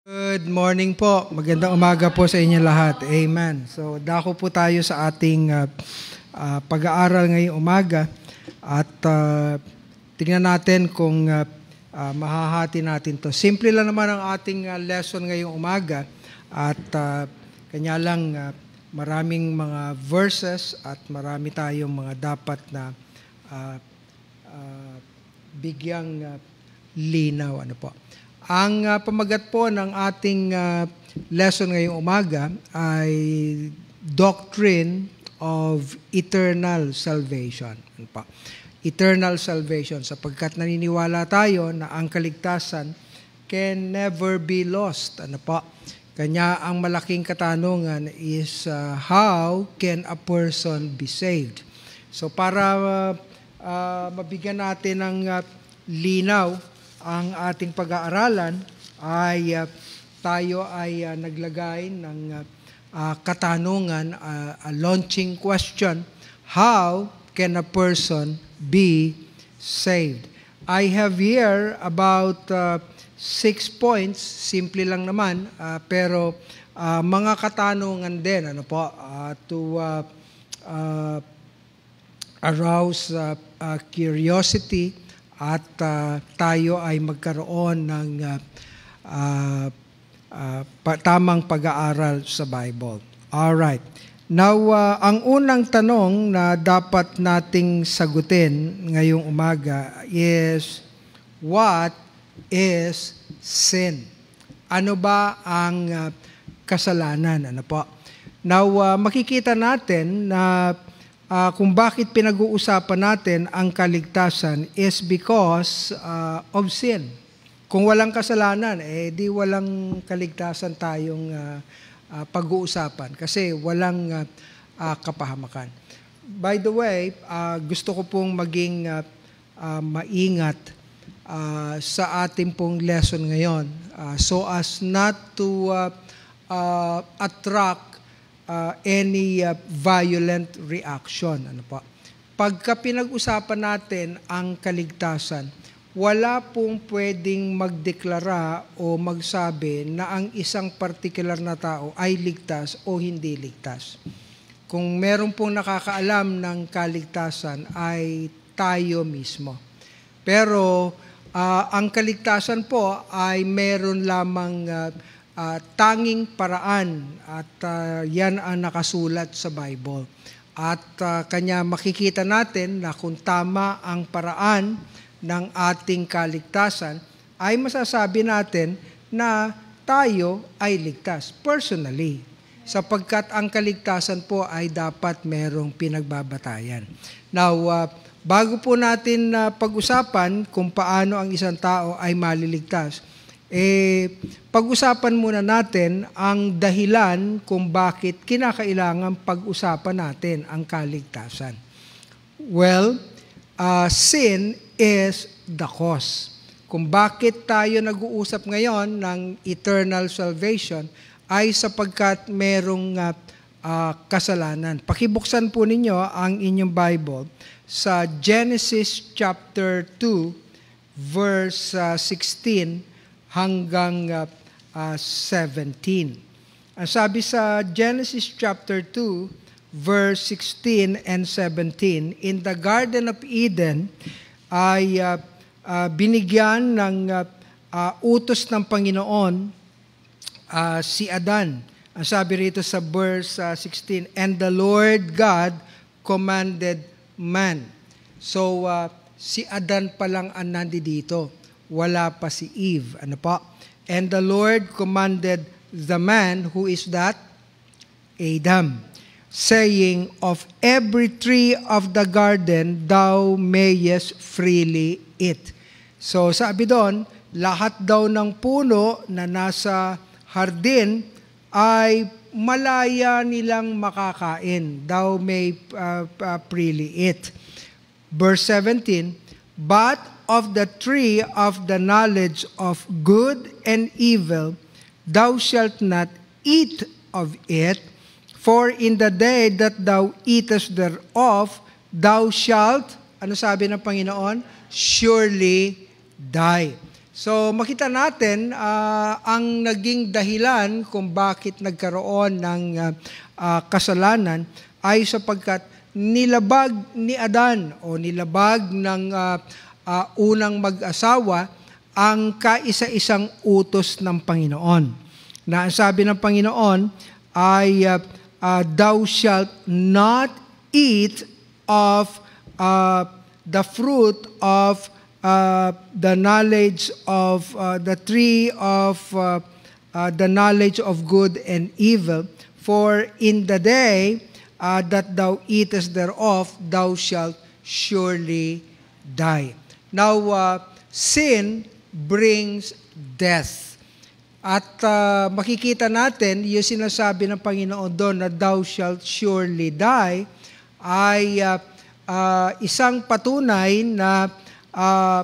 Good morning po. Magandang umaga po sa inyo lahat. Amen. So, dako po tayo sa ating uh, uh, pag-aaral ngayong umaga at uh, tingnan natin kung uh, uh, mahahati natin to. Simple lang naman ang ating uh, lesson ngayong umaga at uh, kanya lang uh, maraming mga verses at marami tayong mga dapat na uh, uh, bigyang uh, linaw. Ano po? Ang uh, pamagat po ng ating uh, lesson ngayong umaga ay Doctrine of Eternal Salvation. Ano pa? Eternal salvation sapagkat naniniwala tayo na ang kaligtasan can never be lost. Ano po? Kanya ang malaking katanungan is uh, how can a person be saved? So para uh, uh, mabigyan natin ng uh, linaw ang ating pag-aaralan ay uh, tayo ay uh, naglagay ng uh, katanungan, uh, a launching question, how can a person be saved? I have here about uh, six points, simple lang naman, uh, pero uh, mga katanungan din ano po uh, to uh, uh, arouse uh, uh, curiosity at uh, tayo ay magkaroon ng uh, uh, pa- tamang pag-aaral sa Bible. All right. Now, uh, ang unang tanong na dapat nating sagutin ngayong umaga is what is sin? Ano ba ang uh, kasalanan? Ano po? Now, uh, makikita natin na uh, uh, kung bakit pinag-uusapan natin ang kaligtasan is because uh, of sin. Kung walang kasalanan, eh di walang kaligtasan tayong uh, uh, pag-uusapan kasi walang uh, uh, kapahamakan. By the way, uh, gusto ko pong maging uh, uh, maingat uh, sa ating pong lesson ngayon uh, so as not to uh, uh, attract uh, any uh, violent reaction. Ano po? Pagka pinag-usapan natin ang kaligtasan, wala pong pwedeng magdeklara o magsabi na ang isang particular na tao ay ligtas o hindi ligtas. Kung meron pong nakakaalam ng kaligtasan ay tayo mismo. Pero uh, ang kaligtasan po ay meron lamang uh, uh, tanging paraan at uh, yan ang nakasulat sa Bible. At uh, kanya makikita natin na kung tama ang paraan ng ating kaligtasan, ay masasabi natin na tayo ay ligtas personally sapagkat ang kaligtasan po ay dapat merong pinagbabatayan. Now, uh, bago po natin uh, pag-usapan kung paano ang isang tao ay maliligtas, eh, pag-usapan muna natin ang dahilan kung bakit kinakailangan pag-usapan natin ang kaligtasan. Well, uh, sin is the cause. Kung bakit tayo nag-uusap ngayon ng eternal salvation ay sapagkat merong uh, kasalanan. Pakibuksan po ninyo ang inyong Bible sa Genesis chapter 2 verse uh, 16 hanggang uh, ah, 17. Ah, ang sabi sa Genesis chapter 2, verse 16 and 17, in the Garden of Eden ay uh, uh, binigyan ng uh, uh, utos ng Panginoon uh, si Adan. Ang sabi rito sa verse uh, 16, and the Lord God commanded man. So uh, si Adan pa lang ang nandito dito wala pa si Eve. Ano po? And the Lord commanded the man, who is that? Adam, saying, Of every tree of the garden thou mayest freely eat. So sabi doon, lahat daw ng puno na nasa hardin ay malaya nilang makakain. Thou may uh, uh, freely eat. Verse 17, But of the tree of the knowledge of good and evil, thou shalt not eat of it, for in the day that thou eatest thereof, thou shalt, ano sabi ng Panginoon? Surely die. So makita natin uh, ang naging dahilan kung bakit nagkaroon ng uh, uh, kasalanan ay sapagkat nilabag ni Adan o nilabag ng uh, uh, unang mag-asawa ang kaisa-isang utos ng Panginoon. Na ang sabi ng Panginoon ay, uh, uh, Thou shalt not eat of uh, the fruit of uh, the knowledge of uh, the tree of uh, uh, the knowledge of good and evil. For in the day uh, that thou eatest thereof, thou shalt surely die. Now, uh, sin brings death. At uh, makikita natin, yung sinasabi ng Panginoon doon na thou shalt surely die, ay uh, uh, isang patunay na uh,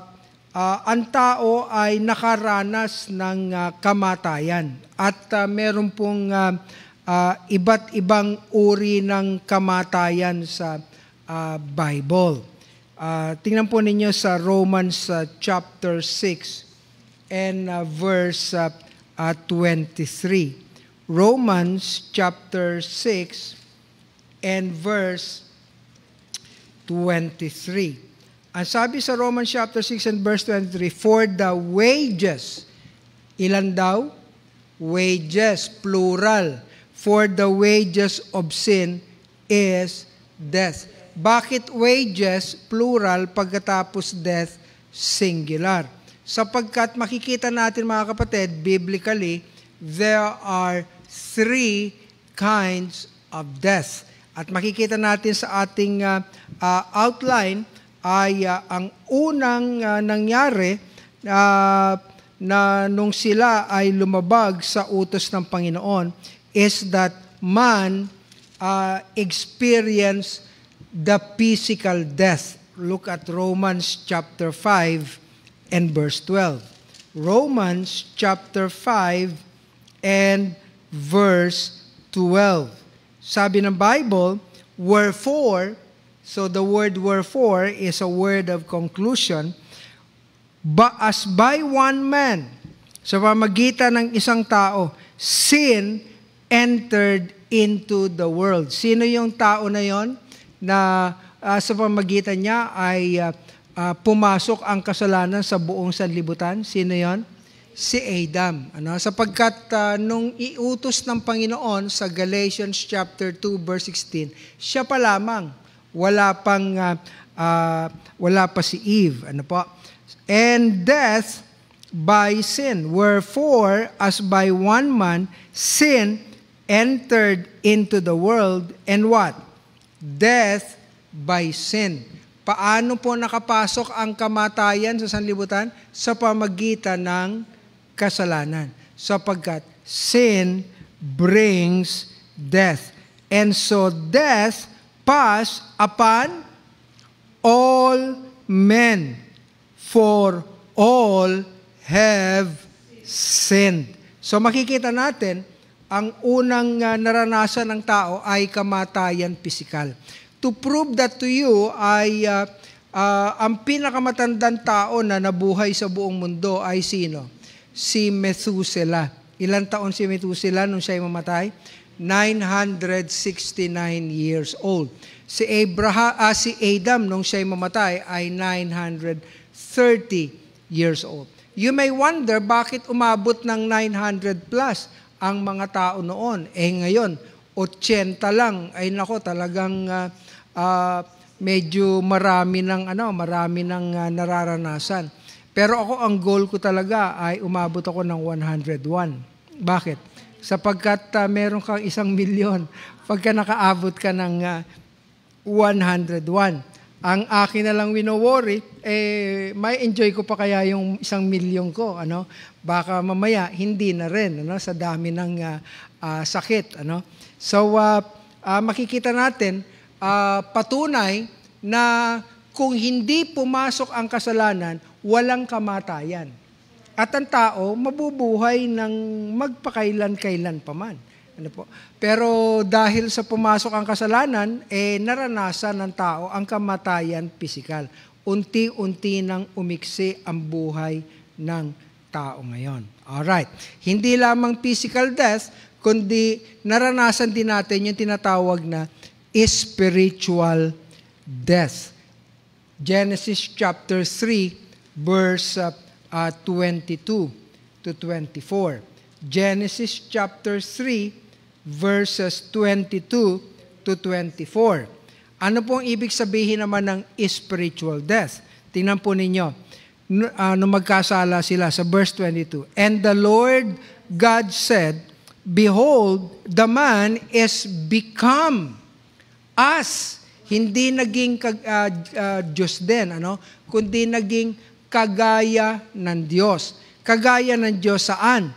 uh, ang tao ay nakaranas ng uh, kamatayan. At uh, meron pong uh, uh, iba't ibang uri ng kamatayan sa uh, Bible. Uh, tingnan po ninyo sa Romans uh, chapter 6 and uh, verse uh, uh, 23. Romans chapter 6 and verse 23. Ang sabi sa Romans chapter 6 and verse 23, For the wages, ilan daw? Wages, plural. For the wages of sin is death. Bakit wages, plural, pagkatapos death, singular? Sapagkat makikita natin mga kapatid, biblically, there are three kinds of death. At makikita natin sa ating uh, uh, outline ay uh, ang unang uh, nangyari uh, na nung sila ay lumabag sa utos ng Panginoon is that man uh, experience the physical death. Look at Romans chapter 5 and verse 12. Romans chapter 5 and verse 12. Sabi ng Bible, wherefore, so the word wherefore is a word of conclusion, but as by one man, sa so pamagitan ng isang tao, sin entered into the world. Sino yung tao na yon? na uh, sa pamagitan niya ay uh, uh, pumasok ang kasalanan sa buong sanlibutan. Sino yon? Si Adam. Ano? Sapagkat uh, nung iutos ng Panginoon sa Galatians chapter 2 verse 16, siya pa lamang. Wala pang uh, uh, wala pa si Eve. Ano po? And death by sin. Wherefore, as by one man, sin entered into the world, and what? death by sin. Paano po nakapasok ang kamatayan sa sanlibutan? Sa pamagitan ng kasalanan. Sapagkat sin brings death. And so death pass upon all men, for all have sinned. So makikita natin, ang unang uh, naranasan ng tao ay kamatayan pisikal. To prove that to you ay uh, uh, ang pinakamatandang tao na nabuhay sa buong mundo ay sino? Si Methuselah. Ilan taon si Methuselah nung siya ay mamatay? 969 years old. Si Abraham, ah, si Adam nung siya ay mamatay ay 930 years old. You may wonder bakit umabot ng 900 plus ang mga tao noon. Eh ngayon, 80 lang. Ay nako, talagang uh, uh, medyo marami ng ano, marami ng uh, nararanasan. Pero ako ang goal ko talaga ay umabot ako ng 101. Bakit? Sapagkat uh, meron kang isang milyon pagka nakaabot ka ng uh, 101 ang akin na lang wino-worry, eh, may enjoy ko pa kaya yung isang milyon ko, ano? Baka mamaya, hindi na rin, ano? Sa dami ng uh, uh, sakit, ano? So, uh, uh, makikita natin, uh, patunay na kung hindi pumasok ang kasalanan, walang kamatayan. At ang tao, mabubuhay ng magpakailan-kailan paman. Ano po? Pero dahil sa pumasok ang kasalanan, eh naranasan ng tao ang kamatayan pisikal. Unti-unti nang umiksi ang buhay ng tao ngayon. All right. Hindi lamang physical death, kundi naranasan din natin yung tinatawag na spiritual death. Genesis chapter 3 verse uh, 22 to 24. Genesis chapter 3 verses 22 to 24. Ano pong ibig sabihin naman ng spiritual death? Tingnan po ninyo, ano magkasala sila sa verse 22. And the Lord God said, Behold, the man is become us. Hindi naging kag, uh, uh, Diyos din, ano? kundi naging kagaya ng Diyos. Kagaya ng Diyos saan?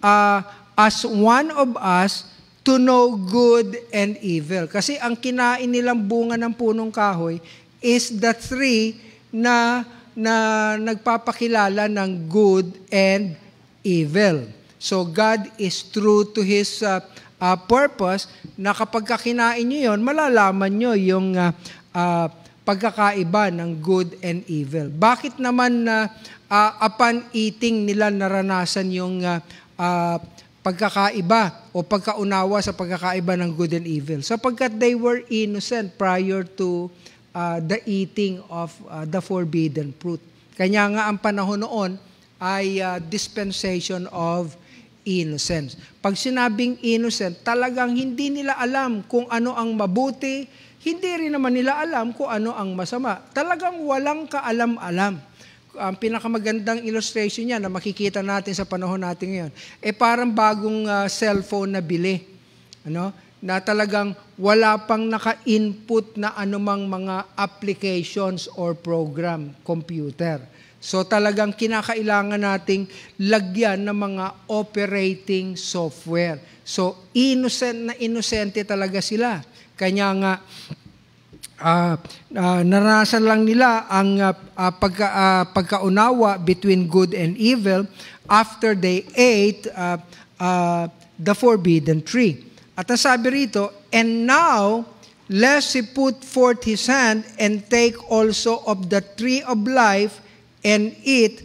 Uh, as one of us, to know good and evil. Kasi ang kinain nilang bunga ng punong kahoy is the tree na, na nagpapakilala ng good and evil. So God is true to His uh, uh, purpose na kapag kakinain nyo yon, malalaman nyo yung uh, uh, pagkakaiba ng good and evil. Bakit naman uh, uh, upon eating nila naranasan yung uh, uh, pagkakaiba o pagkaunawa sa pagkakaiba ng good and evil. Sapagkat they were innocent prior to uh, the eating of uh, the forbidden fruit. Kanya nga ang panahon noon ay uh, dispensation of innocence. Pag sinabing innocent, talagang hindi nila alam kung ano ang mabuti, hindi rin naman nila alam kung ano ang masama. Talagang walang kaalam-alam ang pinakamagandang illustration niya na makikita natin sa panahon natin ngayon, eh parang bagong uh, cellphone na bili. Ano? Na talagang wala pang naka-input na anumang mga applications or program, computer. So talagang kinakailangan nating lagyan ng mga operating software. So innocent na inosente talaga sila. Kanya nga uh, uh, naranasan lang nila ang uh, uh, pagka, uh, pagkaunawa between good and evil after they ate uh, uh, the forbidden tree. At ang sabi rito, And now, lest he put forth his hand and take also of the tree of life and eat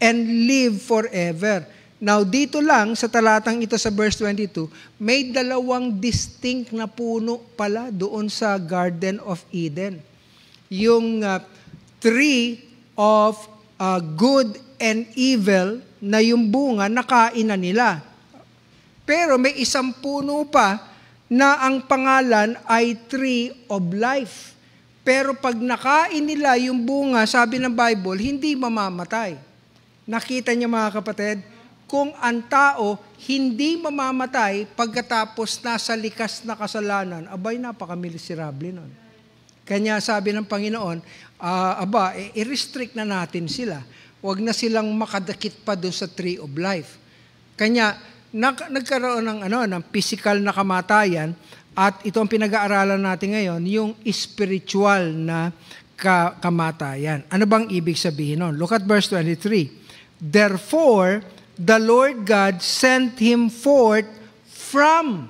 and live forever. Now, dito lang sa talatang ito sa verse 22, may dalawang distinct na puno pala doon sa Garden of Eden. Yung uh, tree of uh, good and evil na yung bunga nakain na nila. Pero may isang puno pa na ang pangalan ay tree of life. Pero pag nakain nila yung bunga, sabi ng Bible, hindi mamamatay. Nakita niyo mga kapatid? kung ang tao hindi mamamatay pagkatapos nasa likas na kasalanan, abay napakamilisirable nun. Kanya sabi ng Panginoon, uh, aba, eh, i-restrict na natin sila. Huwag na silang makadakit pa doon sa tree of life. Kanya, nag- nagkaroon ng, ano, ng physical na kamatayan at ito ang pinag-aaralan natin ngayon, yung spiritual na ka- kamatayan. Ano bang ibig sabihin nun? Look at verse 23. Therefore, the Lord God sent him forth from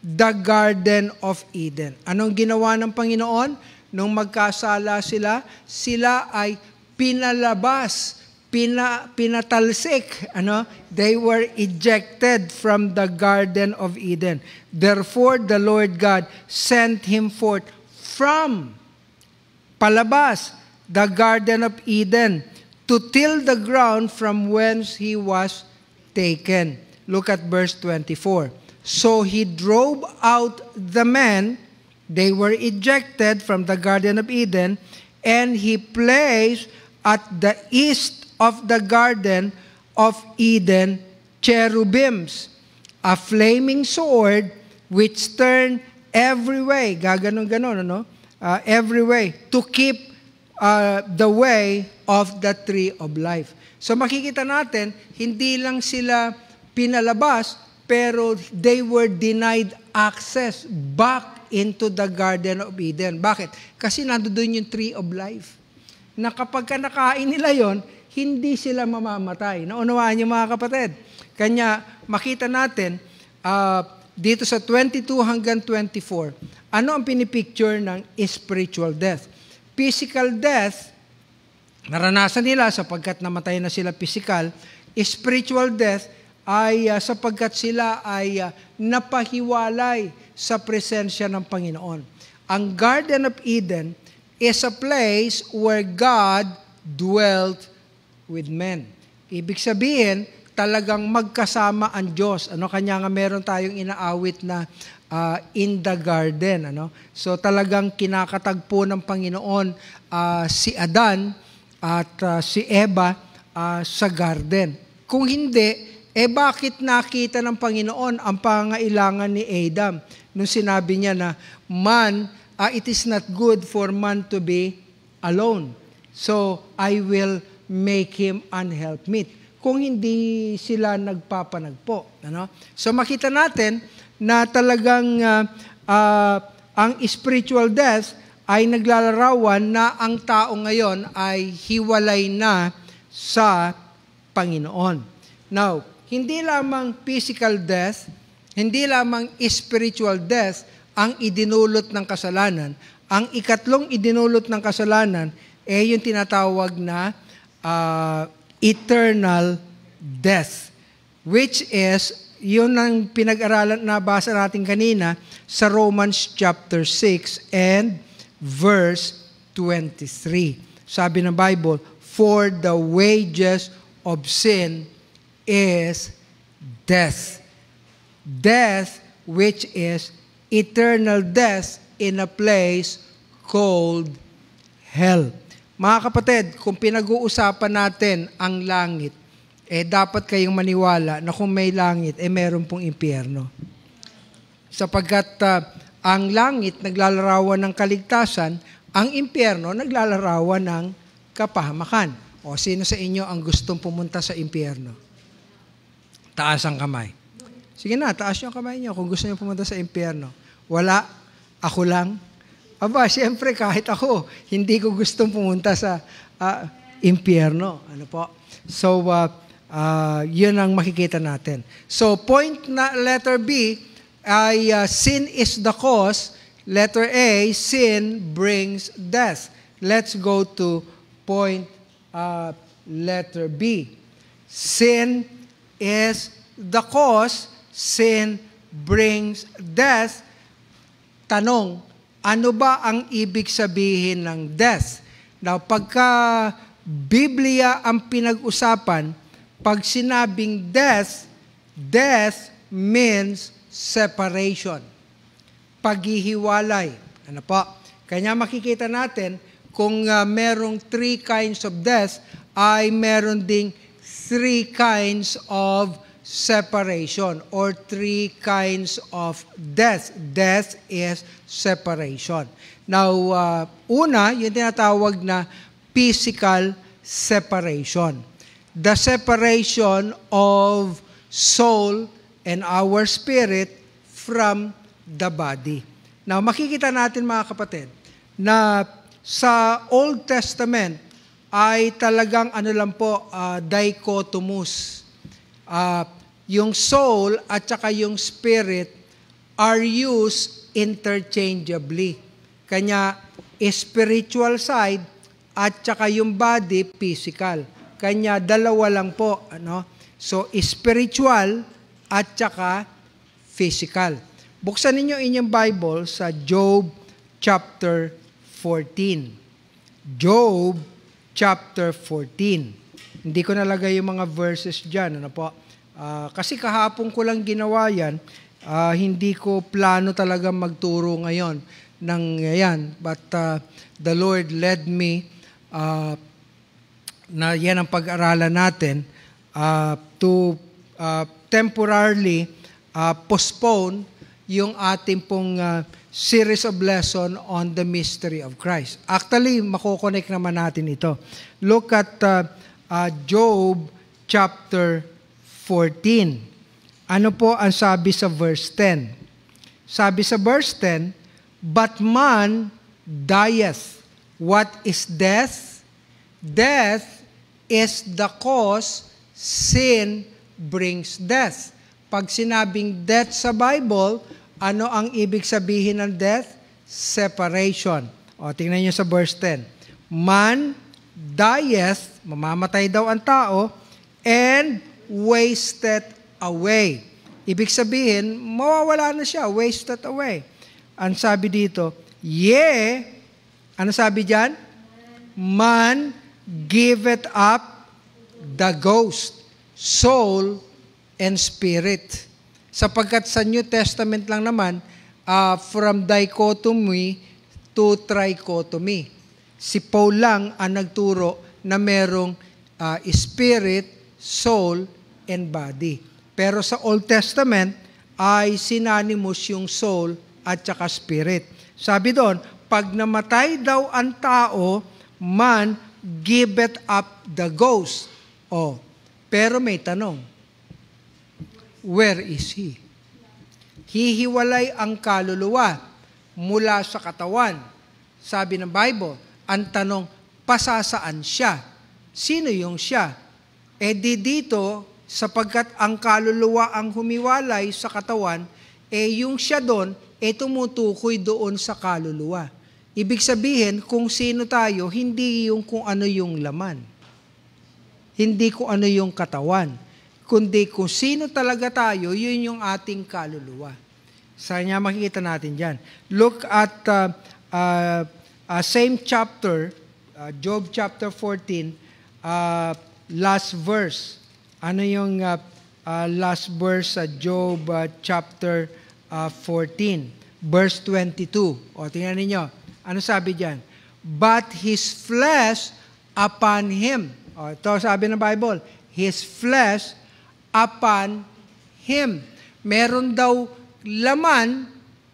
the Garden of Eden. Anong ginawa ng Panginoon? Nung magkasala sila, sila ay pinalabas, pina, pinatalsik. Ano? They were ejected from the Garden of Eden. Therefore, the Lord God sent him forth from, palabas, the Garden of Eden to till the ground from whence he was taken. Look at verse 24. So he drove out the men, they were ejected from the Garden of Eden, and he placed at the east of the Garden of Eden cherubims, a flaming sword which turned every way, gaganon ganon, no, Uh, every way, to keep uh, the way of the tree of life. So makikita natin, hindi lang sila pinalabas, pero they were denied access back into the Garden of Eden. Bakit? Kasi nandoon yung tree of life. Na kapag ka nakain nila yon, hindi sila mamamatay. Naunawaan niyo mga kapatid. Kanya, makita natin, uh, dito sa 22 hanggang 24, ano ang pinipicture ng spiritual death? physical death, naranasan nila sapagkat namatay na sila physical, spiritual death ay uh, sapagkat sila ay uh, napahiwalay sa presensya ng Panginoon. Ang Garden of Eden is a place where God dwelt with men. Ibig sabihin, talagang magkasama ang Diyos. Ano kanya nga meron tayong inaawit na uh, in the garden. Ano? So talagang kinakatagpo ng Panginoon uh, si Adan at uh, si Eva uh, sa garden. Kung hindi, eh bakit nakita ng Panginoon ang pangailangan ni Adam? Nung sinabi niya na, man, uh, it is not good for man to be alone. So, I will make him unhelpmeet. Kung hindi sila nagpapanagpo. Ano? So, makita natin, na talagang uh, uh, ang spiritual death ay naglalarawan na ang tao ngayon ay hiwalay na sa Panginoon. Now, hindi lamang physical death, hindi lamang spiritual death ang idinulot ng kasalanan. Ang ikatlong idinulot ng kasalanan ay eh yung tinatawag na uh, eternal death, which is yun ang pinag-aralan na basa natin kanina sa Romans chapter 6 and verse 23. Sabi ng Bible, For the wages of sin is death. Death which is eternal death in a place called hell. Mga kapatid, kung pinag-uusapan natin ang langit, eh dapat kayong maniwala na kung may langit, eh meron pong impyerno. Sapagkat uh, ang langit naglalarawan ng kaligtasan, ang impyerno naglalarawan ng kapahamakan. O sino sa inyo ang gustong pumunta sa impyerno? Taas ang kamay. Sige na, taas yung kamay niyo kung gusto niyo pumunta sa impyerno. Wala, ako lang. Aba, siyempre kahit ako, hindi ko gustong pumunta sa uh, impyerno. Ano po? So, uh, Uh, yun ang makikita natin. So point na letter B ay uh, sin is the cause. Letter A, sin brings death. Let's go to point uh, letter B. Sin is the cause. Sin brings death. Tanong, ano ba ang ibig sabihin ng death? Now, pagka Biblia ang pinag-usapan, pag sinabing death, death means separation. Paghihiwalay. Ano po? Kanya makikita natin, kung uh, merong three kinds of death, ay meron ding three kinds of separation or three kinds of death. Death is separation. Now, uh, una, yung tinatawag na physical separation the separation of soul and our spirit from the body. Now, makikita natin mga kapatid, na sa Old Testament ay talagang ano lang po, uh, dichotomous. Uh, yung soul at saka yung spirit are used interchangeably. Kanya, spiritual side at saka yung body, physical kanya dalawa lang po, ano? So spiritual at saka physical. Buksan niyo inyong Bible sa Job chapter 14. Job chapter 14. Hindi ko nalagay yung mga verses diyan, ano po? Uh, kasi kahapon ko lang ginawa yan, uh, hindi ko plano talaga magturo ngayon ng yan. But uh, the Lord led me uh, na yan ang pag-aralan natin, uh, to uh, temporarily uh, postpone yung ating pong uh, series of lesson on the mystery of Christ. Actually, makokonek naman natin ito. Look at uh, uh, Job chapter 14. Ano po ang sabi sa verse 10? Sabi sa verse 10, But man dieth. What is death? Death is the cause sin brings death. Pag sinabing death sa Bible, ano ang ibig sabihin ng death? Separation. O, tingnan nyo sa verse 10. Man dieth, mamamatay daw ang tao, and wasted away. Ibig sabihin, mawawala na siya, wasted away. Ang sabi dito, ye, ano sabi dyan? Man giveth up the ghost, soul, and spirit. Sapagkat sa New Testament lang naman, uh, from dichotomy to trichotomy. Si Paul lang ang nagturo na merong uh, spirit, soul, and body. Pero sa Old Testament, ay sinanimos yung soul at saka spirit. Sabi doon, pag namatay daw ang tao, man giveth up the ghost. Oh, pero may tanong. Where is he? Hihiwalay ang kaluluwa mula sa katawan. Sabi ng Bible, ang tanong, pasasaan siya? Sino yung siya? E di dito, sapagkat ang kaluluwa ang humiwalay sa katawan, eh yung siya doon, eh tumutukoy doon sa kaluluwa. Ibig sabihin, kung sino tayo, hindi yung kung ano yung laman. Hindi kung ano yung katawan. Kundi kung sino talaga tayo, yun yung ating kaluluwa. Sana makikita natin dyan. Look at uh, uh, uh, same chapter, uh, Job chapter 14, uh, last verse. Ano yung uh, uh, last verse sa Job uh, chapter uh, 14, verse 22? O tingnan ninyo, ano sabi diyan? But his flesh upon him. O, ito sabi ng Bible, his flesh upon him. Meron daw laman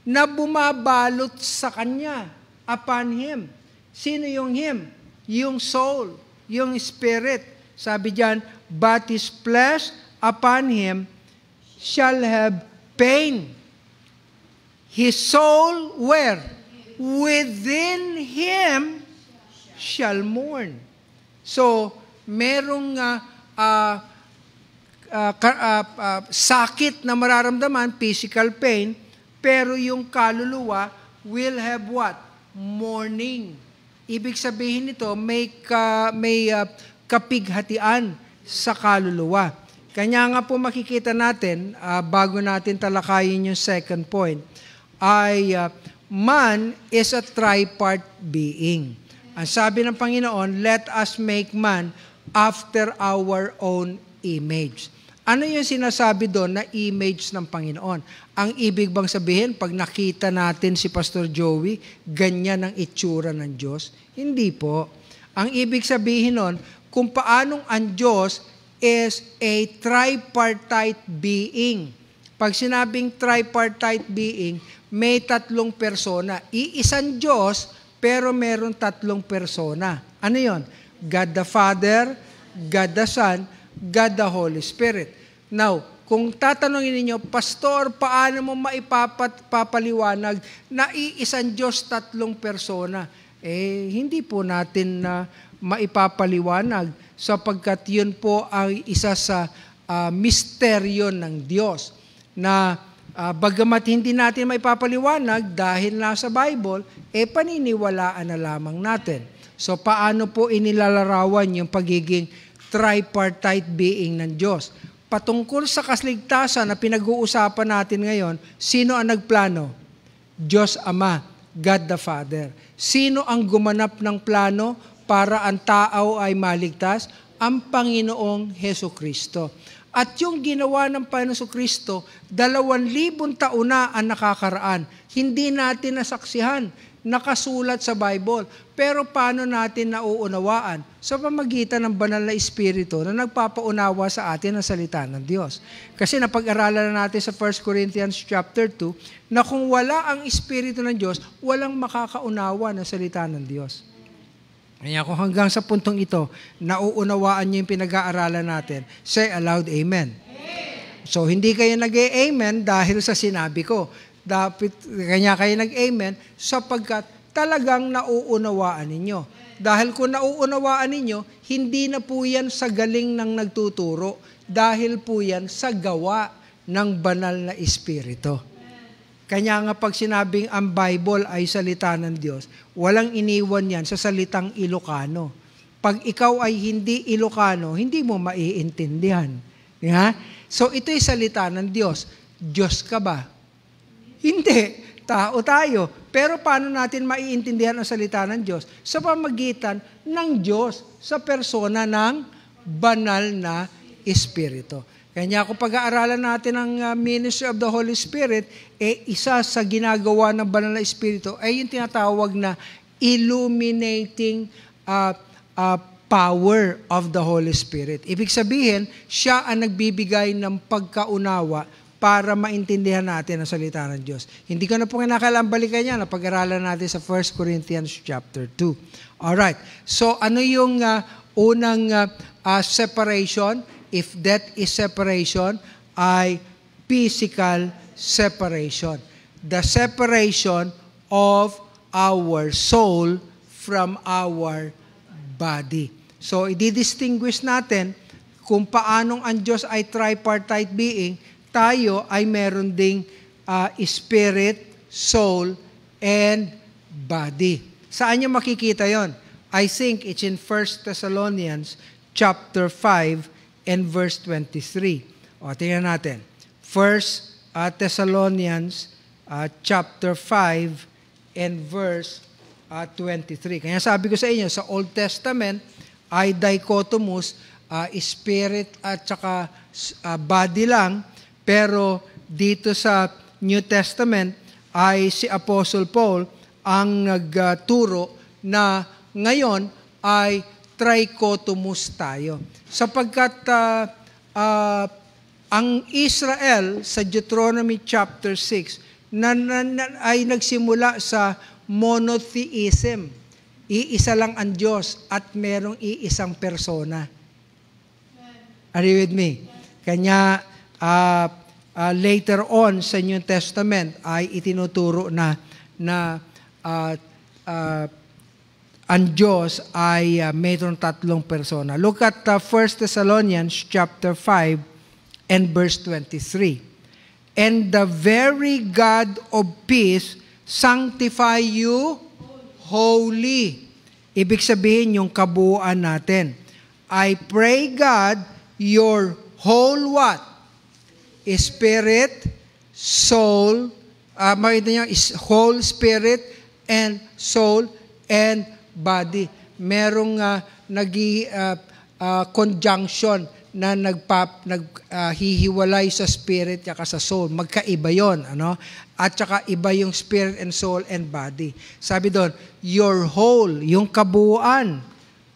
na bumabalot sa kanya upon him. Sino yung him? Yung soul, yung spirit. Sabi diyan, but his flesh upon him shall have pain. His soul where? within him shall mourn. So, merong uh, uh, uh, uh, uh, sakit na mararamdaman, physical pain, pero yung kaluluwa will have what? Mourning. Ibig sabihin nito, may, ka, may uh, kapighatian sa kaluluwa. Kanya nga po makikita natin, uh, bago natin talakayin yung second point, ay uh, man is a tripart being. Ang sabi ng Panginoon, let us make man after our own image. Ano yung sinasabi doon na image ng Panginoon? Ang ibig bang sabihin, pag nakita natin si Pastor Joey, ganyan ang itsura ng Diyos? Hindi po. Ang ibig sabihin noon, kung paanong ang Diyos is a tripartite being. Pag sinabing tripartite being, may tatlong persona. Iisang Diyos, pero meron tatlong persona. Ano yon? God the Father, God the Son, God the Holy Spirit. Now, kung tatanungin ninyo, Pastor, paano mo maipapaliwanag na iisang Diyos, tatlong persona? Eh, hindi po natin na uh, maipapaliwanag sapagkat yun po ang isa sa uh, misteryo ng Diyos na Uh, bagamat hindi natin maipapaliwanag dahil nasa Bible, e eh, paniniwalaan na lamang natin. So paano po inilalarawan yung pagiging tripartite being ng Diyos? Patungkol sa kasligtasan na pinag-uusapan natin ngayon, sino ang nagplano? Diyos Ama, God the Father. Sino ang gumanap ng plano para ang tao ay maligtas? Ang Panginoong Heso Kristo. At yung ginawa ng Panginoon Kristo, dalawan libon taon na ang nakakaraan. Hindi natin nasaksihan, nakasulat sa Bible. Pero paano natin nauunawaan? Sa pamagitan ng banal na Espiritu na nagpapaunawa sa atin ng salita ng Diyos. Kasi napag-aralan na natin sa 1 Corinthians chapter 2 na kung wala ang Espiritu ng Diyos, walang makakaunawa ng salita ng Diyos. Kaya kung hanggang sa puntong ito, nauunawaan niyo yung pinag-aaralan natin, say aloud, Amen. Amen. So, hindi kayo nag amen dahil sa sinabi ko. Dapat, kanya kayo nag-amen sapagkat talagang nauunawaan ninyo. Dahil kung nauunawaan ninyo, hindi na po yan sa galing ng nagtuturo, dahil po yan sa gawa ng banal na Espiritu. Kanya nga pag sinabing ang Bible ay salita ng Diyos, walang iniwan yan sa salitang Ilocano. Pag ikaw ay hindi Ilocano, hindi mo maiintindihan. Yeah? So ito ay salita ng Diyos. Diyos ka ba? Hindi. Tao tayo. Pero paano natin maiintindihan ang salita ng Diyos? Sa pamagitan ng Diyos sa persona ng banal na Espiritu. Kanya kung pag-aaralan natin ang ah, ministry of the Holy Spirit, eh isa sa ginagawa ng banal na Espiritu ay yung tinatawag na illuminating uh, uh, power of the Holy Spirit. Ibig sabihin, siya ang nagbibigay ng pagkaunawa para maintindihan natin ang salita ng Diyos. Hindi ko na po kinakailangan balikan yan. Napag-aralan natin sa 1 Corinthians chapter 2. Alright. So, ano yung uh, unang uh, uh, separation? if that is separation, ay physical separation. The separation of our soul from our body. So, i-distinguish natin kung paanong ang Diyos ay tripartite being, tayo ay meron ding uh, spirit, soul, and body. Saan niyo makikita yon? I think it's in 1 Thessalonians chapter 5, and verse 23. O, tingnan natin. First uh, Thessalonians uh, chapter 5 and verse uh, 23. Kaya sabi ko sa inyo, sa Old Testament ay dichotomous, uh, spirit at saka uh, body lang, pero dito sa New Testament ay si Apostle Paul ang nagturo na ngayon ay trichotomous tayo. Sapagkat uh, uh, ang Israel sa Deuteronomy chapter 6 na, na, na, ay nagsimula sa monotheism. Iisa lang ang Diyos at merong iisang persona. Are you with me? Kanya uh, uh, later on sa New Testament ay itinuturo na na uh, uh, ang Diyos ay uh, mayroon tatlong persona. Look at uh, ah, 1 Thessalonians chapter 5 and verse 23. And the very God of peace sanctify you holy. Ibig sabihin yung kabuuan natin. I pray God your whole what? Spirit, soul, uh, makita niyo, whole spirit and soul and body. Merong uh, nagi uh, uh, conjunction na nagpap naghihiwalay uh, sa spirit at sa soul. Magkaiba 'yon, ano? At saka iba yung spirit and soul and body. Sabi doon, your whole, yung kabuuan.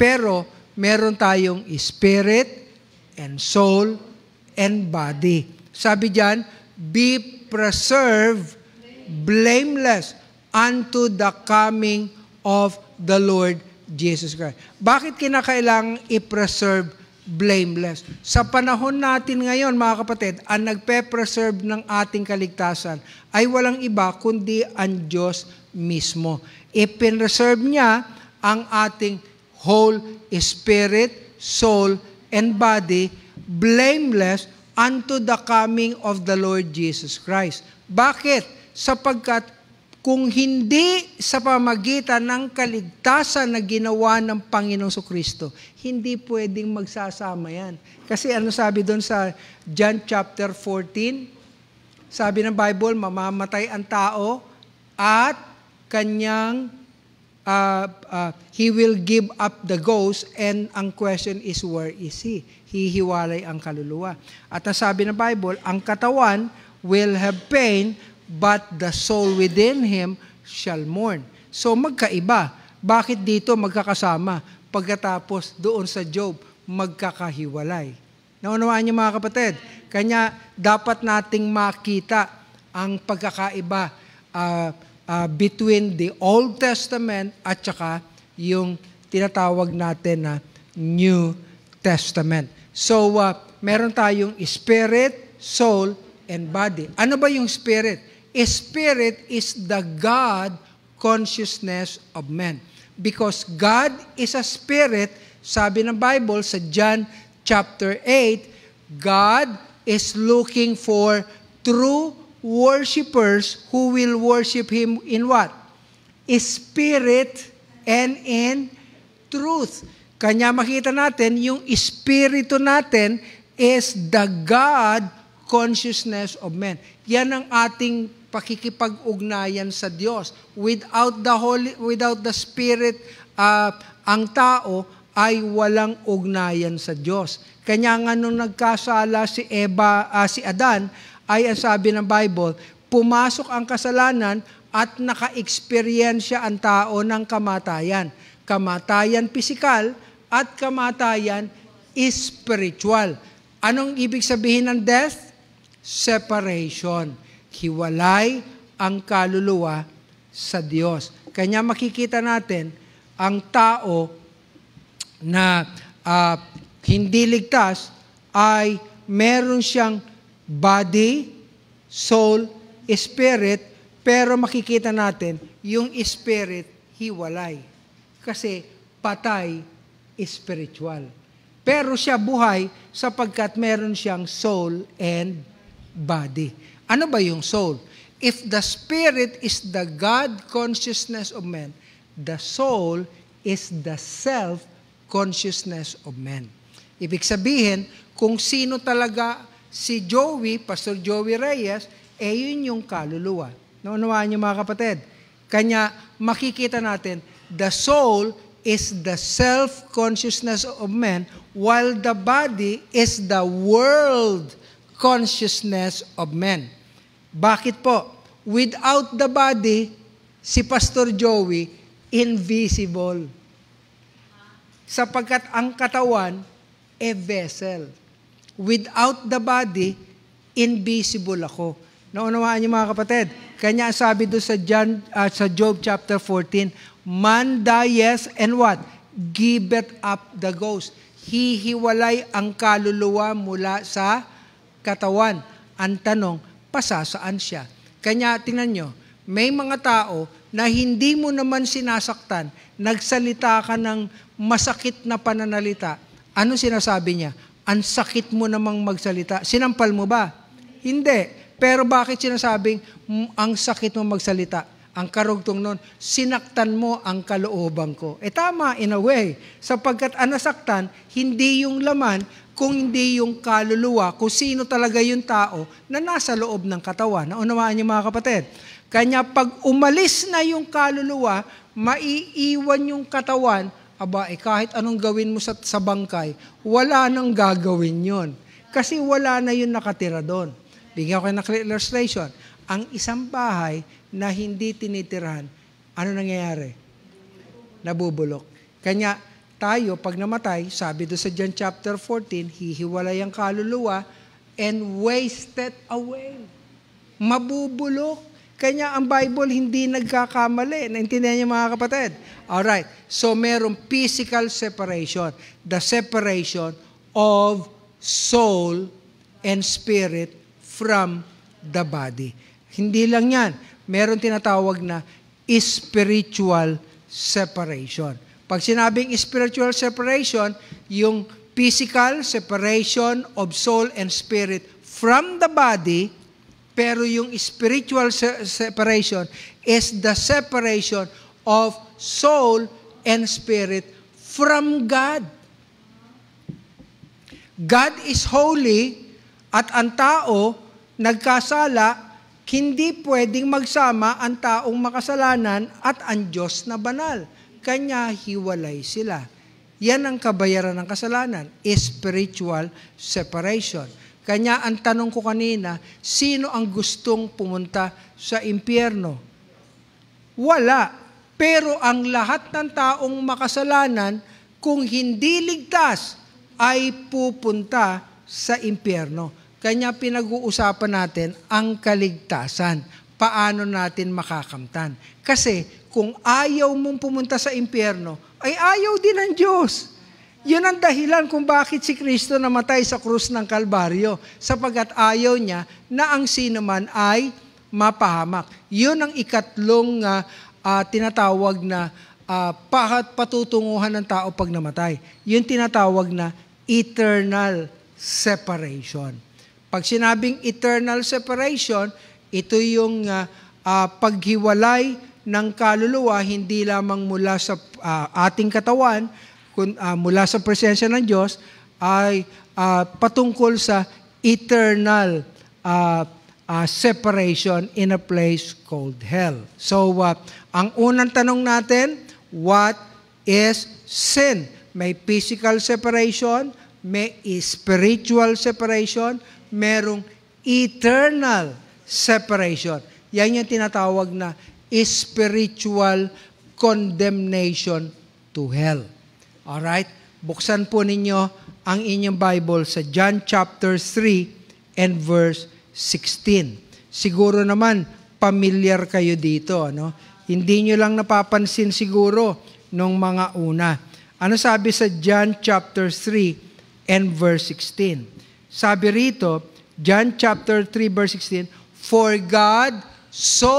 Pero meron tayong spirit and soul and body. Sabi diyan, be preserved blameless unto the coming of the Lord Jesus Christ. Bakit kinakailangang i-preserve blameless? Sa panahon natin ngayon, mga kapatid, ang nagpe-preserve ng ating kaligtasan ay walang iba kundi ang Diyos mismo. Ipinreserve niya ang ating whole spirit, soul, and body blameless unto the coming of the Lord Jesus Christ. Bakit? Sapagkat kung hindi sa pamagitan ng kaligtasan na ginawa ng Panginoong Kristo, hindi pwedeng magsasama yan. Kasi ano sabi doon sa John chapter 14? Sabi ng Bible, mamamatay ang tao at kanyang uh, uh, he will give up the ghost and ang question is where is he? Hihiwalay ang kaluluwa. At ang sabi ng Bible, ang katawan will have pain but the soul within him shall mourn. So magkaiba. Bakit dito magkakasama? Pagkatapos doon sa Job, magkakahiwalay. Naunawaan niyo mga kapatid? Kanya dapat nating makita ang pagkakaiba uh, uh, between the Old Testament at saka yung tinatawag natin na New Testament. So, uh, meron tayong spirit, soul, and body. Ano ba yung spirit? Spirit is the God consciousness of men. Because God is a spirit, sabi ng Bible sa John chapter 8, God is looking for true worshipers who will worship Him in what? Spirit and in truth. Kanya makita natin, yung espiritu natin is the God consciousness of men. Yan ang ating pakikipag-ugnayan sa Diyos. Without the Holy, without the Spirit, uh, ang tao ay walang ugnayan sa Diyos. Kanya nga nung nagkasala si Eva, uh, si Adan, ay ang sabi ng Bible, pumasok ang kasalanan at naka-experience ang tao ng kamatayan. Kamatayan pisikal at kamatayan spiritual. Anong ibig sabihin ng death? Separation hiwalay ang kaluluwa sa Diyos. Kanya makikita natin ang tao na uh, hindi ligtas ay meron siyang body, soul, spirit, pero makikita natin yung spirit hiwalay. Kasi patay spiritual. Pero siya buhay sapagkat meron siyang soul and body. Ano ba yung soul? If the spirit is the God consciousness of man, the soul is the self consciousness of man. Ibig sabihin, kung sino talaga si Joey, Pastor Joey Reyes, eh yun yung kaluluwa. Naunawaan niyo mga kapatid? Kanya makikita natin, the soul is the self-consciousness of man while the body is the world consciousness of man. Bakit po? Without the body, si Pastor Joey, invisible. Sapagkat ang katawan, a e vessel. Without the body, invisible ako. Naunawaan niyo mga kapatid, kanya sabi doon sa, John, uh, ah, sa Job chapter 14, Man dies and what? Giveth up the ghost. Hihiwalay ang kaluluwa mula sa katawan. Ang tanong, pasa pasasaan siya. Kanya, tingnan nyo, may mga tao na hindi mo naman sinasaktan, nagsalita ka ng masakit na pananalita. Ano sinasabi niya? Ang sakit mo namang magsalita. Sinampal mo ba? Hindi. Pero bakit sinasabing ang sakit mo magsalita? Ang karugtong nun, sinaktan mo ang kalooban ko. E tama, in a way. Sapagkat ang nasaktan, hindi yung laman, kung hindi yung kaluluwa, kung sino talaga yung tao na nasa loob ng katawan. Naunawaan niyo mga kapatid. Kanya pag umalis na yung kaluluwa, maiiwan yung katawan, aba eh, kahit anong gawin mo sa, sa bangkay, wala nang gagawin yon Kasi wala na yung nakatira doon. Bigyan ko kayo ng illustration. Ang isang bahay na hindi tinitirahan, ano nangyayari? Nabubulok. Kanya, tayo pag namatay, sabi do sa John chapter 14, hihiwalay ang kaluluwa and wasted away. Mabubulok. Kanya ang Bible hindi nagkakamali. Naintindihan niyo mga kapatid? All right. So merong physical separation. The separation of soul and spirit from the body. Hindi lang yan. Meron tinatawag na spiritual separation. Pag sinabing spiritual separation, yung physical separation of soul and spirit from the body, pero yung spiritual separation is the separation of soul and spirit from God. God is holy at ang tao nagkasala, hindi pwedeng magsama ang taong makasalanan at ang Diyos na banal kanya hiwalay sila. Yan ang kabayaran ng kasalanan, spiritual separation. Kanya ang tanong ko kanina, sino ang gustong pumunta sa impyerno? Wala. Pero ang lahat ng taong makasalanan, kung hindi ligtas, ay pupunta sa impyerno. Kanya pinag-uusapan natin ang kaligtasan. Paano natin makakamtan? Kasi kung ayaw mong pumunta sa impyerno, ay ayaw din ng Diyos. Yun ang dahilan kung bakit si Kristo namatay sa krus ng Kalbaryo, sapagat ayaw niya na ang sino man ay mapahamak. Yun ang ikatlong uh, uh, tinatawag na uh, patutunguhan ng tao pag namatay. Yun tinatawag na eternal separation. Pag sinabing eternal separation, ito yung uh, uh, paghiwalay ng kaluluwa hindi lamang mula sa uh, ating katawan, kun, uh, mula sa presensya ng Diyos, ay uh, patungkol sa eternal uh, uh, separation in a place called hell. So, uh, ang unang tanong natin, what is sin? May physical separation, may spiritual separation, merong eternal separation. Yan yung tinatawag na spiritual condemnation to hell. All right? Buksan po ninyo ang inyong Bible sa John chapter 3 and verse 16. Siguro naman, pamilyar kayo dito. Ano? Hindi niyo lang napapansin siguro nung mga una. Ano sabi sa John chapter 3 and verse 16? Sabi rito, John chapter 3 verse 16, For God So,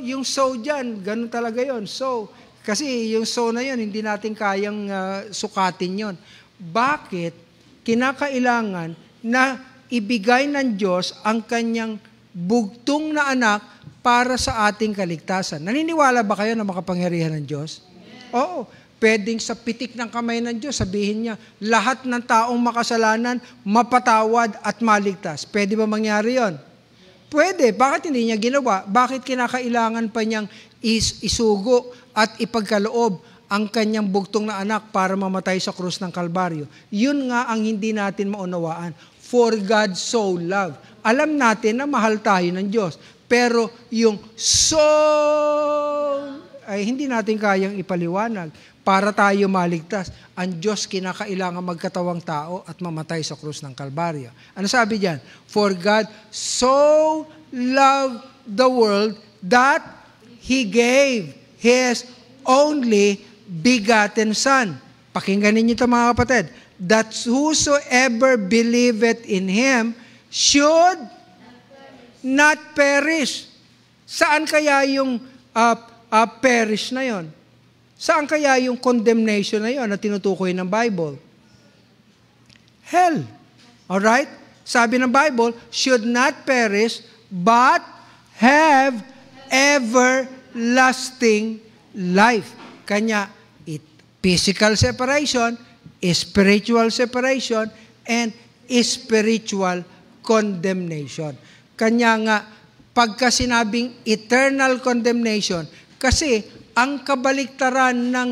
yung so dyan, ganun talaga yon So, kasi yung so na yon hindi natin kayang uh, sukatin yon Bakit kinakailangan na ibigay ng Diyos ang kanyang bugtong na anak para sa ating kaligtasan? Naniniwala ba kayo na makapangyarihan ng Diyos? Amen. Oo. Pwedeng sa pitik ng kamay ng Diyos, sabihin niya, lahat ng taong makasalanan, mapatawad at maligtas. Pwede ba mangyari yon? Pwede. Bakit hindi niya ginawa? Bakit kinakailangan pa niyang is isugo at ipagkaloob ang kanyang bugtong na anak para mamatay sa krus ng Kalbaryo. Yun nga ang hindi natin maunawaan. For God so love. Alam natin na mahal tayo ng Diyos. Pero yung so ay hindi natin kayang ipaliwanag para tayo maligtas. Ang Diyos kinakailangan magkatawang tao at mamatay sa krus ng Kalbaryo. Ano sabi diyan? For God so loved the world that He gave His only begotten Son. Pakinggan ninyo ito mga kapatid. That whosoever believeth in Him should not perish. Saan kaya yung uh, uh, perish na yon? Saan kaya yung condemnation na yon na tinutukoy ng Bible? Hell. All right? Sabi ng Bible, should not perish, but have everlasting life. Kanya, it, physical separation, spiritual separation, and spiritual condemnation. Kanya nga, pagka sinabing eternal condemnation, kasi ang kabaliktaran ng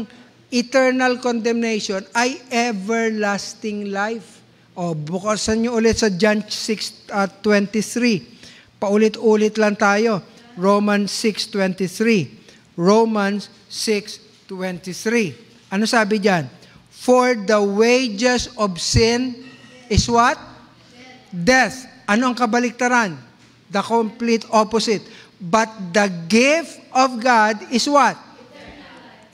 eternal condemnation ay everlasting life. O, bukasan niyo ulit sa John 6.23. uh, ah, Paulit-ulit lang tayo. Romans 6.23. Romans 6.23. Ano sabi diyan? For the wages of sin is what? Death. Ano ang kabaliktaran? The complete opposite. But the gift of God is what?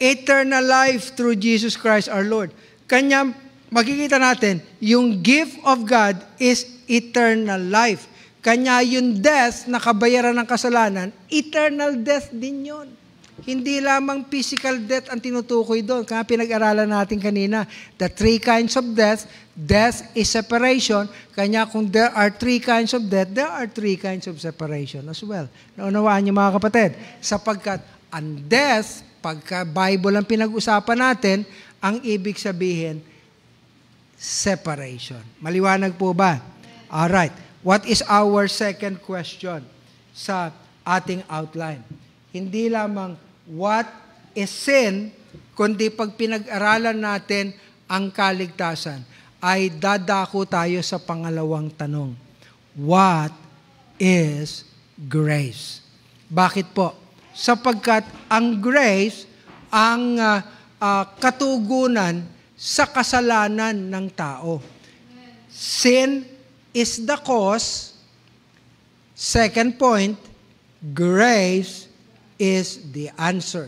Eternal life through Jesus Christ our Lord. Kanya, makikita natin, yung gift of God is eternal life. Kanya yung death na kabayaran ng kasalanan, eternal death din yon. Hindi lamang physical death ang tinutukoy doon. Kaya pinag-aralan natin kanina, the three kinds of death, death is separation. Kanya kung there are three kinds of death, there are three kinds of separation as well. Naunawaan niyo mga kapatid, sapagkat ang death Pagka Bible ang pinag-usapan natin, ang ibig sabihin, separation. Maliwanag po ba? All right. What is our second question sa ating outline? Hindi lamang what is sin, kundi pag pinag-aralan natin ang kaligtasan, ay dadako tayo sa pangalawang tanong. What is grace? Bakit po? sapagkat ang grace ang uh, uh, katugunan sa kasalanan ng tao. Sin is the cause. Second point, grace is the answer.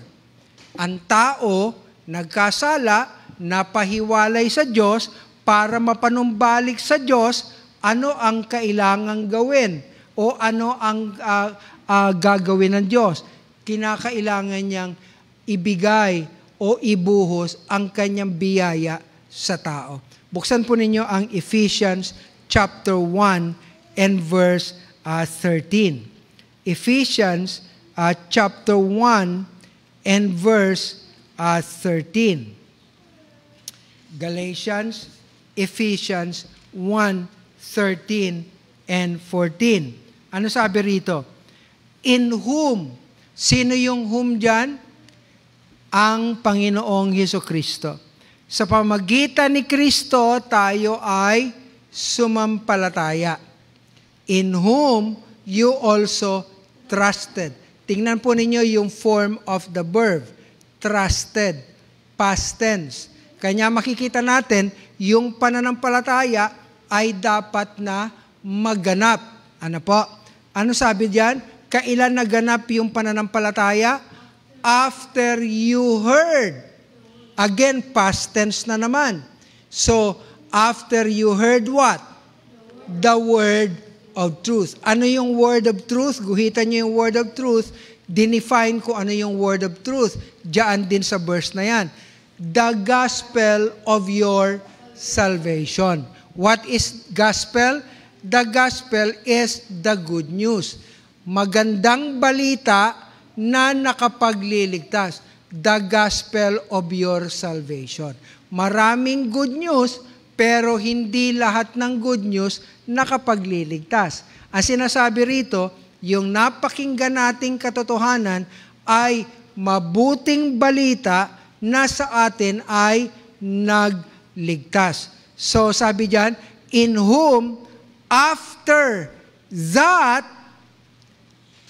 Ang tao nagkasala, napahiwalay sa Diyos para mapanumbalik sa Diyos ano ang kailangang gawin o ano ang uh, uh, gagawin ng Diyos kinakailangan niyang ibigay o ibuhos ang kanyang biyaya sa tao. Buksan po ninyo ang Ephesians chapter 1 and verse uh, ah, 13. Ephesians uh, chapter 1 and verse uh, ah, 13. Galatians, Ephesians 1, 13 and 14. Ano sabi rito? In whom Sino yung whom dyan? Ang Panginoong Yeso Kristo. Sa pamagitan ni Kristo, tayo ay sumampalataya. In whom you also trusted. Tingnan po ninyo yung form of the verb. Trusted. Past tense. Kanya makikita natin, yung pananampalataya ay dapat na maganap. Ano po? Ano sabi diyan? Kailan naganap yung pananampalataya? After you heard. Again, past tense na naman. So, after you heard what? The word of truth. Ano yung word of truth? Guhitan niyo yung word of truth. Dinefine ko ano yung word of truth. Diyan din sa verse na yan. The gospel of your salvation. What is gospel? The gospel is the good news magandang balita na nakapagliligtas. The gospel of your salvation. Maraming good news, pero hindi lahat ng good news nakapagliligtas. Ang sinasabi rito, yung napakinggan nating katotohanan ay mabuting balita na sa atin ay nagligtas. So sabi diyan, in whom after that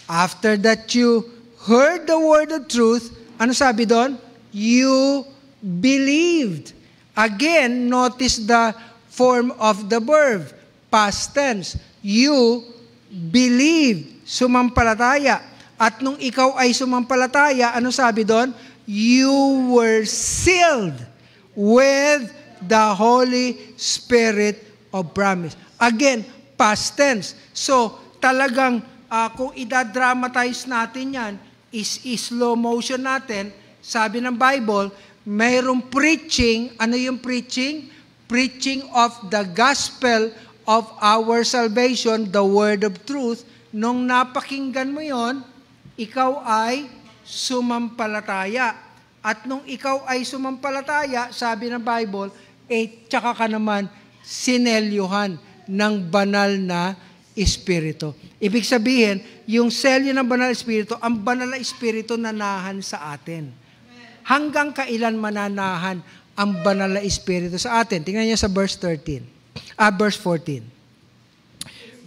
After that you heard the word of truth, ano sabi doon? You believed. Again, notice the form of the verb, past tense. You believed, sumampalataya. At nung ikaw ay sumampalataya, ano sabi doon? You were sealed with the Holy Spirit of promise. Again, past tense. So, talagang uh, kung idadramatize natin yan, is, is slow motion natin, sabi ng Bible, mayroong preaching, ano yung preaching? Preaching of the gospel of our salvation, the word of truth. Nung napakinggan mo yon, ikaw ay sumampalataya. At nung ikaw ay sumampalataya, sabi ng Bible, eh, tsaka ka naman sinelyuhan ng banal na Espiritu. Ibig sabihin, yung selyo ng Banal Espiritu, ang Banal na Espiritu nanahan sa atin. Hanggang kailan mananahan ang Banal na Espiritu sa atin? Tingnan niyo sa verse 13. Ah, verse 14.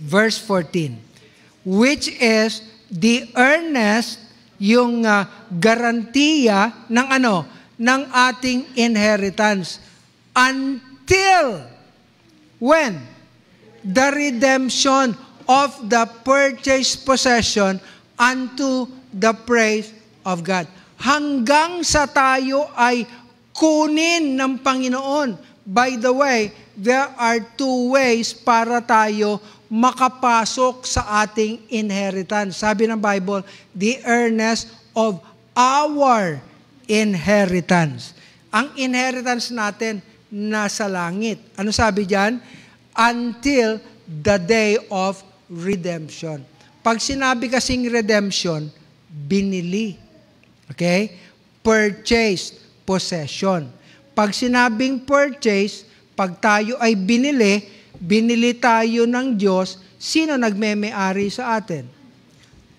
Verse 14. Which is the earnest, yung uh, garantiya ng ano? Ng ating inheritance. Until when? the redemption of the purchased possession unto the praise of God. Hanggang sa tayo ay kunin ng Panginoon. By the way, there are two ways para tayo makapasok sa ating inheritance. Sabi ng Bible, the earnest of our inheritance. Ang inheritance natin nasa langit. Ano sabi diyan? until the day of redemption. Pag sinabi kasing redemption, binili. Okay? Purchase, possession. Pag sinabing purchase, pag tayo ay binili, binili tayo ng Diyos, sino nagmeme-ari sa atin?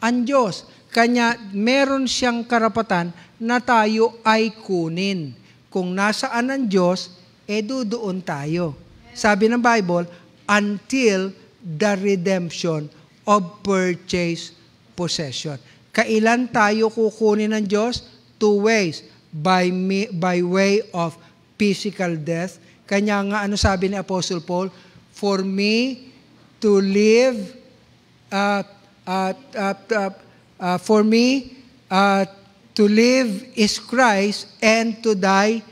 Ang Diyos. Kanya meron siyang karapatan na tayo ay kunin. Kung nasaan ang Diyos, edo eh, doon tayo. Sabi ng Bible, until the redemption of purchase possession. Kailan tayo kukunin ng Diyos? Two ways. By, me, by way of physical death. Kanya nga, ano sabi ni Apostle Paul? For me to live, uh, uh, uh, uh, uh, for me uh, to live is Christ and to die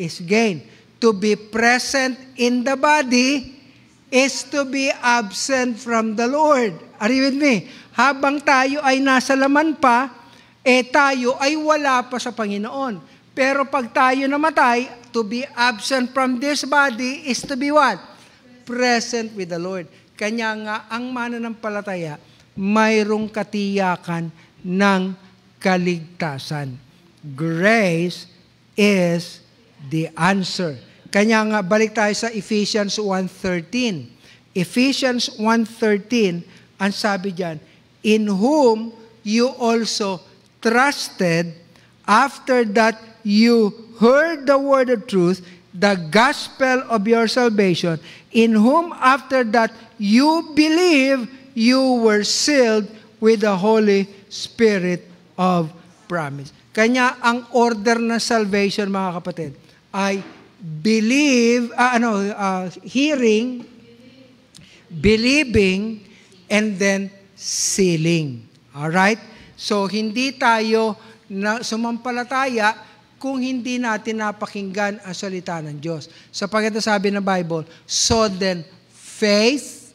is gain to be present in the body is to be absent from the Lord. Are you with me? Habang tayo ay nasa laman pa, eh tayo ay wala pa sa Panginoon. Pero pag tayo namatay, to be absent from this body is to be what? Present with the Lord. Kanya nga ang mananampalataya, mayroong katiyakan ng kaligtasan. Grace is the answer. Kanya nga, balik tayo sa Ephesians 1.13. Ephesians 1.13, ang sabi diyan, In whom you also trusted after that you heard the word of truth, the gospel of your salvation, in whom after that you believe you were sealed with the Holy Spirit of promise. Kanya ang order ng salvation, mga kapatid, ay believe, uh, ano, uh, hearing, believing, and then sealing. Alright? So, hindi tayo na sumampalataya kung hindi natin napakinggan ang salita ng Diyos. Sapagat sabi ng Bible, So then, faith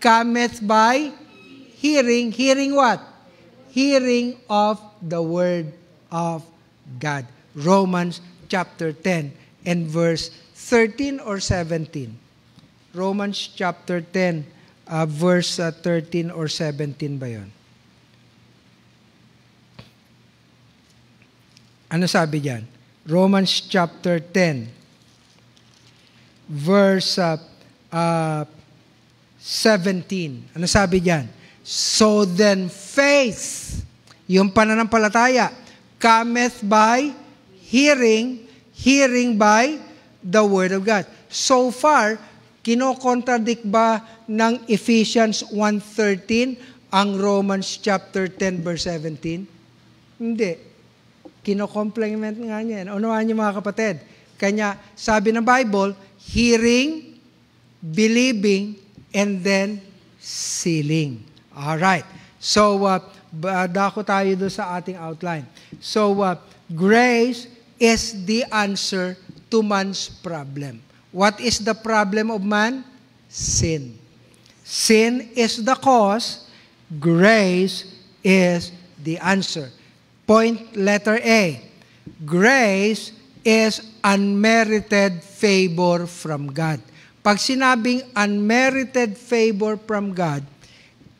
cometh by hearing. Hearing what? Hearing of the Word of God. Romans chapter 10 and verse 13 or 17. Romans chapter 10, uh, verse uh, 13 or 17 ba yun? Ano sabi diyan? Romans chapter 10, verse uh, uh, 17. Ano sabi diyan? So then faith, yung pananampalataya, cometh by hearing Hearing by the Word of God. So far, kinokontradict ba ng Ephesians 1.13 ang Romans chapter 10 verse 17? Hindi. Kinocomplement nga niya. Unawahan niyo mga kapatid. Kanya, sabi ng Bible, hearing, believing, and then sealing. All right. So, uh, dako tayo doon sa ating outline. So, uh, grace is the answer to man's problem. What is the problem of man? Sin. Sin is the cause, grace is the answer. Point letter A. Grace is unmerited favor from God. Pag sinabing unmerited favor from God,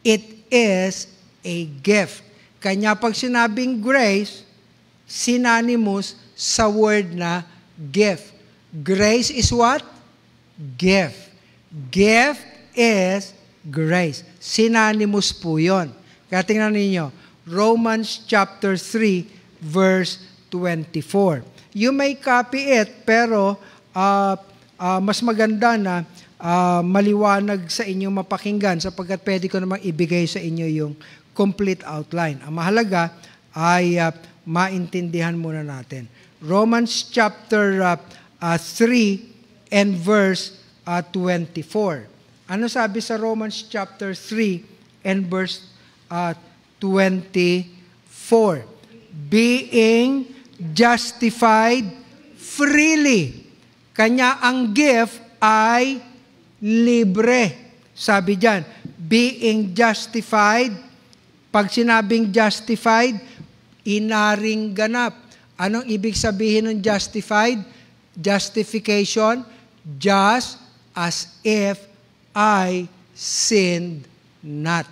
it is a gift. Kanya pag sinabing grace, synonymous sa word na gift. Grace is what? Gift. Gift is grace. Synonymous po yun. Kaya tingnan ninyo, Romans chapter 3, verse 24. You may copy it, pero uh, uh, mas maganda na uh, maliwanag sa inyo mapakinggan sapagkat pwede ko namang ibigay sa inyo yung complete outline. Ang mahalaga ay uh, maintindihan muna natin. Romans chapter uh, uh, 3 and verse uh, 24. Ano sabi sa Romans chapter 3 and verse uh, 24? Being justified freely. Kanya ang gift ay libre. Sabi diyan, being justified. Pag sinabing justified, inaring ganap. Anong ibig sabihin ng justified? Justification, just as if I sinned not.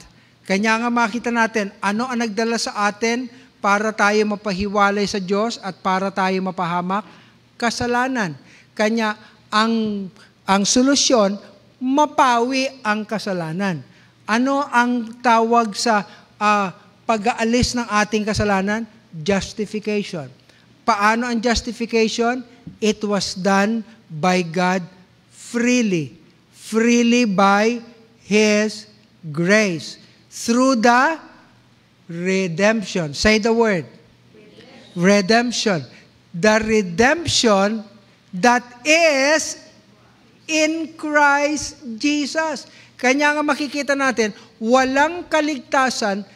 Kanya nga makita natin, ano ang nagdala sa atin para tayo mapahiwalay sa Diyos at para tayo mapahamak? Kasalanan. Kanya, ang, ang solusyon, mapawi ang kasalanan. Ano ang tawag sa uh, pag-aalis ng ating kasalanan? Justification Paano ang justification? It was done by God freely. Freely by His grace. Through the redemption. Say the word. Redemption. redemption. The redemption that is in Christ Jesus. Kanya nga makikita natin, walang kaligtasan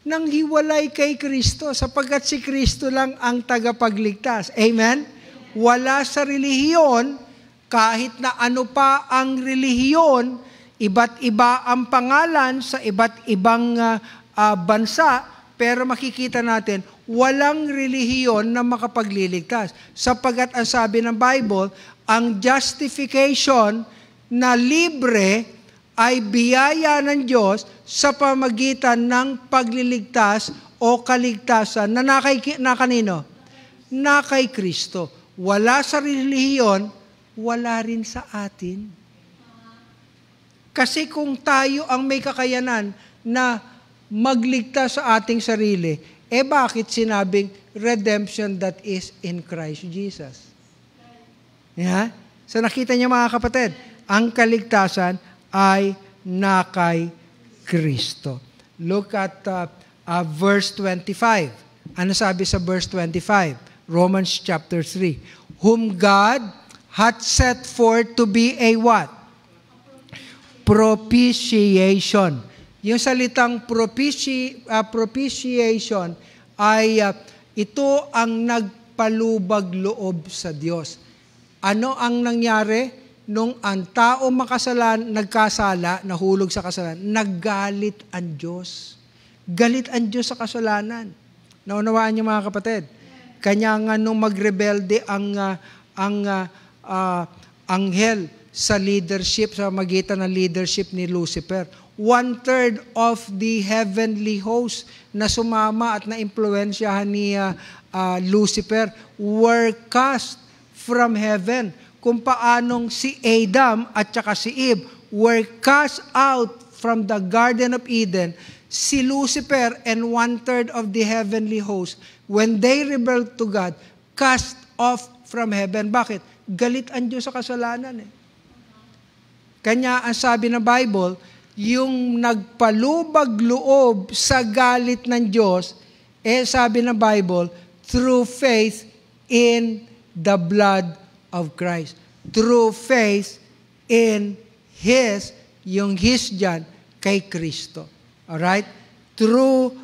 nang hiwalay kay Kristo sapagkat si Kristo lang ang tagapagligtas. Amen? Wala sa relihiyon, kahit na ano pa ang relihiyon, iba't iba ang pangalan sa iba't ibang uh, uh, bansa, pero makikita natin, walang relihiyon na makapagliligtas. Sapagat ang sabi ng Bible, ang justification na libre ay biyaya ng Diyos sa pamagitan ng pagliligtas o kaligtasan na, na, kay, na kanino? Na kay Kristo. Wala sa relihiyon, wala rin sa atin. Kasi kung tayo ang may kakayanan na magligtas sa ating sarili, eh bakit sinabing redemption that is in Christ Jesus? Yeah? So nakita niyo mga kapatid, ang kaligtasan ay na kay Kristo. Look at uh, uh, verse 25. Ano sabi sa verse 25? Romans chapter 3. Whom God hath set forth to be a what? Propitiation. Yung salitang propiti- uh, propitiation ay uh, ito ang nagpalubag loob sa Diyos. Ano ang nangyari? nung ang tao makasalan, nagkasala, nahulog sa kasalan, naggalit ang Diyos. Galit ang Diyos sa kasalanan. Naunawaan niyo mga kapatid? Kanya nga nung magrebelde ang uh, ang uh, uh, anghel sa leadership, sa magitan ng leadership ni Lucifer. One-third of the heavenly host na sumama at na-impluensyahan ni uh, uh, Lucifer were cast from heaven kung paanong si Adam at saka si Eve were cast out from the Garden of Eden, si Lucifer and one-third of the heavenly host, when they rebelled to God, cast off from heaven. Bakit? Galit ang Diyos sa kasalanan eh. Kanya ang sabi ng Bible, yung nagpalubag loob sa galit ng Diyos, eh sabi ng Bible, through faith in the blood of Christ through faith in His, yung His dyan, kay Kristo. Alright? Through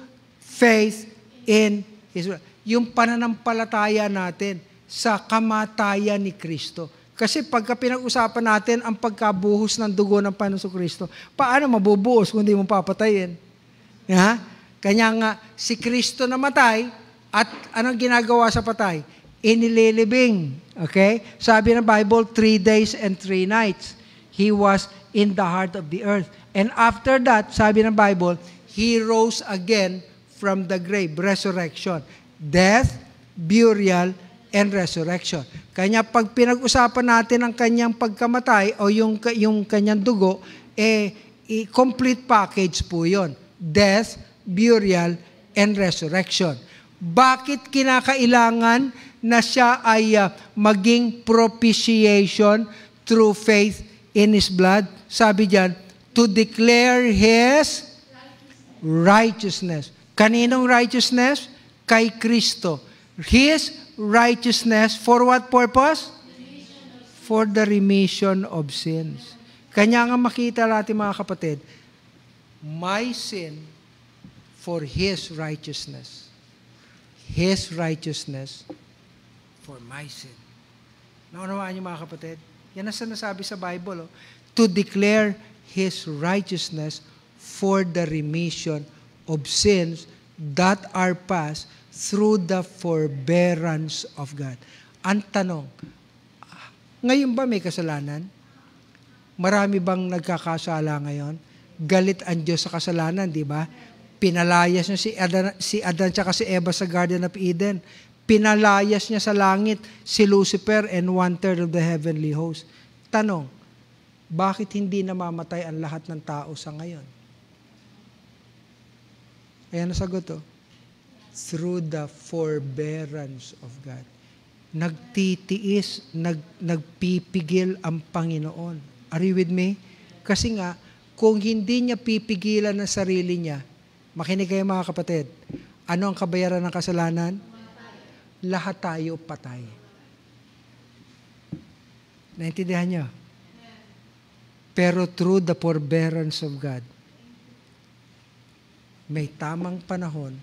faith in His Yung pananampalataya natin sa kamatayan ni Kristo. Kasi pagka pinag-usapan natin ang pagkabuhos ng dugo ng Panginoon Kristo, paano mabubuhos kung hindi mo papatayin? Ha? Kanya nga, si Kristo namatay, at anong ginagawa sa patay? Inililibing Okay? Sabi ng Bible, three days and three nights. He was in the heart of the earth. And after that, sabi ng Bible, He rose again from the grave. Resurrection. Death, burial, and resurrection. Kanya pag pinag-usapan natin ang kanyang pagkamatay o yung, yung kanyang dugo, eh, eh, complete package po yon. Death, burial, and resurrection. Bakit kinakailangan na siya ay uh, maging propitiation through faith in His blood. Sabi diyan, to declare His righteousness. Kaninong righteousness? Kay Kristo. His righteousness for what purpose? For the remission of sins. Kanya nga makita natin mga kapatid, my sin for His righteousness. His righteousness for my sin. Naunawaan niyo mga kapatid? Yan ang sinasabi sa Bible. Oh. To declare His righteousness for the remission of sins that are past through the forbearance of God. Ang tanong, ngayon ba may kasalanan? Marami bang nagkakasala ngayon? Galit ang Diyos sa kasalanan, di ba? Pinalayas niya si Adan, si Adan at si Eva sa Garden of Eden. Pinalayas niya sa langit si Lucifer and one-third of the heavenly host. Tanong, bakit hindi namamatay ang lahat ng tao sa ngayon? Ayan ang sagot oh. Through the forbearance of God. Nagtitiis, nag, nagpipigil ang Panginoon. Are you with me? Kasi nga, kung hindi niya pipigilan ang sarili niya, makinig kayo mga kapatid, ano ang kabayaran ng kasalanan? lahat tayo patay. Naintindihan niyo? Pero through the forbearance of God, may tamang panahon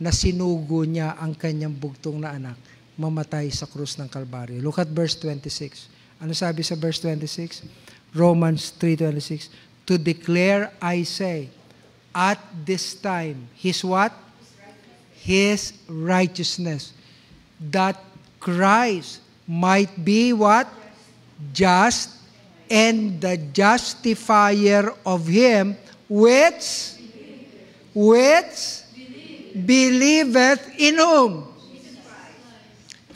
na sinugo niya ang kanyang bugtong na anak mamatay sa krus ng Kalbaryo. Look at verse 26. Ano sabi sa verse 26? Romans 3.26 To declare, I say, at this time, His what? His righteousness. His righteousness that Christ might be what? Just and the justifier of him which which believeth in whom?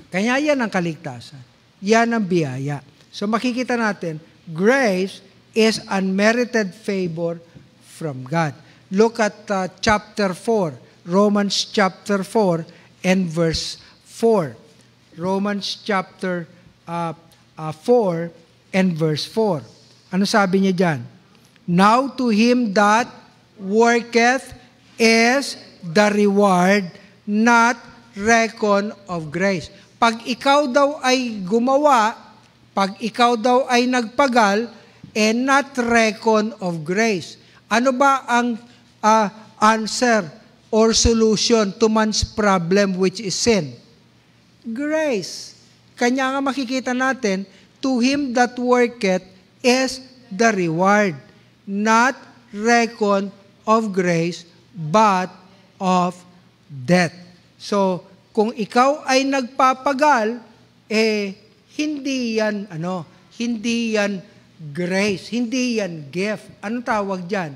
Kaya yan ang kaligtasan. Yan ang biyaya. So makikita natin, grace is unmerited favor from God. Look at uh, chapter 4, Romans chapter 4 and verse 4. Romans chapter uh, uh, 4 and verse 4. Ano sabi niya dyan? Now to him that worketh is the reward, not reckon of grace. Pag ikaw daw ay gumawa, pag ikaw daw ay nagpagal, and eh, not reckon of grace. Ano ba ang uh, answer or solution to man's problem which is sin? grace. Kanya nga makikita natin, to him that worketh is the reward, not reckon of grace, but of death. So, kung ikaw ay nagpapagal, eh, hindi yan, ano, hindi yan grace, hindi yan gift. Anong tawag dyan?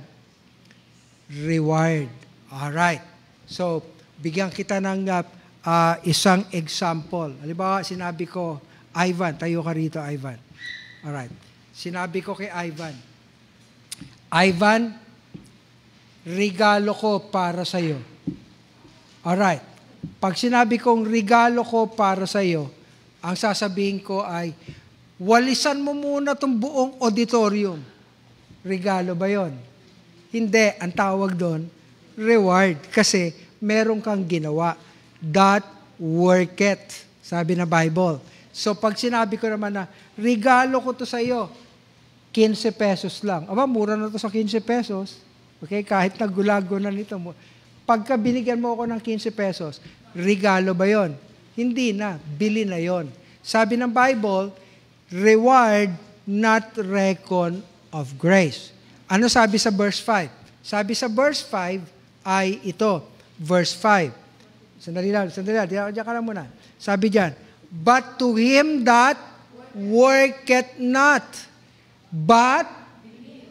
Reward. All right. So, bigyan kita ng uh, uh, isang example. Halimbawa, sinabi ko, Ivan, tayo ka rito, Ivan. Alright. Sinabi ko kay Ivan, Ivan, regalo ko para sa sa'yo. Alright. Pag sinabi kong regalo ko para sa iyo, ang sasabihin ko ay, walisan mo muna itong buong auditorium. Regalo ba yon? Hindi. Ang tawag doon, reward. Kasi meron kang ginawa that worketh. Sabi na Bible. So pag sinabi ko naman na, regalo ko to sa iyo, 15 pesos lang. Aba, mura na to sa 15 pesos. Okay, kahit nagulago na nito mo. Pagka binigyan mo ako ng 15 pesos, regalo ba yon? Hindi na, bili na yon. Sabi ng Bible, reward not reckon of grace. Ano sabi sa verse 5? Sabi sa verse 5 ay ito, verse 5. Sandali lang, sandali lang. Diyan, diyan ka lang muna. Sabi diyan, But to him that worketh not, but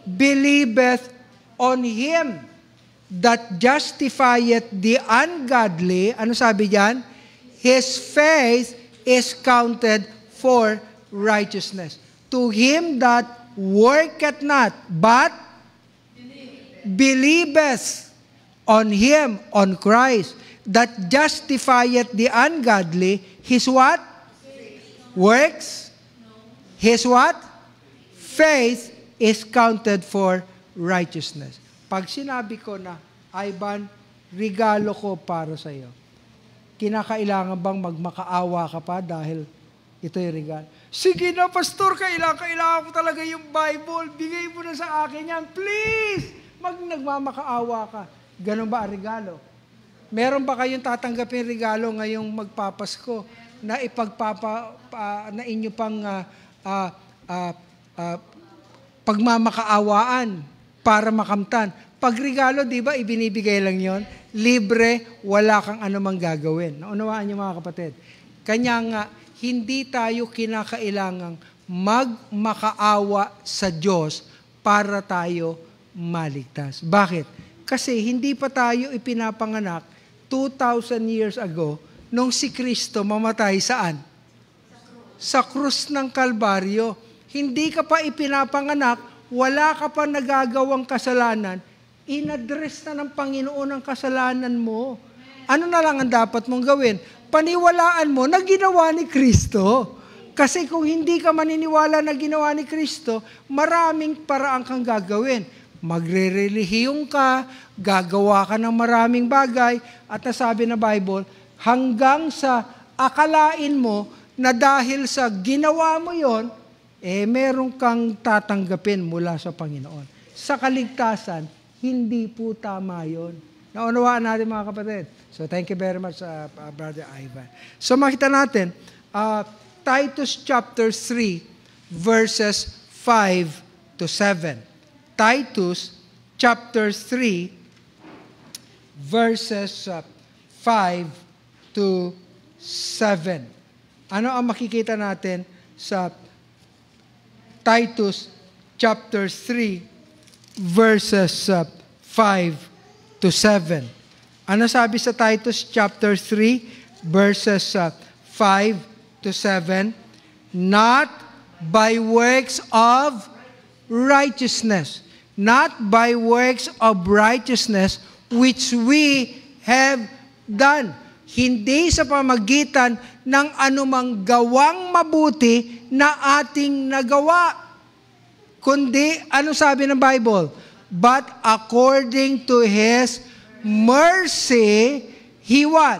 believeth on him that justifieth the ungodly, ano sabi diyan? His faith is counted for righteousness. To him that worketh not, but believeth on him, on Christ, that justifieth the ungodly, his what? Works? His what? Faith is counted for righteousness. Pag sinabi ko na, Ivan, regalo ko para sa iyo. Kinakailangan bang magmakaawa ka pa dahil ito yung regalo? Sige na, pastor, kailangan, kailangan ko talaga yung Bible. Bigay mo na sa akin yan. Please! Mag nagmamakaawa ka. Ganun ba ang regalo? Meron ba kayong tatanggapin regalo ngayong magpapasko na ipagpapa uh, na inyo pang uh, ah, uh, ah, uh, ah, pagmamakaawaan para makamtan? Pag regalo, di ba, ibinibigay lang yon Libre, wala kang anumang gagawin. Naunawaan niyo mga kapatid. Kanya nga, hindi tayo kinakailangang magmakaawa sa Diyos para tayo maligtas. Bakit? Kasi hindi pa tayo ipinapanganak 2,000 years ago nung si Kristo mamatay saan? Sa krus ng Kalbaryo. Hindi ka pa ipinapanganak, wala ka pa nagagawang kasalanan, inadres na ng Panginoon ang kasalanan mo. Ano na lang ang dapat mong gawin? Paniwalaan mo na ginawa ni Kristo. Kasi kung hindi ka maniniwala na ginawa ni Kristo, maraming paraan kang gagawin magre-relihiyong ka, gagawa ka ng maraming bagay, at nasabi na Bible, hanggang sa akalain mo na dahil sa ginawa mo yon, eh meron kang tatanggapin mula sa Panginoon. Sa kaligtasan, hindi po tama yon. Naunawaan natin mga kapatid. So thank you very much, uh, uh Brother Ivan. So makita natin, uh, Titus chapter 3, verses 5 to 7. Titus chapter 3 verses 5 uh, to 7. Ano ang makikita natin sa Titus chapter 3 verses 5 uh, to 7. Ano sabi sa Titus chapter 3 verses 5 uh, to 7? Not by works of righteousness, not by works of righteousness which we have done. Hindi sa pamagitan ng anumang gawang mabuti na ating nagawa. Kundi, ano sabi ng Bible? But according to His mercy, He what?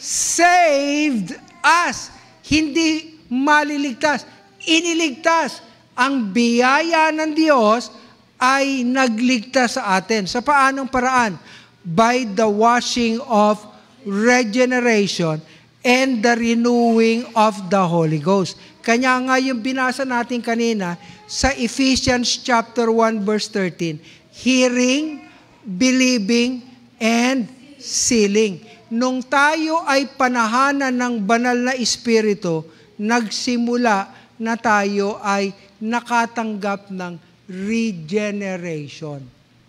Saved us. Hindi maliligtas. Iniligtas ang biyaya ng Diyos ay nagligtas sa atin. Sa paanong paraan? By the washing of regeneration and the renewing of the Holy Ghost. Kanya nga yung binasa natin kanina sa Ephesians chapter 1 verse 13, hearing, believing, and sealing. Nung tayo ay panahanan ng banal na espiritu, nagsimula na tayo ay nakatanggap ng regeneration.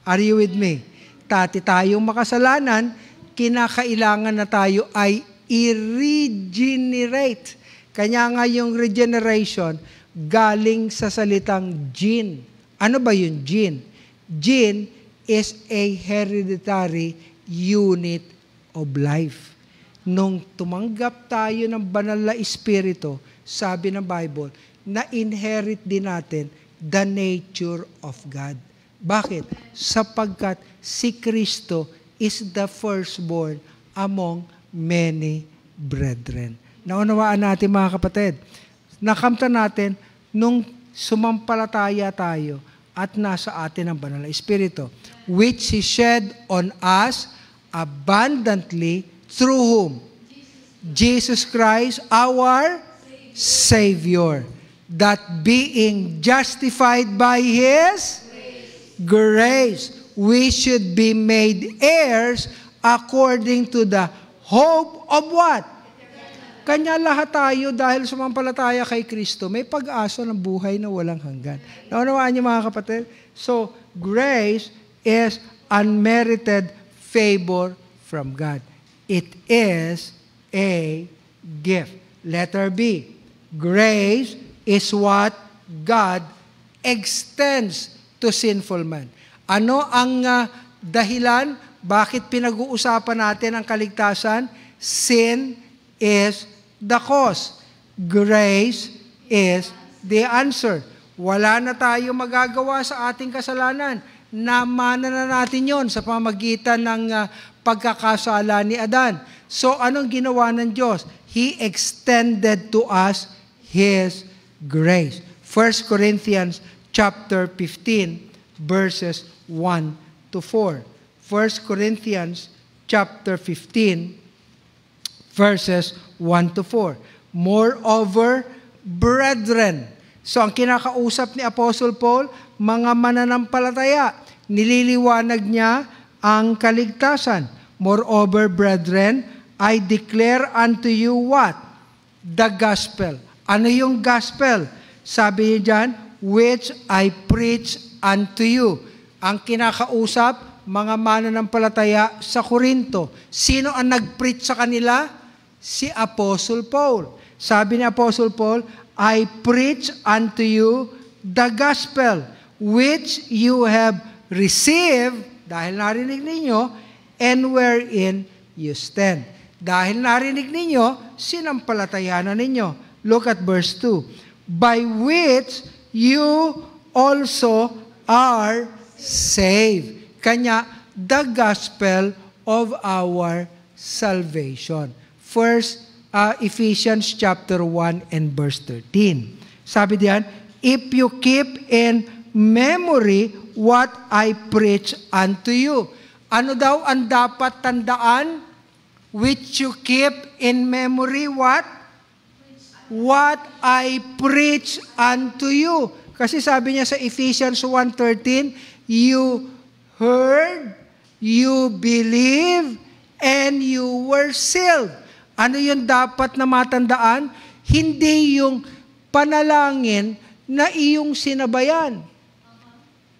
Are you with me? Tati tayong makasalanan, kinakailangan na tayo ay i-regenerate. Kanya nga yung regeneration, galing sa salitang gene. Ano ba yung gene? Gene is a hereditary unit of life. Nung tumanggap tayo ng banal na espiritu, sabi ng Bible, na-inherit din natin the nature of God. Bakit? Sapagkat si Kristo is the firstborn among many brethren. Naunawaan natin mga kapatid, nakamta natin nung sumampalataya tayo at nasa atin ang banal na Espiritu, which He shed on us abundantly through whom? Jesus Christ, our Savior. Savior that being justified by His grace, grace we should be made heirs according to the hope of what? Kanya lahat tayo dahil sumampalataya kay Kristo, may pag-asa ng buhay na walang hanggan. Naunawaan niyo mga kapatid? So, grace is unmerited favor from God. It is a gift. Letter B, grace is what God extends to sinful man. Ano ang uh, dahilan bakit pinag-uusapan natin ang kaligtasan? Sin is the cause. Grace is the answer. Wala na tayo magagawa sa ating kasalanan. Namana na natin yon sa pamagitan ng uh, pagkakasala ni Adan. So anong ginawa ng Diyos? He extended to us His grace. 1 Corinthians chapter 15 verses 1 to 4. 1 Corinthians chapter 15 verses 1 to 4. Moreover, brethren. So ang kinakausap ni Apostle Paul, mga mananampalataya, nililiwanag niya ang kaligtasan. Moreover, brethren, I declare unto you what? The gospel ano yung gospel? Sabi niya dyan, which I preach unto you. Ang kinakausap, mga mananampalataya sa Korinto. Sino ang nag-preach sa kanila? Si Apostle Paul. Sabi ni Apostle Paul, I preach unto you the gospel which you have received, dahil narinig ninyo, and wherein you stand. Dahil narinig ninyo, sinampalatayanan ninyo. Look at verse 2. By which you also are saved. Kanya, the gospel of our salvation. First, uh, Ephesians chapter 1 and verse 13. Sabi diyan, If you keep in memory what I preach unto you. Ano daw ang dapat tandaan? Which you keep in memory what? what I preach unto you. Kasi sabi niya sa Ephesians 1.13, you heard, you believe, and you were sealed. Ano yung dapat na matandaan? Hindi yung panalangin na iyong sinabayan.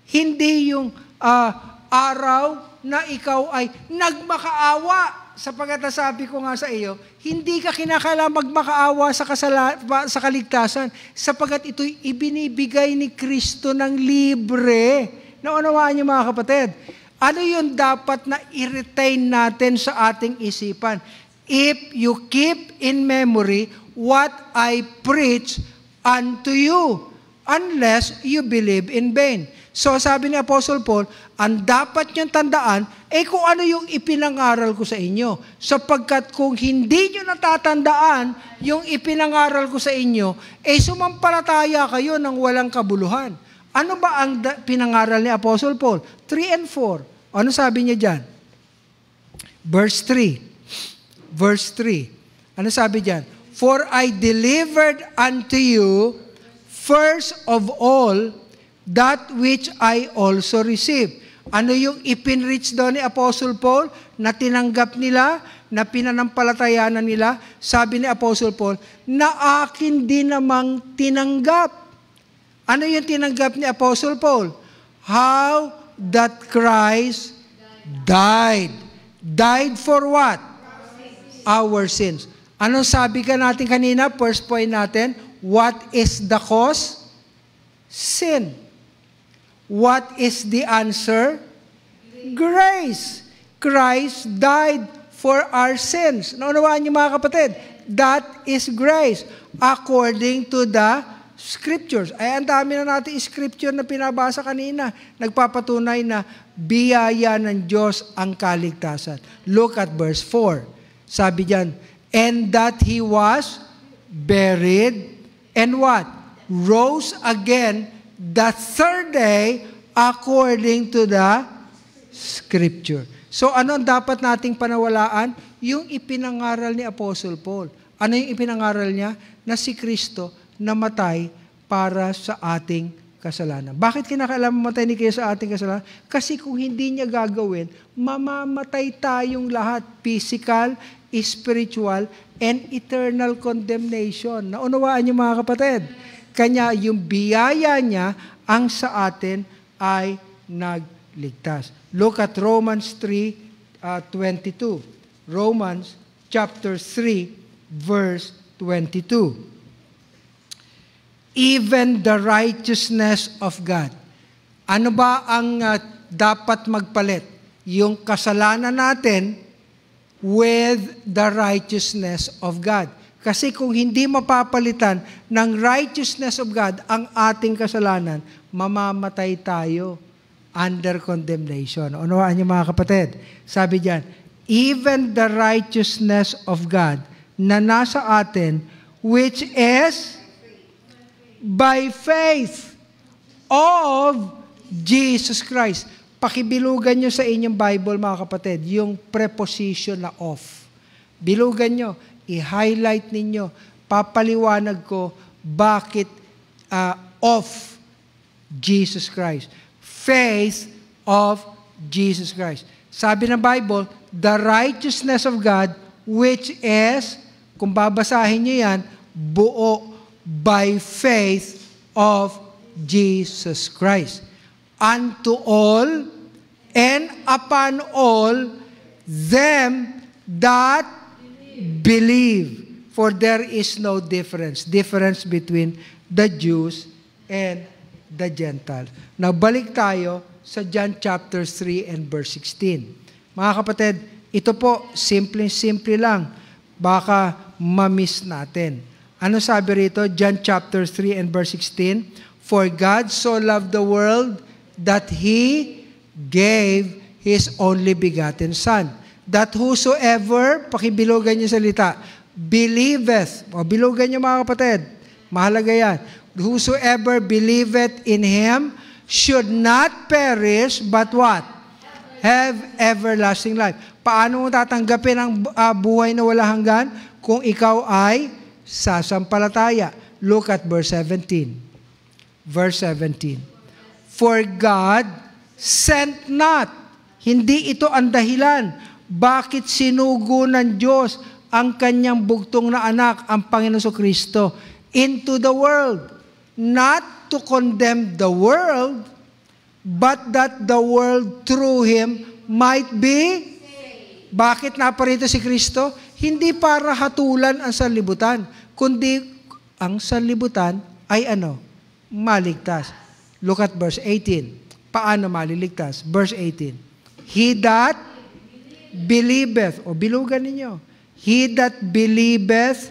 Hindi yung uh, araw na ikaw ay nagmakaawa sapagkat nasabi ko nga sa iyo, hindi ka kinakalamag magmakaawa sa, kasala, sa kaligtasan, sapagkat ito'y ibinibigay ni Kristo ng libre. Naunawaan niyo mga kapatid, ano yung dapat na i-retain natin sa ating isipan? If you keep in memory what I preach unto you, unless you believe in vain. So sabi ni Apostle Paul, ang dapat niyong tandaan, eh kung ano yung ipinangaral ko sa inyo. Sapagkat kung hindi niyo natatandaan yung ipinangaral ko sa inyo, eh sumampalataya kayo ng walang kabuluhan. Ano ba ang da- pinangaral ni Apostle Paul? 3 and 4. Ano sabi niya dyan? Verse 3. Verse 3. Ano sabi dyan? For I delivered unto you first of all that which I also received. Ano yung ipinreach doon ni Apostle Paul na tinanggap nila, na pinanampalatayanan nila? Sabi ni Apostle Paul, na akin din namang tinanggap. Ano yung tinanggap ni Apostle Paul? How that Christ died. Died for what? Our sins. Our Anong sabi ka natin kanina? First point natin, what is the cause? Sin. What is the answer? Grace. Christ died for our sins. Naunawaan niyo mga kapatid? That is grace according to the scriptures. Ay, ang dami na natin scripture na pinabasa kanina. Nagpapatunay na biyaya ng Diyos ang kaligtasan. Look at verse 4. Sabi diyan, And that He was buried and what? Rose again the third day according to the Scripture. So ano ang dapat nating panawalaan? Yung ipinangaral ni Apostle Paul. Ano yung ipinangaral niya? Na si Kristo namatay para sa ating kasalanan. Bakit kinakailangan mamatay ni Kristo sa ating kasalanan? Kasi kung hindi niya gagawin, mamamatay tayong lahat. Physical, spiritual, and eternal condemnation. Naunawaan niyo mga kapatid? Amen. Kanya yung biyaya niya ang sa atin ay nagligtas. Look at Romans 3, uh, 22. Romans chapter 3, verse 22. Even the righteousness of God. Ano ba ang uh, dapat magpalit? Yung kasalanan natin with the righteousness of God kasi kung hindi mapapalitan ng righteousness of God ang ating kasalanan, mamamatay tayo under condemnation. Unawaan niyo mga kapatid, sabi diyan, even the righteousness of God na nasa atin, which is by faith of Jesus Christ. Pakibilugan nyo sa inyong Bible, mga kapatid, yung preposition na of. Bilugan nyo i-highlight ninyo, papaliwanag ko bakit uh, of Jesus Christ. Faith of Jesus Christ. Sabi ng Bible, the righteousness of God which is, kung babasahin nyo yan, buo by faith of Jesus Christ. Unto all and upon all them that believe. For there is no difference. Difference between the Jews and the Gentiles. Now, balik tayo sa John chapter 3 and verse 16. Mga kapatid, ito po, simple-simple lang. Baka mamiss natin. Ano sabi rito? John chapter 3 and verse 16. For God so loved the world that He gave His only begotten Son that whosoever, pakibilogan niyo salita, believeth, o bilogan niyo mga kapatid, mahalaga yan, whosoever believeth in Him should not perish, but what? Have everlasting life. Paano mo tatanggapin ang uh, buhay na wala hanggan? Kung ikaw ay sasampalataya. Look at verse 17. Verse 17. For God sent not. Hindi ito ang dahilan bakit sinugo ng Diyos ang kanyang bugtong na anak, ang Panginoon so Kristo, into the world? Not to condemn the world, but that the world through Him might be bakit naparito si Kristo? Hindi para hatulan ang sanlibutan, kundi ang sanlibutan ay ano? Maligtas. Look at verse 18. Paano maliligtas? Verse 18. He that believeth, o bilugan ninyo, he that believeth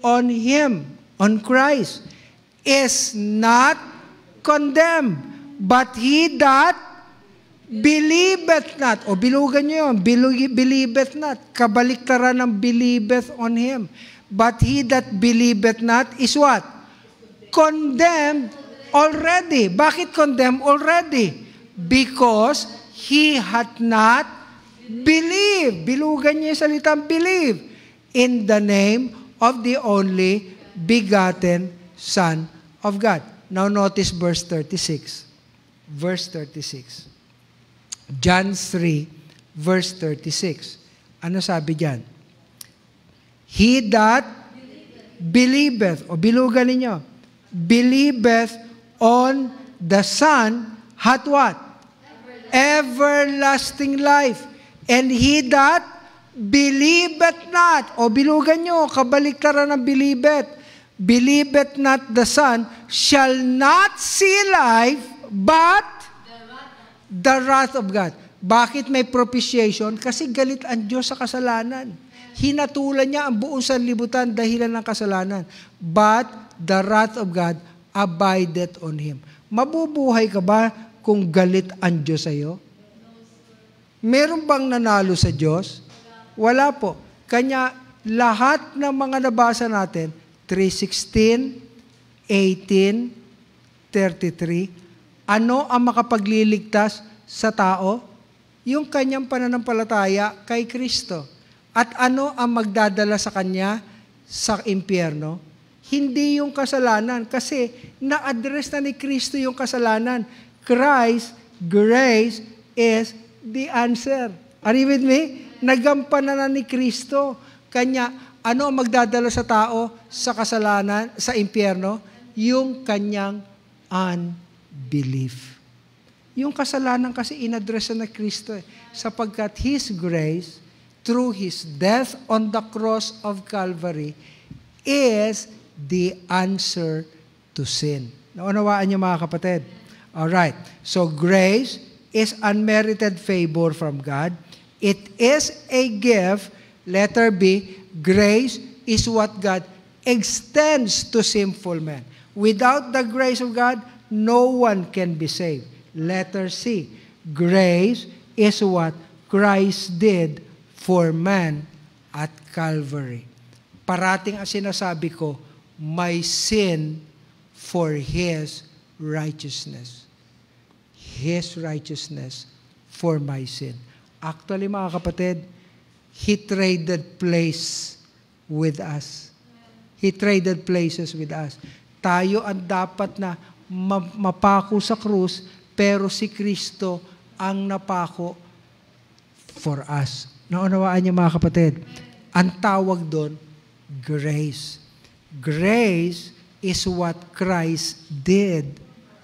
on Him, on Christ, is not condemned, but he that believeth not, o bilugan nyo yun, believeth not, kabaliktaran ng believeth on Him. But he that believeth not is what? Condemned already. Bakit condemned already? Because he had not Believe. Bilugan niya yung salitang believe. In the name of the only begotten Son of God. Now notice verse 36. Verse 36. John 3, verse 36. Ano sabi diyan? He that believeth, o bilugan ninyo, believeth on the Son hath what? Everlasting, Everlasting life. And he that believeth not, o bilugan nyo, kabaliktaran ng believeth, believeth not the Son, shall not see life, but the wrath of God. Bakit may propitiation? Kasi galit ang Diyos sa kasalanan. Hinatulan niya ang buong sanlibutan dahilan ng kasalanan. But the wrath of God abideth on him. Mabubuhay ka ba kung galit ang Diyos sa iyo? Meron bang nanalo sa Diyos? Wala po. Kanya, lahat ng mga nabasa natin, 316, 18, 33, ano ang makapagliligtas sa tao? Yung kanyang pananampalataya kay Kristo. At ano ang magdadala sa kanya sa impyerno? Hindi yung kasalanan kasi na-address na ni Kristo yung kasalanan. Christ, grace is the answer. Are you with me? Nagampanan na ni Kristo. Kanya, ano ang magdadala sa tao sa kasalanan, sa impyerno? Yung kanyang unbelief. Yung kasalanan kasi inaddress na Kristo eh. Sapagkat His grace, through His death on the cross of Calvary, is the answer to sin. Naunawaan niyo mga kapatid? All right. So grace, is unmerited favor from God. It is a gift. Letter B, grace is what God extends to sinful men. Without the grace of God, no one can be saved. Letter C, grace is what Christ did for man at Calvary. Parating ang sinasabi ko, my sin for His righteousness. His righteousness for my sin. Actually, mga kapatid, He traded place with us. He traded places with us. Tayo ang dapat na mapako sa krus, pero si Kristo ang napako for us. Naunawaan niyo mga kapatid, ang tawag doon, grace. Grace is what Christ did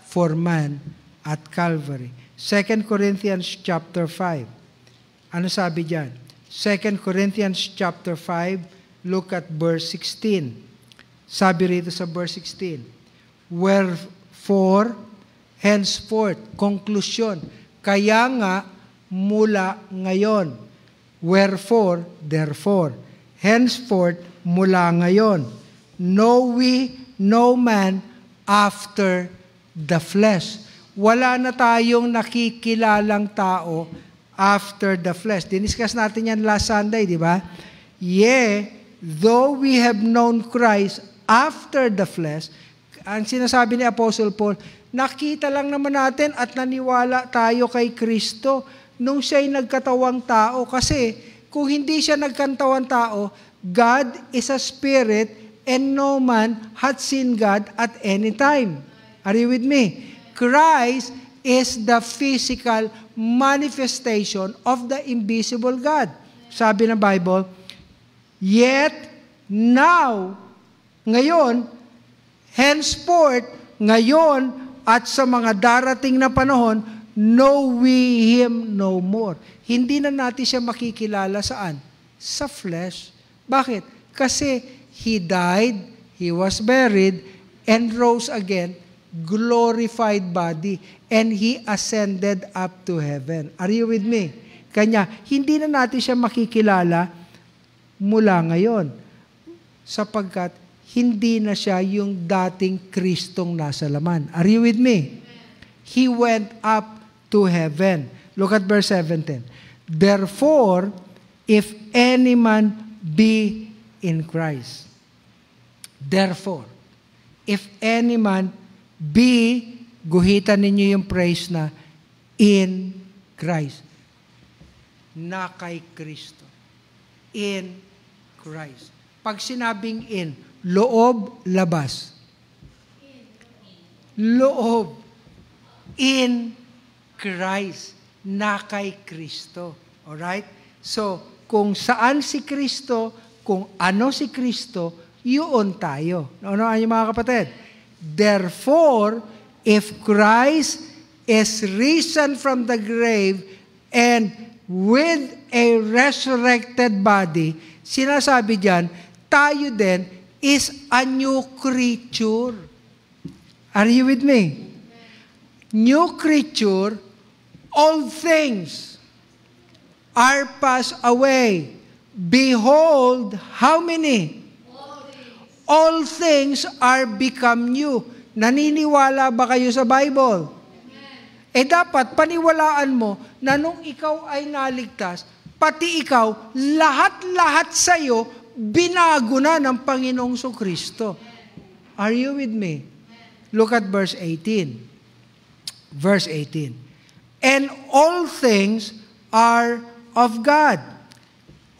for man at Calvary. 2 Corinthians chapter 5. Ano sabi diyan? 2 Corinthians chapter 5, look at verse 16. Sabi rito sa verse 16, Wherefore, henceforth, conclusion, kaya nga mula ngayon. Wherefore, therefore, henceforth, mula ngayon. Know we no man after the flesh wala na tayong nakikilalang tao after the flesh. Diniscuss natin yan last Sunday, di ba? Ye, though we have known Christ after the flesh, ang sinasabi ni Apostle Paul, nakita lang naman natin at naniwala tayo kay Kristo nung siya'y nagkatawang tao. Kasi kung hindi siya nagkatawang tao, God is a spirit and no man hath seen God at any time. Are you with me? Christ is the physical manifestation of the invisible God. Sabi ng Bible, Yet, now, ngayon, henceforth, ngayon, at sa mga darating na panahon, know we Him no more. Hindi na natin siya makikilala saan? Sa flesh. Bakit? Kasi He died, He was buried, and rose again glorified body and He ascended up to heaven. Are you with me? Kanya, hindi na natin siya makikilala mula ngayon sapagkat hindi na siya yung dating Kristong nasa laman. Are you with me? He went up to heaven. Look at verse 17. Therefore, if any man be in Christ. Therefore, if any man B, guhitan ninyo yung praise na in Christ. Na kay Kristo. In Christ. Pag sinabing in, loob, labas. Loob. In Christ. Na kay Kristo. Alright? So, kung saan si Kristo, kung ano si Kristo, yun tayo. Ano, ang ano, mga kapatid? Therefore, if Christ is risen from the grave and with a resurrected body, sinasabi diyan, tayo din is a new creature. Are you with me? New creature, all things are passed away. Behold, how many? all things are become new. Naniniwala ba kayo sa Bible? Eh dapat paniwalaan mo na nung ikaw ay naligtas, pati ikaw, lahat-lahat sa iyo, binago na ng Panginoong So Kristo. Are you with me? Look at verse 18. Verse 18. And all things are of God,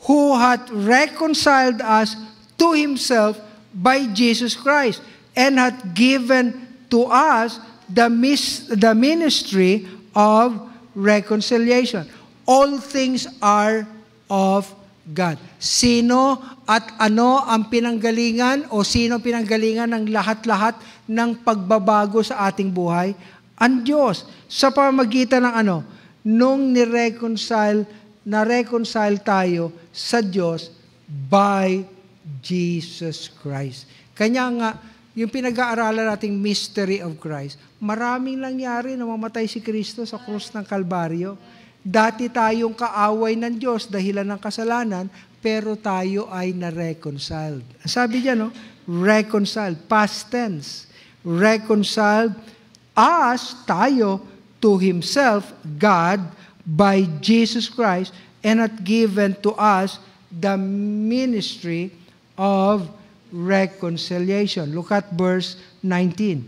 who hath reconciled us to Himself by Jesus Christ and hath given to us the, mis- the ministry of reconciliation. All things are of God. Sino at ano ang pinanggalingan o sino pinanggalingan ng lahat-lahat ng pagbabago sa ating buhay? Ang Diyos. Sa pamagitan ng ano? Nung nireconcile, na-reconcile tayo sa Diyos by Jesus Christ. Kanya nga, yung pinag-aaralan nating mystery of Christ, maraming nangyari na mamatay si Kristo sa krus ng Kalbaryo. Dati tayong kaaway ng Diyos dahilan ng kasalanan, pero tayo ay na-reconciled. Sabi niya, no? Reconciled, past tense. Reconciled us, tayo, to Himself, God, by Jesus Christ, and hath given to us the ministry of reconciliation. Look at verse 19.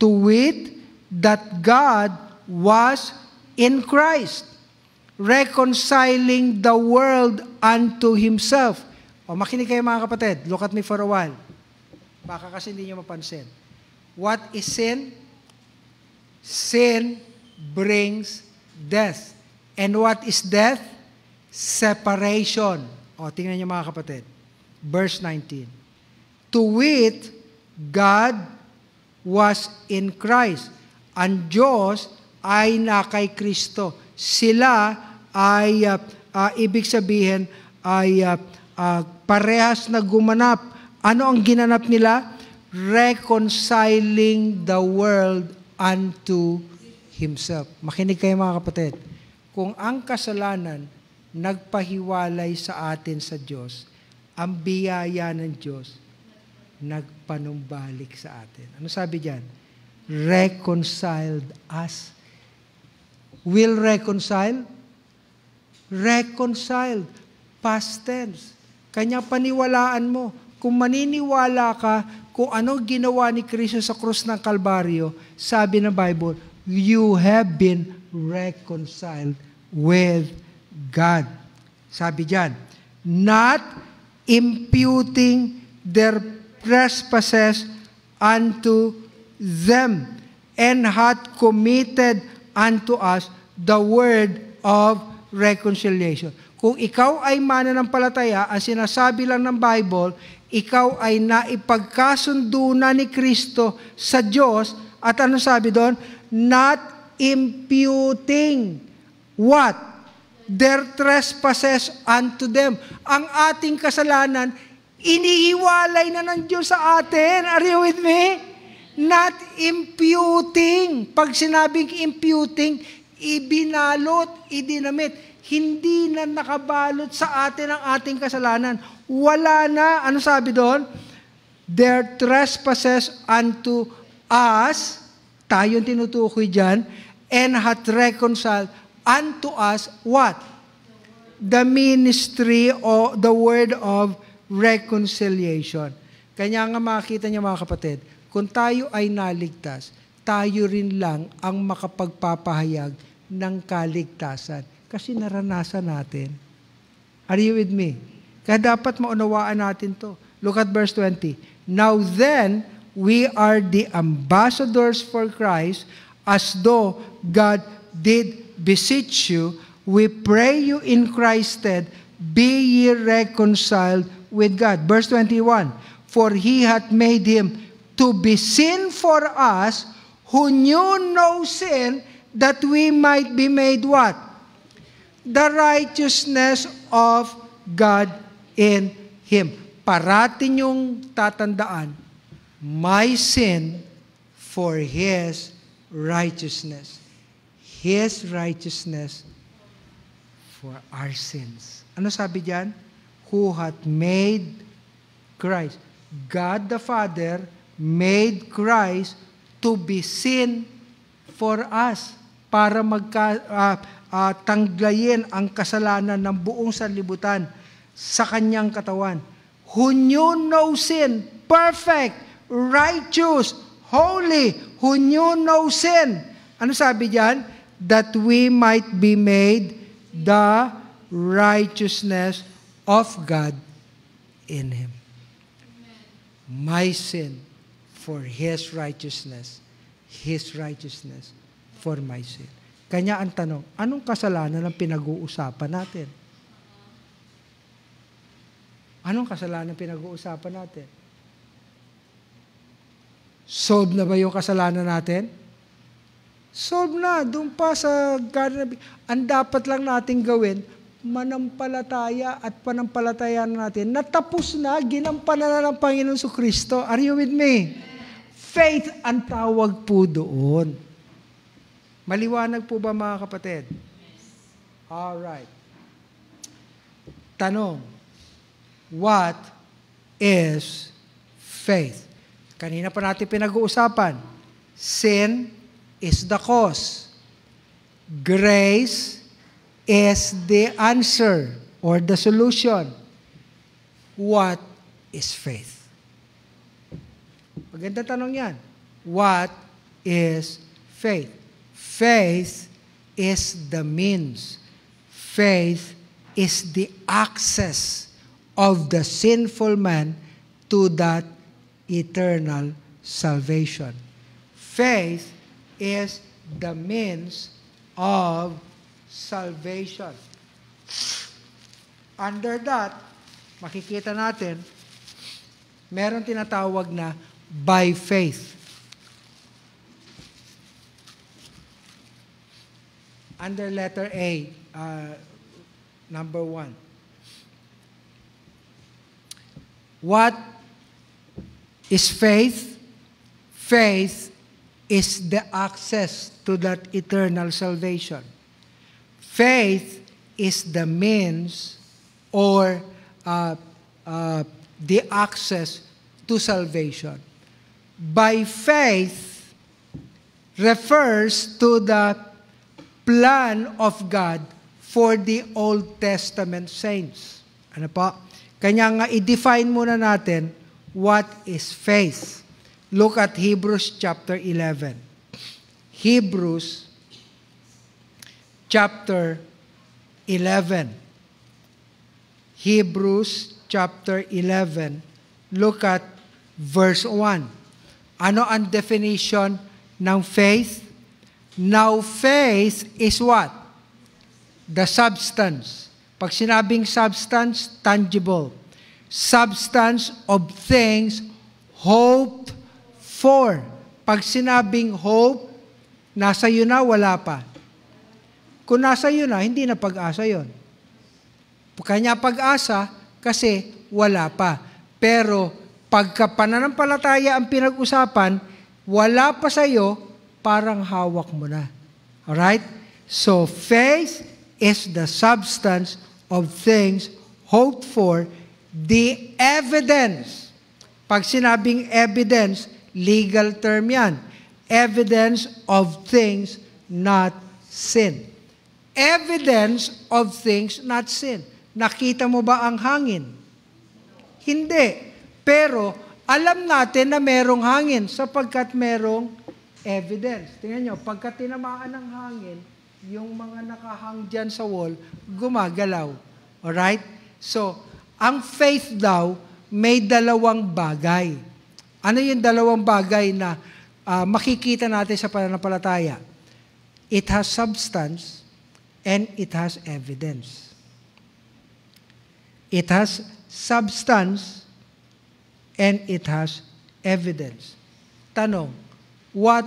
To wit, that God was in Christ, reconciling the world unto Himself. O, makinig kayo mga kapatid. Look at me for a while. Baka kasi hindi nyo mapansin. What is sin? Sin brings death. And what is death? Separation. O, tingnan nyo mga kapatid verse 19. To wit, God was in Christ. Ang Diyos ay na kay Kristo. Sila ay, uh, uh, ibig sabihin, ay uh, uh, parehas na gumanap. Ano ang ginanap nila? Reconciling the world unto Himself. Makinig kayo mga kapatid. Kung ang kasalanan nagpahiwalay sa atin sa Diyos, ang biyaya ng Diyos nagpanumbalik sa atin. Ano sabi diyan? Reconciled us. Will reconcile? Reconciled. Past tense. Kanya paniwalaan mo. Kung maniniwala ka kung ano ginawa ni Kristo sa krus ng Kalbaryo, sabi ng Bible, you have been reconciled with God. Sabi diyan, not imputing their trespasses unto them, and hath committed unto us the word of reconciliation. Kung ikaw ay mananampalataya, ang sinasabi lang ng Bible, ikaw ay naipagkasundo na ni Kristo sa Diyos, at ano sabi doon? Not imputing what? their trespasses unto them. Ang ating kasalanan, inihiwalay na ng Diyos sa atin. Are you with me? Not imputing. Pag sinabing imputing, ibinalot, idinamit. Hindi na nakabalot sa atin ang ating kasalanan. Wala na, ano sabi doon? Their trespasses unto us, tayong tinutukoy dyan, and hath reconciled unto us what? The ministry o the word of reconciliation. Kanya nga makita niya mga kapatid, kung tayo ay naligtas, tayo rin lang ang makapagpapahayag ng kaligtasan. Kasi naranasan natin. Are you with me? Kaya dapat maunawaan natin to. Look at verse 20. Now then, we are the ambassadors for Christ as though God did beseech you, we pray you in Christ's stead, be ye reconciled with God. Verse 21, For he hath made him to be sin for us, who knew no sin, that we might be made what? The righteousness of God in Him. Parati niyong tatandaan, my sin for His righteousness. His righteousness for our sins. Ano sabi diyan? Who hath made Christ. God the Father made Christ to be sin for us para magka, uh, uh, tanglayin ang kasalanan ng buong sanlibutan sa kanyang katawan. Who knew no sin, perfect, righteous, holy, who knew no sin. Ano sabi diyan? that we might be made the righteousness of God in Him. Amen. My sin for His righteousness. His righteousness for my sin. Kanya ang tanong, anong kasalanan ang pinag-uusapan natin? Anong kasalanan ang pinag-uusapan natin? Solve na ba yung kasalanan natin? Solve na, doon pa sa Garden of e-, Ang dapat lang nating gawin, manampalataya at panampalataya natin. Natapos na, ginampanan na ng Panginoon su Kristo. Are you with me? Faith ang tawag po doon. Maliwanag po ba mga kapatid? All right. Tanong, what is faith? Kanina pa natin pinag-uusapan. Sin, is the cause. Grace is the answer or the solution. What is faith? Maganda tanong yan. What is faith? Faith is the means. Faith is the access of the sinful man to that eternal salvation. Faith is the means of salvation. Under that, makikita natin, meron tinatawag na by faith. Under letter A, uh, number one. What is faith? Faith is the access to that eternal salvation. Faith is the means or uh, uh, the access to salvation. By faith refers to the plan of God for the Old Testament saints. Ano po? Kanya nga, i-define muna natin what is faith. Look at Hebrews chapter 11. Hebrews chapter 11. Hebrews chapter 11. Look at verse 1. Ano ang definition ng faith? Now faith is what? The substance. Pag sinabing substance, tangible. Substance of things hoped Four, pag sinabing hope, nasa iyo na, wala pa. Kung nasa iyo na, hindi na pag-asa yon. Kanya pag-asa kasi wala pa. Pero pagka pananampalataya ang pinag-usapan, wala pa sa iyo, parang hawak mo na. Alright? So faith is the substance of things hoped for, the evidence. Pag sinabing evidence, Legal term yan. Evidence of things not seen. Evidence of things not seen. Nakita mo ba ang hangin? Hindi. Pero alam natin na merong hangin sapagkat merong evidence. Tingnan nyo, pagka tinamaan ng hangin, yung mga nakahang dyan sa wall, gumagalaw. Alright? So, ang faith daw, may dalawang bagay ano yung dalawang bagay na uh, makikita natin sa pananampalataya? It has substance and it has evidence. It has substance and it has evidence. Tanong, what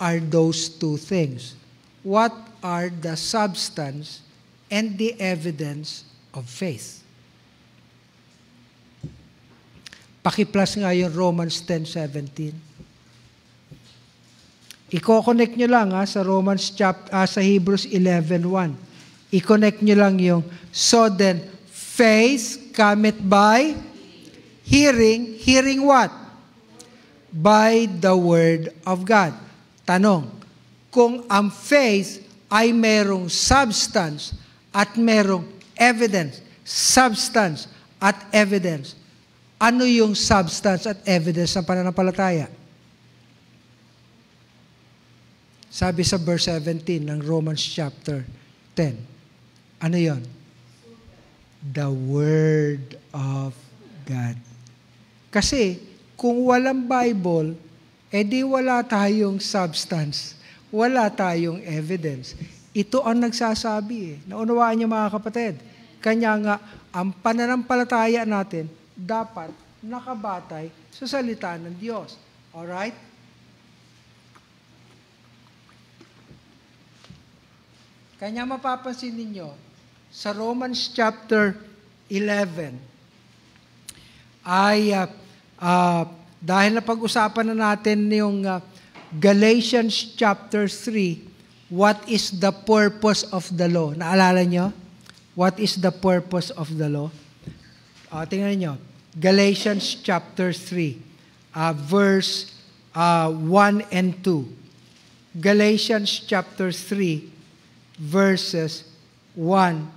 are those two things? What are the substance and the evidence of faith? Pakiplas nga yung Romans 10.17. Iko-connect nyo lang ha, sa Romans chapter, uh, ah, sa Hebrews 11.1. I-connect nyo lang yung, so then, faith cometh by hearing. Hearing what? By the word of God. Tanong, kung ang faith ay merong substance at merong evidence, substance at evidence, ano yung substance at evidence ng pananampalataya? Sabi sa verse 17 ng Romans chapter 10. Ano yon? The Word of God. Kasi kung walang Bible, edi wala tayong substance, wala tayong evidence. Ito ang nagsasabi eh. Naunawaan niyo mga kapatid. Kanya nga, ang pananampalataya natin dapat nakabatay sa salita ng Diyos. Alright? Kanya mapapansin ninyo, sa Romans chapter 11, ay uh, uh, dahil na pag-usapan na natin yung uh, Galatians chapter 3, what is the purpose of the law? Naalala nyo? What is the purpose of the law? Uh, tingnan nyo. Galatians chapter 3, uh, verse uh, 1 and 2. Galatians chapter 3, verses 1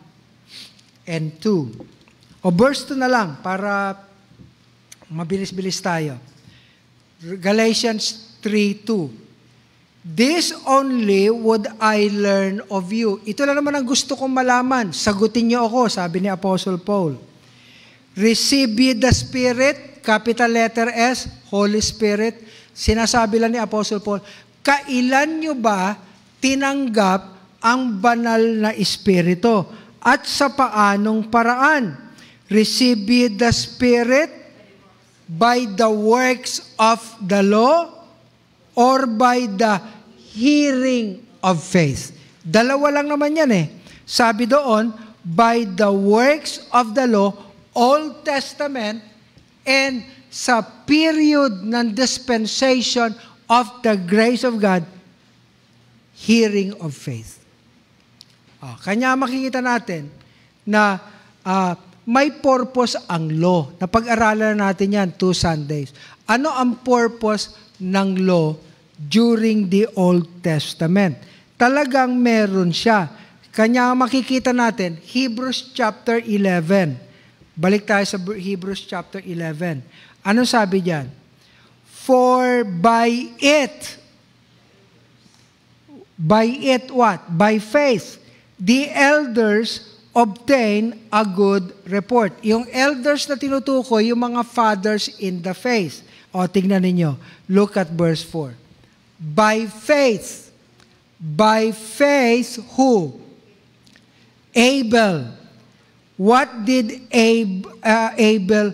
and 2. O verse 2 na lang para mabilis-bilis tayo. Galatians 3:2. This only would I learn of you. Ito lang naman ang gusto kong malaman. Sagutin niyo ako, sabi ni Apostle Paul. Receive the Spirit, capital letter S, Holy Spirit. Sinasabi lang ni Apostle Paul, kailan nyo ba tinanggap ang banal na Espiritu? At sa paanong paraan? Receive the Spirit by the works of the law or by the hearing of faith. Dalawa lang naman yan eh. Sabi doon, by the works of the law Old Testament and sa period ng dispensation of the grace of God, hearing of faith. Ah, kanya makikita natin na ah, may purpose ang law. Napag-aralan natin yan two Sundays. Ano ang purpose ng law during the Old Testament? Talagang meron siya. Kanya makikita natin, Hebrews chapter 11 Balik tayo sa Hebrews chapter 11. Ano sabi diyan? For by it, by it what? By faith, the elders obtain a good report. Yung elders na tinutukoy, yung mga fathers in the faith. O, tingnan ninyo. Look at verse 4. By faith, by faith who? Abel What did Ab, uh, Abel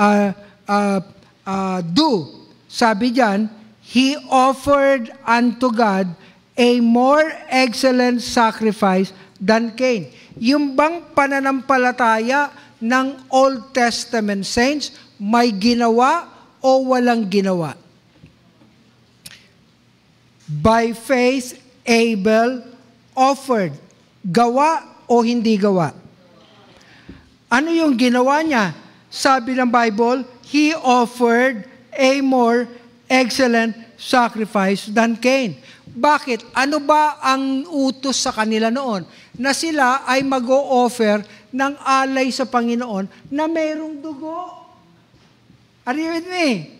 uh, uh, uh, do? Sabi diyan, he offered unto God a more excellent sacrifice than Cain. Yung bang pananampalataya ng Old Testament saints, may ginawa o walang ginawa? By faith, Abel offered. Gawa o hindi gawa? Ano yung ginawa niya? Sabi ng Bible, he offered a more excellent sacrifice than Cain. Bakit? Ano ba ang utos sa kanila noon? Na sila ay mag-o-offer ng alay sa Panginoon na mayroong dugo. Are you with me?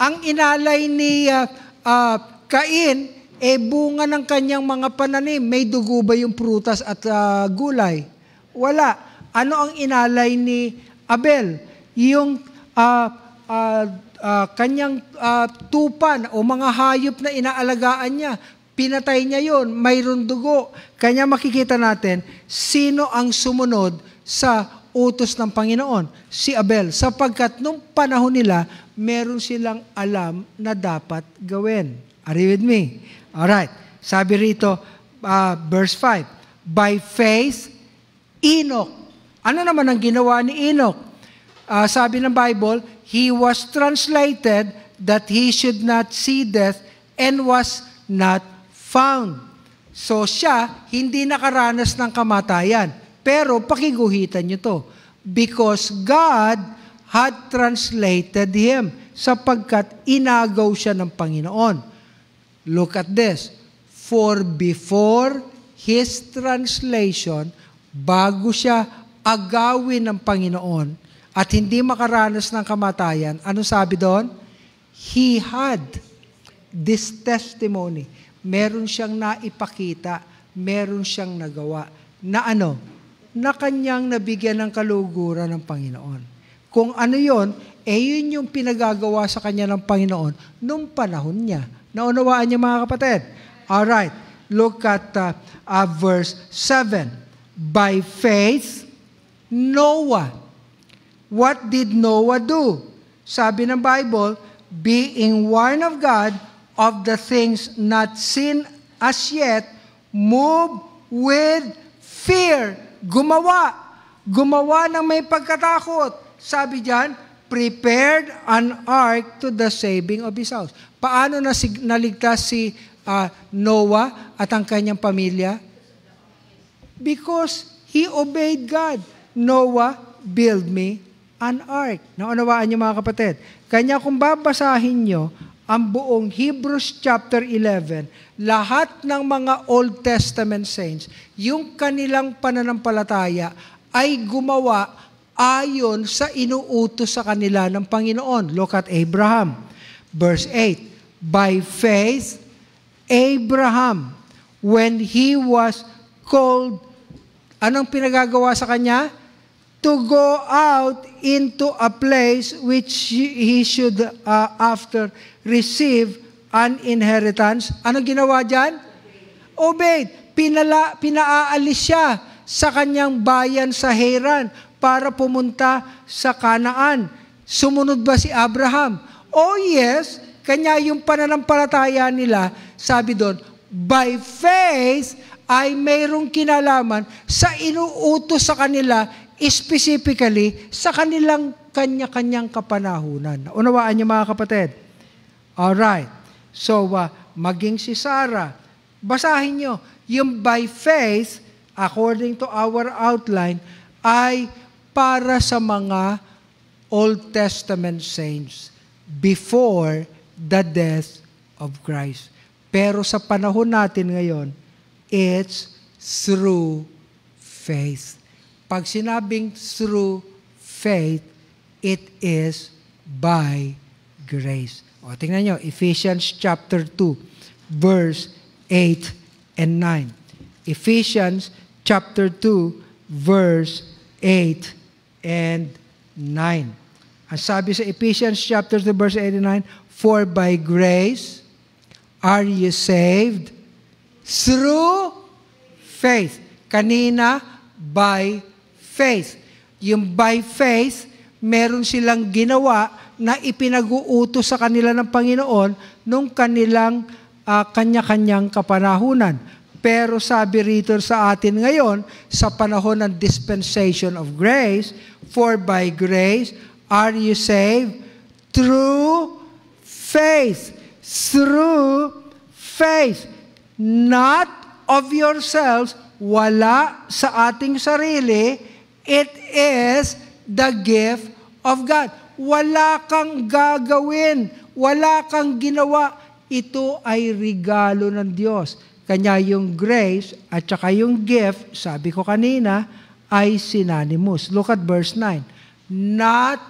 Ang inalay ni uh, uh, Cain, e eh, bunga ng kanyang mga pananim. May dugo ba yung prutas at uh, gulay? Wala. Ano ang inalay ni Abel? Yung uh, uh, uh, kanyang uh, tupan o mga hayop na inaalagaan niya, pinatay niya yon, mayroon dugo. Kanya makikita natin, sino ang sumunod sa utos ng Panginoon? Si Abel. Sapagkat nung panahon nila, meron silang alam na dapat gawin. Are you with me? Alright. Sabi rito, uh, verse 5, By faith, Enoch ano naman ang ginawa ni Enoch? Uh, sabi ng Bible, he was translated that he should not see death and was not found. So siya, hindi nakaranas ng kamatayan. Pero pakiguhitan niyo to. Because God had translated him sapagkat inagaw siya ng Panginoon. Look at this. For before his translation, bago siya agawin ng Panginoon at hindi makaranas ng kamatayan, ano sabi doon? He had this testimony. Meron siyang naipakita, meron siyang nagawa na ano? Na kanyang nabigyan ng kaluguran ng Panginoon. Kung ano yon, eh yun yung pinagagawa sa kanya ng Panginoon nung panahon niya. Naunawaan niya mga kapatid? All right. look at uh, uh, verse 7. By faith, Noah. What did Noah do? Sabi ng Bible, being warned of God of the things not seen as yet, move with fear. Gumawa. Gumawa ng may pagkatakot. Sabi diyan, prepared an ark to the saving of his house. Paano nasig- naligtas si uh, Noah at ang kanyang pamilya? Because he obeyed God. Noah build me an ark. Naunawaan niyo mga kapatid. Kanya kung babasahin niyo ang buong Hebrews chapter 11, lahat ng mga Old Testament saints, yung kanilang pananampalataya ay gumawa ayon sa inuutos sa kanila ng Panginoon. Look at Abraham. Verse 8, By faith, Abraham, when he was called, anong pinagagawa sa kanya? to go out into a place which he should uh, after receive an inheritance. Ano ginawa diyan? Obeyed. Pinala, pinaaalis siya sa kanyang bayan sa Heran para pumunta sa Kanaan. Sumunod ba si Abraham? Oh yes, kanya yung pananampalataya nila, sabi doon, by faith ay mayroong kinalaman sa inuutos sa kanila specifically sa kanilang kanya-kanyang kapanahunan. Unawaan niyo mga kapatid. All right. So, uh, maging si Sarah, basahin niyo, yung by faith, according to our outline, ay para sa mga Old Testament saints before the death of Christ. Pero sa panahon natin ngayon, it's through faith. Pag sinabing through faith, it is by grace. O, tingnan nyo, Ephesians chapter 2, verse 8 and 9. Ephesians chapter 2, verse 8 and 9. Ang sabi sa Ephesians chapter 2, verse 8 and 9, For by grace are you saved through faith. Kanina, by faith. Yung by faith, meron silang ginawa na ipinag-uutos sa kanila ng Panginoon nung kanilang uh, kanya-kanyang kapanahunan. Pero sabi rito sa atin ngayon, sa panahon ng dispensation of grace, for by grace are you saved through faith. Through faith. Not of yourselves, wala sa ating sarili, It is the gift of God. Wala kang gagawin. Wala kang ginawa. Ito ay regalo ng Diyos. Kanya yung grace at saka yung gift, sabi ko kanina, ay synonymous. Look at verse 9. Not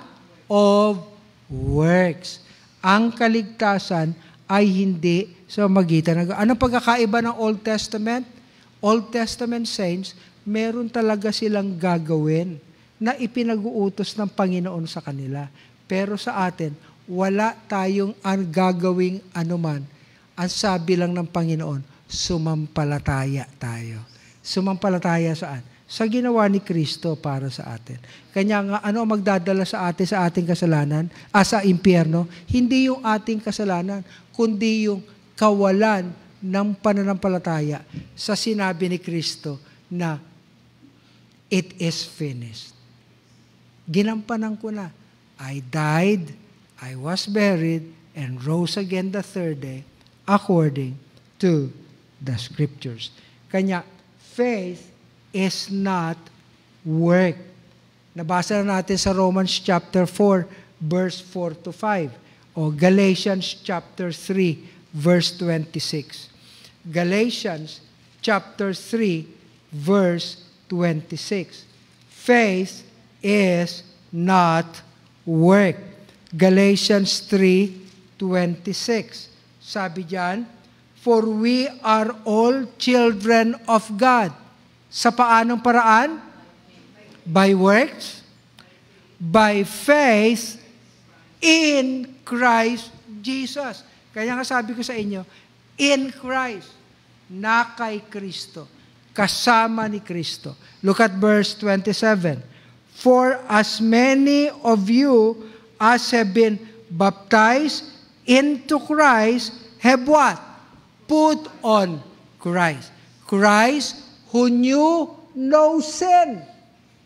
of works. Ang kaligtasan ay hindi sa magitan ng... Anong pagkakaiba ng Old Testament? Old Testament saints, meron talaga silang gagawin na ipinag-uutos ng Panginoon sa kanila. Pero sa atin, wala tayong ang gagawing anuman. Ang sabi lang ng Panginoon, sumampalataya tayo. Sumampalataya saan? Sa ginawa ni Kristo para sa atin. Kanya nga, ano magdadala sa atin sa ating kasalanan, ah, sa impyerno? Hindi yung ating kasalanan, kundi yung kawalan ng pananampalataya sa sinabi ni Kristo na it is finished. Ginampanan ko na. I died, I was buried, and rose again the third day according to the scriptures. Kanya, faith is not work. Nabasa na natin sa Romans chapter 4, verse 4 to 5. O Galatians chapter 3, verse 26. Galatians chapter 3, verse 26. Faith is not work. Galatians 3:26. Sabi diyan, for we are all children of God. Sa paanong paraan? By works? By faith in Christ Jesus. Kaya nga sabi ko sa inyo, in Christ, na kay Kristo kasama ni Kristo. Look at verse 27. For as many of you as have been baptized into Christ have what? Put on Christ. Christ who knew no sin.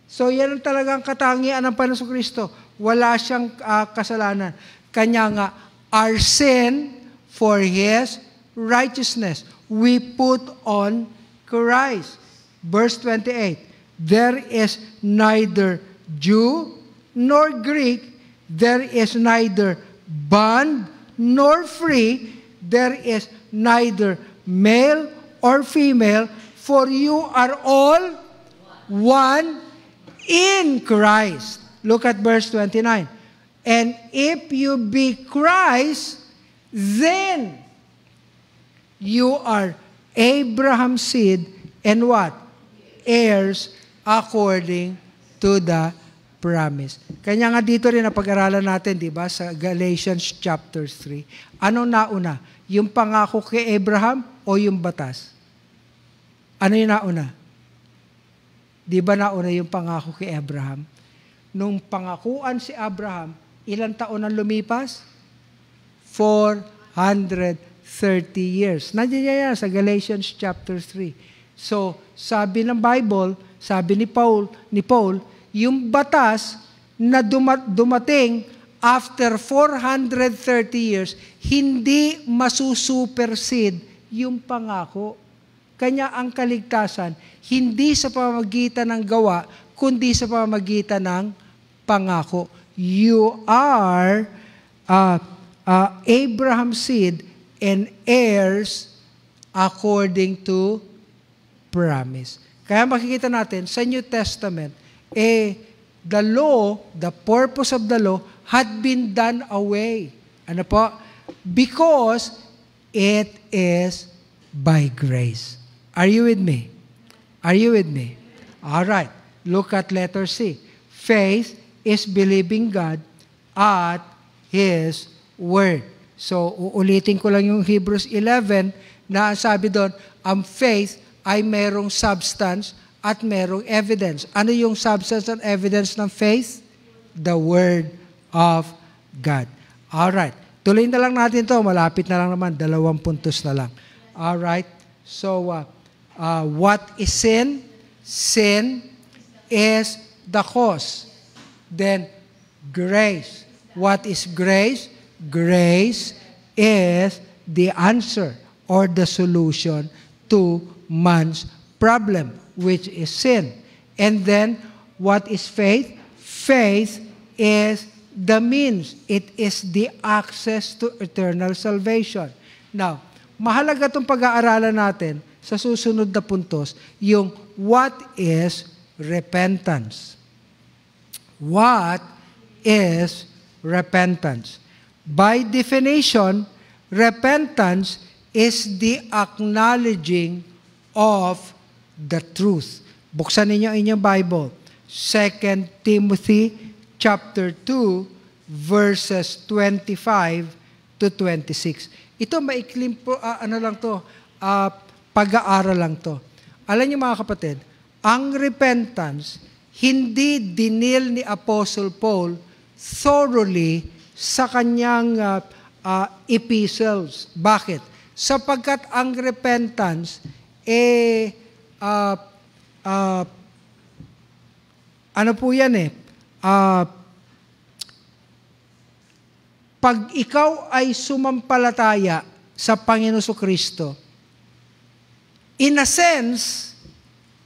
So yan ang talagang katangian ng Panginoon Kristo. Wala siyang uh, kasalanan. Kanya nga, our sin for His righteousness. We put on Christ. Verse 28, There is neither Jew nor Greek, there is neither bond nor free, there is neither male or female, for you are all one in Christ. Look at verse 29. And if you be Christ, then you are Abraham's seed and what? Heirs according to the promise. Kanya nga dito rin napag-aralan natin, di ba, sa Galatians chapter 3. Ano nauna? Yung pangako kay Abraham o yung batas? Ano yung nauna? Di ba nauna yung pangako kay Abraham? Nung pangakuan si Abraham, ilang taon ang lumipas? 400 30 years. Nandiyan sa Galatians chapter 3. So, sabi ng Bible, sabi ni Paul, ni Paul, yung batas na dumating after 430 years, hindi masusupersede yung pangako. Kanya ang kaligtasan, hindi sa pamamagitan ng gawa, kundi sa pamamagitan ng pangako. You are uh, uh, Abraham's seed and heirs according to promise. Kaya makikita natin sa New Testament, eh, the law, the purpose of the law, had been done away. Ano po? Because it is by grace. Are you with me? Are you with me? All right. Look at letter C. Faith is believing God at His Word. So, uulitin ko lang yung Hebrews 11 na sabi doon, ang faith ay merong substance at merong evidence. Ano yung substance and evidence ng faith? The Word of God. All right. Tuloy na lang natin to. Malapit na lang naman. Dalawang puntos na lang. All right. So, uh, uh, what is sin? Sin is the cause. Then, grace. What is grace? Grace is the answer or the solution to man's problem, which is sin. And then, what is faith? Faith is the means. It is the access to eternal salvation. Now, mahalaga itong pag-aaralan natin sa susunod na puntos, yung what is repentance? What is repentance? By definition, repentance is the acknowledging of the truth. Buksan ninyo inyong Bible. 2 Timothy chapter 2 verses 25 to 26. Ito maiklim po, uh, ano lang to, uh, pag-aaral lang to. Alam niyo mga kapatid, ang repentance, hindi dinil ni Apostle Paul thoroughly sa kanyang uh, uh, epistles. Bakit? Sapagkat ang repentance eh uh, uh, ano po yan eh uh, pag ikaw ay sumampalataya sa Panginoon Kristo, in a sense,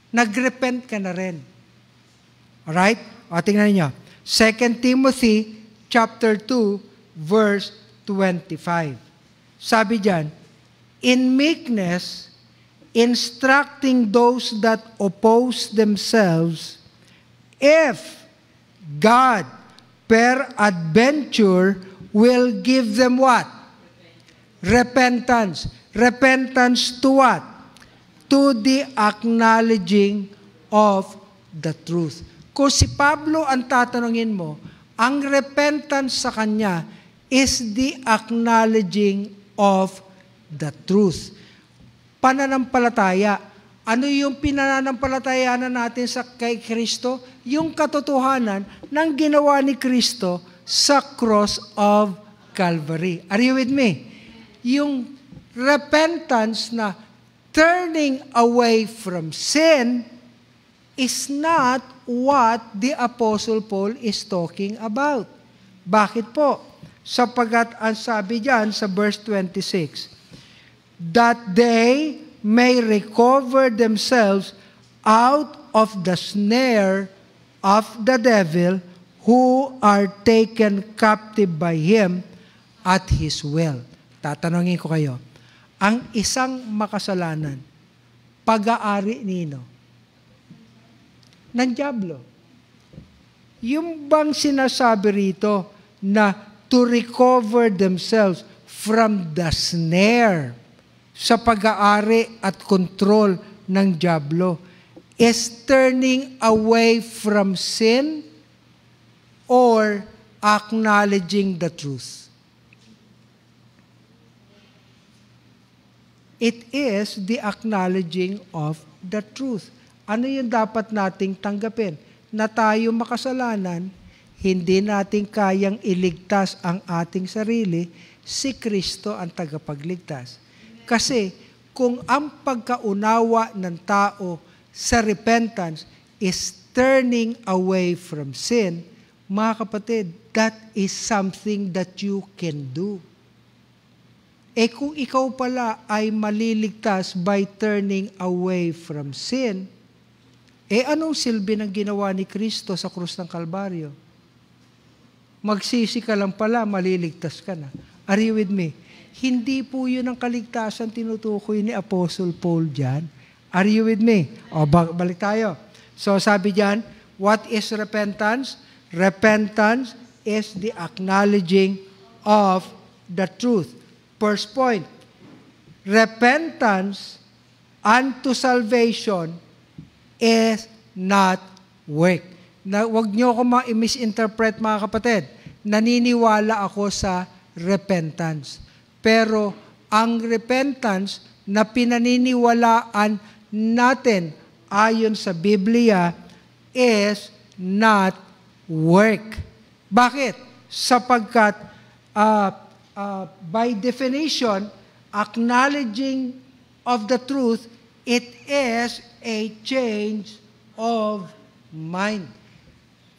nagrepent ka na rin. Alright? O, tingnan niyo. 2 Timothy chapter 2, verse 25. Sabi diyan, in meekness, instructing those that oppose themselves, if God peradventure will give them what? Repentance. Repentance to what? To the acknowledging of the truth. Kung si Pablo ang tatanungin mo, ang repentance sa Kanya is the acknowledging of the truth. Pananampalataya. Ano yung pinananampalatayanan natin sa kay Kristo? Yung katotohanan ng ginawa ni Kristo sa cross of Calvary. Are you with me? Yung repentance na turning away from sin is not what the Apostle Paul is talking about. Bakit po? Sapagat ang sabi diyan sa verse 26, that they may recover themselves out of the snare of the devil who are taken captive by him at his will. Tatanungin ko kayo, ang isang makasalanan, pag-aari nino, ng Diablo. Yung bang sinasabi rito na to recover themselves from the snare sa pag-aari at control ng Diablo is turning away from sin or acknowledging the truth. It is the acknowledging of the truth ano yung dapat nating tanggapin? Na tayo makasalanan, hindi natin kayang iligtas ang ating sarili, si Kristo ang tagapagligtas. Kasi kung ang pagkaunawa ng tao sa repentance is turning away from sin, mga kapatid, that is something that you can do. Eh kung ikaw pala ay maliligtas by turning away from sin, eh anong silbi ng ginawa ni Kristo sa krus ng Kalbaryo? Magsisi ka lang pala, maliligtas ka na. Are you with me? Hindi po yun ang kaligtasan tinutukoy ni Apostle Paul dyan. Are you with me? O, balik tayo. So sabi dyan, what is repentance? Repentance is the acknowledging of the truth. First point, repentance unto salvation is not work. Na, huwag niyo ako ma-misinterpret mga kapatid. Naniniwala ako sa repentance. Pero ang repentance na pinaniniwalaan natin ayon sa Biblia is not work. Bakit? Sapagkat uh, uh, by definition, acknowledging of the truth, it is a change of mind.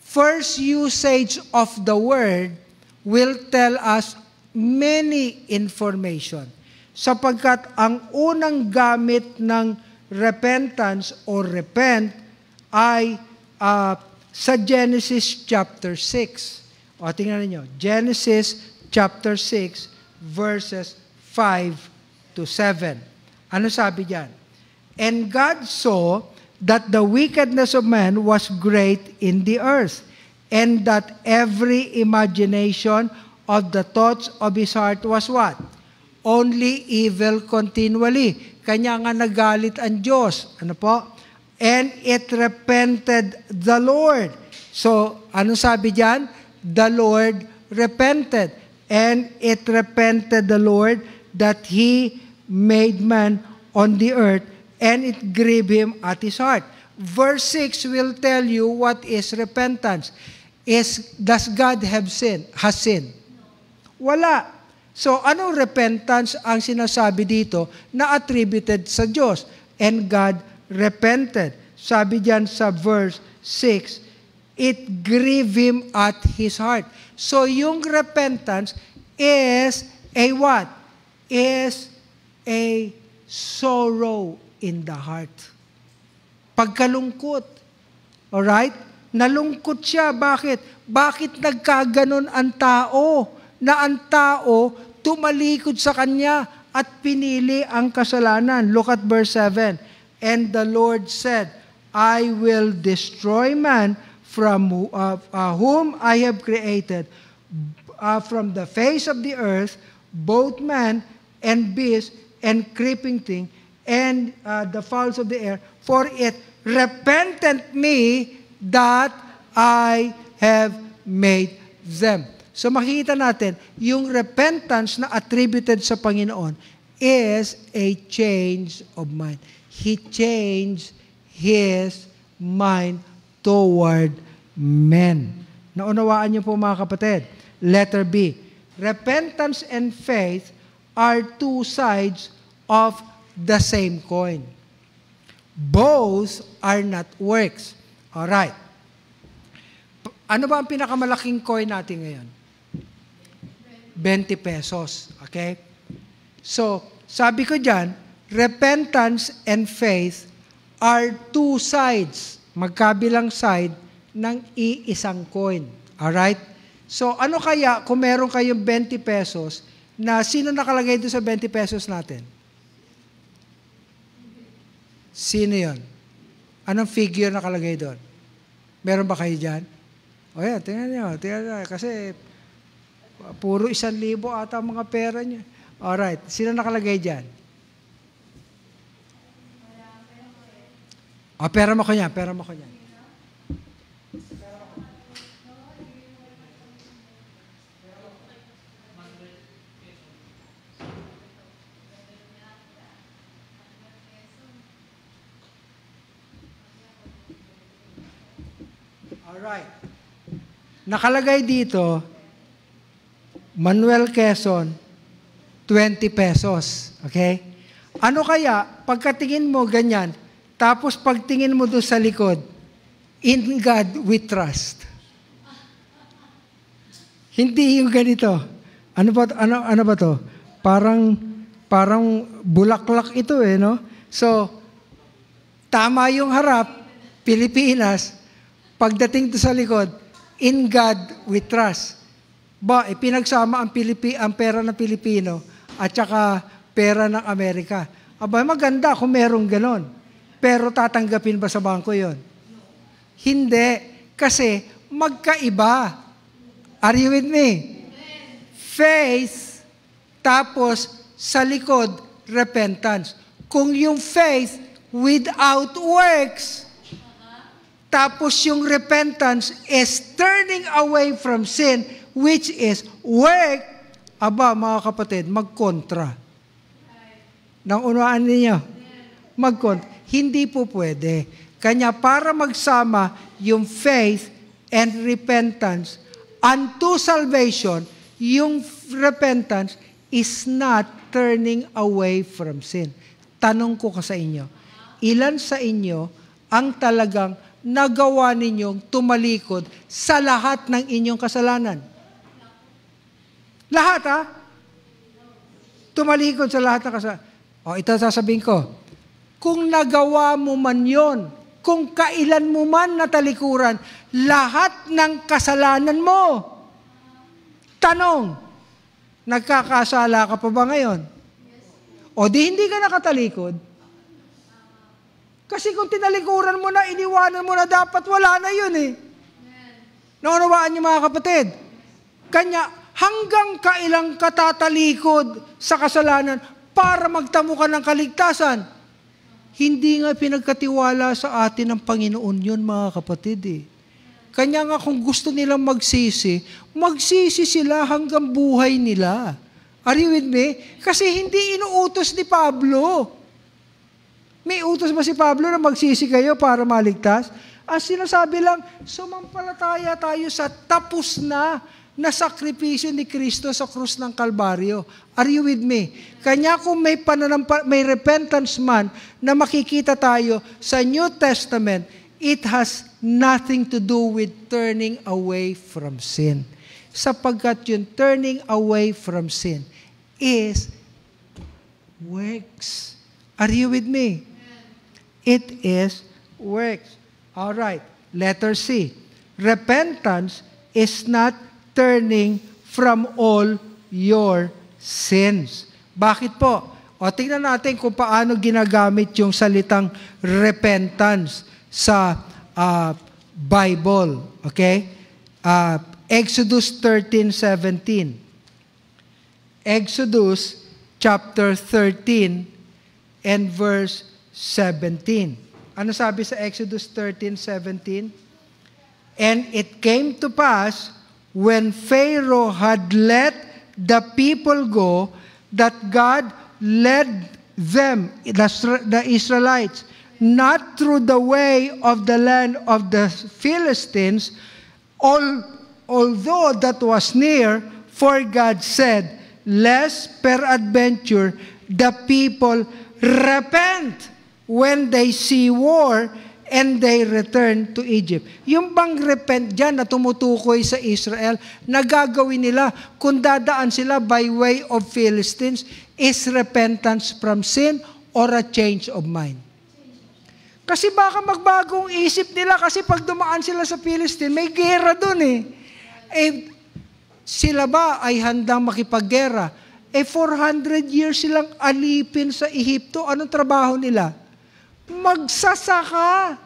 First usage of the word will tell us many information sapagkat ang unang gamit ng repentance or repent ay uh, sa Genesis chapter 6. O tingnan niyo, Genesis chapter 6 verses 5 to 7. Ano sabi diyan? And God saw that the wickedness of man was great in the earth, and that every imagination of the thoughts of his heart was what? Only evil continually. Kanya nga nagalit ang Diyos. Ano po? And it repented the Lord. So, ano sabi diyan? The Lord repented. And it repented the Lord that He made man on the earth and it grieved him at his heart. Verse 6 will tell you what is repentance. Is, does God have sin? Has sin? Wala. So, anong repentance ang sinasabi dito na attributed sa Diyos? And God repented. Sabi diyan sa verse 6, it grieved him at his heart. So yung repentance is a what? Is a sorrow in the heart. Pagkalungkot. Alright? Nalungkot siya. Bakit? Bakit nagkaganon ang tao? Na ang tao tumalikod sa kanya at pinili ang kasalanan. Look at verse 7. And the Lord said, I will destroy man from uh, uh, whom I have created uh, from the face of the earth, both man and beast and creeping thing and uh, the fowls of the air, for it repentant me that I have made them. So makikita natin, yung repentance na attributed sa Panginoon is a change of mind. He changed his mind toward men. Naunawaan niyo po mga kapatid. Letter B. Repentance and faith are two sides of the same coin. Both are not works. All right. Ano ba ang pinakamalaking coin natin ngayon? 20 pesos. Okay? So, sabi ko diyan, repentance and faith are two sides, magkabilang side ng iisang coin. All right? So, ano kaya kung meron kayong 20 pesos na sino nakalagay doon sa 20 pesos natin? Sino yon? Anong figure nakalagay doon? Meron ba kayo dyan? O yan, tingnan nyo, tingnan nyo. Kasi puro isang libo ata ang mga pera nyo. Alright, sino nakalagay dyan? Ah, pera mo ko yan, pera mo ko yan. right. Nakalagay dito, Manuel Quezon, 20 pesos. Okay? Ano kaya, pagkatingin mo ganyan, tapos pagtingin mo doon sa likod, in God we trust. Hindi yung ganito. Ano ba ano ano ba to? Parang parang bulaklak ito eh, no? So tama yung harap Pilipinas, Pagdating sa likod, in God we trust. Ba, ipinagsama eh, ang, Pilipi, ang pera ng Pilipino at saka pera ng Amerika. Aba, maganda kung merong ganon. Pero tatanggapin ba sa bangko yon? Hindi. Kasi magkaiba. Are you with me? Faith, tapos sa likod, repentance. Kung yung faith without works, tapos yung repentance is turning away from sin, which is work. Aba, mga kapatid, magkontra. Nang unwaan ninyo? Magkontra. Hindi po pwede. Kanya para magsama yung faith and repentance unto salvation, yung repentance is not turning away from sin. Tanong ko ka sa inyo, ilan sa inyo ang talagang nagawa ninyong tumalikod sa lahat ng inyong kasalanan. Lahat ha? Tumalikod sa lahat ng kasalanan. O, ito sasabihin ko. Kung nagawa mo man yon, kung kailan mo man natalikuran, lahat ng kasalanan mo. Tanong, nagkakasala ka pa ba ngayon? O di hindi ka nakatalikod, kasi kung tinalikuran mo na, iniwanan mo na, dapat wala na yun eh. Naunawaan niyo mga kapatid? Kanya, hanggang kailang katatalikod sa kasalanan para magtamo ka ng kaligtasan. Hindi nga pinagkatiwala sa atin ng Panginoon yun mga kapatid eh. Kanya nga kung gusto nilang magsisi, magsisi sila hanggang buhay nila. Are you with me? Kasi hindi inuutos ni Pablo may utos ba si Pablo na magsisi kayo para maligtas? Ang sinasabi lang, sumampalataya tayo sa tapos na na sakripisyo ni Kristo sa krus ng Kalbaryo. Are you with me? Kanya kung may, pananampa, may repentance man na makikita tayo sa New Testament, it has nothing to do with turning away from sin. Sapagkat yung turning away from sin is works. Are you with me? It is works. All right. Letter C. Repentance is not turning from all your sins. Bakit po? O tingnan natin kung paano ginagamit yung salitang repentance sa uh, Bible. Okay? Uh, Exodus 13:17. Exodus chapter 13 and verse 17. Ano sabi sa Exodus 13:17? And it came to pass when Pharaoh had let the people go that God led them the, Israelites not through the way of the land of the Philistines all, although that was near for God said lest peradventure the people repent when they see war and they return to Egypt. Yung bang repent dyan na tumutukoy sa Israel, nagagawin nila kung dadaan sila by way of Philistines, is repentance from sin or a change of mind. Kasi baka magbagong isip nila kasi pag dumaan sila sa Philistine, may gera doon eh. eh. Sila ba ay handang makipaggera? Eh 400 years silang alipin sa Ehipto, anong trabaho nila? Magsasaka.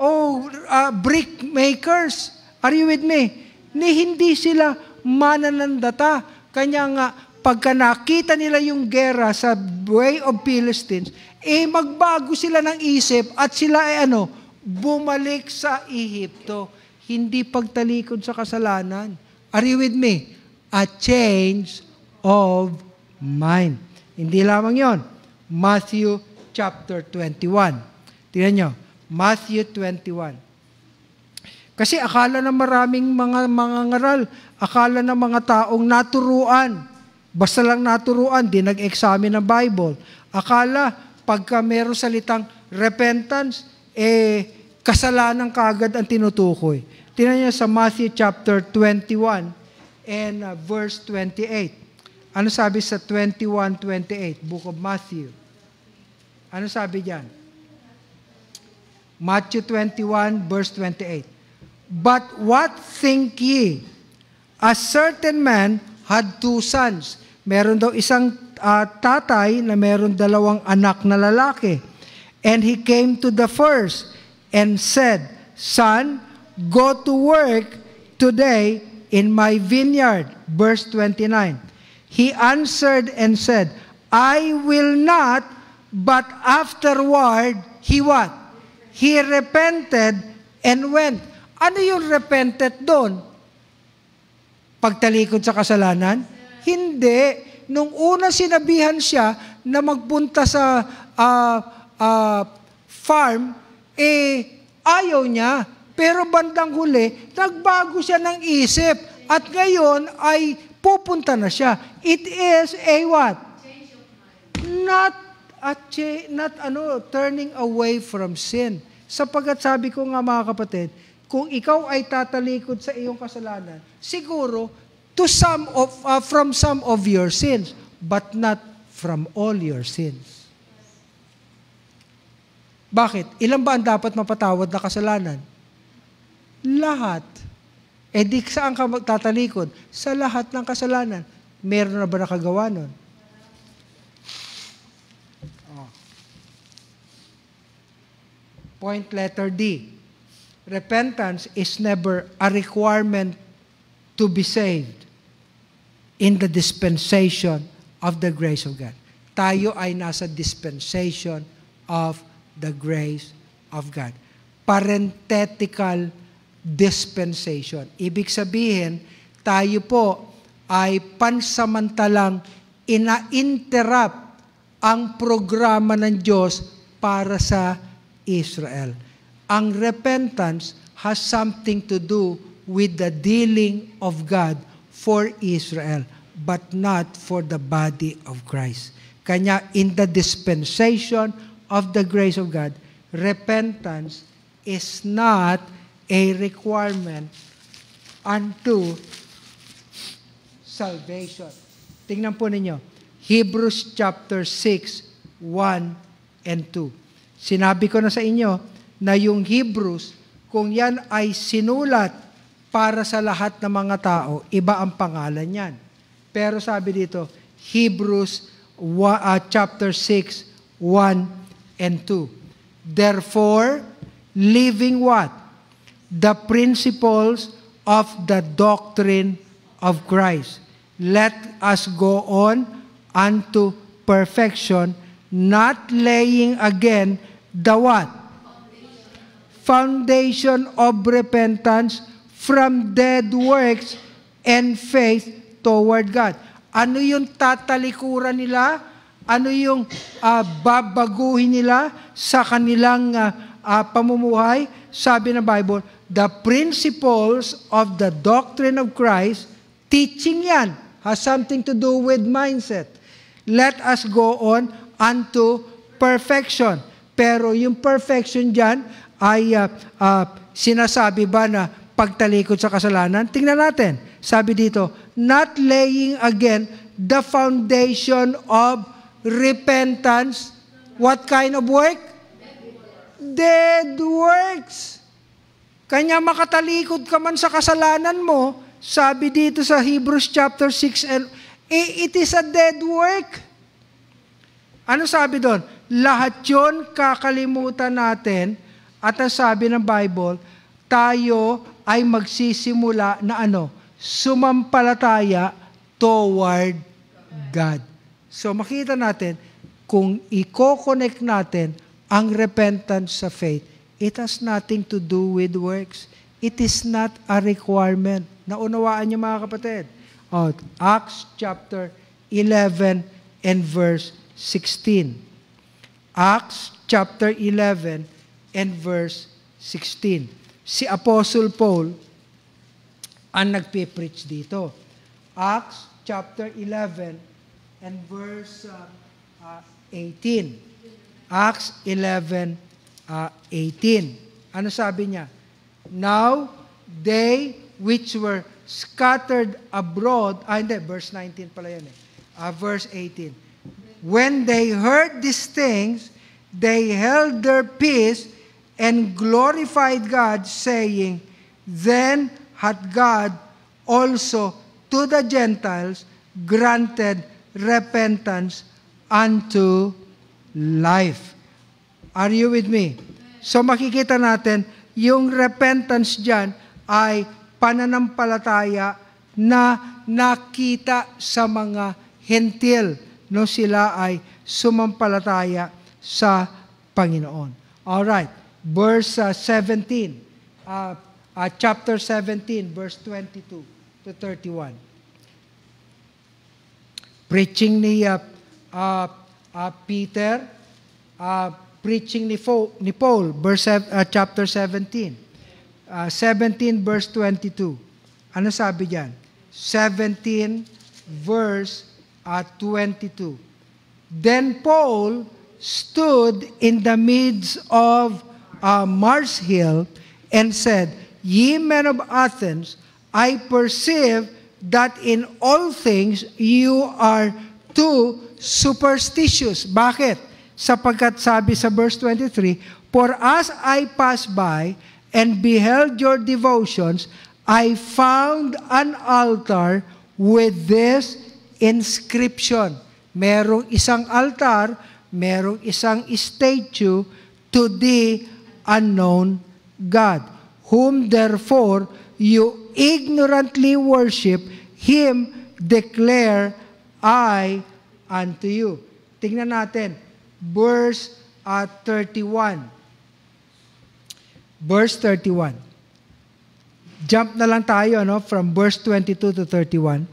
Oh, uh, ah, brick makers, are you with me? Ni hindi sila mananandata. Kanya nga, pagka nakita nila yung gera sa way of Philistines, eh magbago sila ng isip at sila ay ano, bumalik sa Ehipto. Hindi pagtalikod sa kasalanan. Are you with me? A change of mind. Hindi lamang yon. Matthew chapter 21. Tingnan nyo, Matthew 21. Kasi akala ng maraming mga mga ngaral, akala ng mga taong naturuan, basta lang naturuan, di nag-examine ng Bible. Akala, pagka meron salitang repentance, eh, kasalanan kagad ang tinutukoy. Tingnan nyo sa Matthew chapter 21 and uh, verse 28. Ano sabi sa 21:28 Book of Matthew? Ano sabi diyan? Matthew 21 verse 28. But what think ye? A certain man had two sons. Meron daw isang uh, tatay na meron dalawang anak na lalaki. And he came to the first and said, Son, go to work today in my vineyard. Verse 29. He answered and said, I will not But afterward, he what? He repented and went. Ano yung repented doon? Pagtalikod sa kasalanan? Hindi. Nung una sinabihan siya na magpunta sa uh, uh, farm, eh ayaw niya. Pero bandang huli, nagbago siya ng isip. At ngayon ay pupunta na siya. It is a what? Not at not ano, turning away from sin. Sapagat sabi ko nga mga kapatid, kung ikaw ay tatalikod sa iyong kasalanan, siguro to some of uh, from some of your sins, but not from all your sins. Bakit? Ilan ba ang dapat mapatawad na kasalanan? Lahat. E di saan ka magtatalikod? Sa lahat ng kasalanan. Meron na ba nakagawa nun? Point letter D. Repentance is never a requirement to be saved in the dispensation of the grace of God. Tayo ay nasa dispensation of the grace of God. Parenthetical dispensation. Ibig sabihin, tayo po ay pansamantalang ina-interrupt ang programa ng Diyos para sa Israel. Ang repentance has something to do with the dealing of God for Israel, but not for the body of Christ. Kanya, in the dispensation of the grace of God, repentance is not a requirement unto salvation. Tingnan po ninyo, Hebrews chapter 6, 1 and 2. Sinabi ko na sa inyo na yung Hebrews, kung yan ay sinulat para sa lahat ng mga tao, iba ang pangalan yan. Pero sabi dito, Hebrews ah, chapter 6, 1 and 2. Therefore, living what? The principles of the doctrine of Christ. Let us go on unto perfection, not laying again the what? Foundation of repentance from dead works and faith toward God. Ano yung tatalikuran nila? Ano yung uh, babaguhin nila sa kanilang uh, uh, pamumuhay? Sabi ng Bible, the principles of the doctrine of Christ, teaching yan, has something to do with mindset. Let us go on unto perfection. Pero yung perfection dyan ay uh, uh, sinasabi ba na pagtalikod sa kasalanan? Tingnan natin. Sabi dito, not laying again the foundation of repentance. What kind of work? Dead works. works. Kanya makatalikod ka man sa kasalanan mo, sabi dito sa Hebrews chapter 6, it is a dead work. Ano sabi doon? Lahat yon kakalimutan natin at ang sabi ng Bible, tayo ay magsisimula na ano? Sumampalataya toward God. So makita natin, kung i-connect natin ang repentance sa faith, it has nothing to do with works. It is not a requirement. Naunawaan niyo mga kapatid. Oh, Acts chapter 11 and verse 16. Acts chapter 11 and verse 16. Si Apostle Paul ang nagpe-preach dito. Acts chapter 11 and verse uh, uh, 18. Acts 11, uh, 18. Ano sabi niya? Now, they which were scattered abroad, ah hindi, verse 19 pala yan eh. Uh, verse 18. When they heard these things, they held their peace and glorified God, saying, Then hath God also to the Gentiles granted repentance unto life. Are you with me? So makikita natin, yung repentance dyan ay pananampalataya na nakita sa mga Gentile no sila ay sumampalataya sa Panginoon. All right, verse uh, 17, uh, uh, chapter 17, verse 22 to 31. Preaching ni uh, uh, uh, Peter, uh, preaching ni, Fo- ni Paul, verse, uh, chapter 17. Uh, 17 verse 22. Ano sabi diyan? 17 verse at 22. Then Paul stood in the midst of uh, Mars Hill and said, Ye men of Athens, I perceive that in all things you are too superstitious. Bakit? Sapagkat sabi sa verse 23, For as I passed by and beheld your devotions, I found an altar with this inscription. Merong isang altar, merong isang statue to the unknown God, whom therefore you ignorantly worship, Him declare I unto you. Tingnan natin, verse uh, 31. Verse 31. Jump na lang tayo no, from verse 22 to 31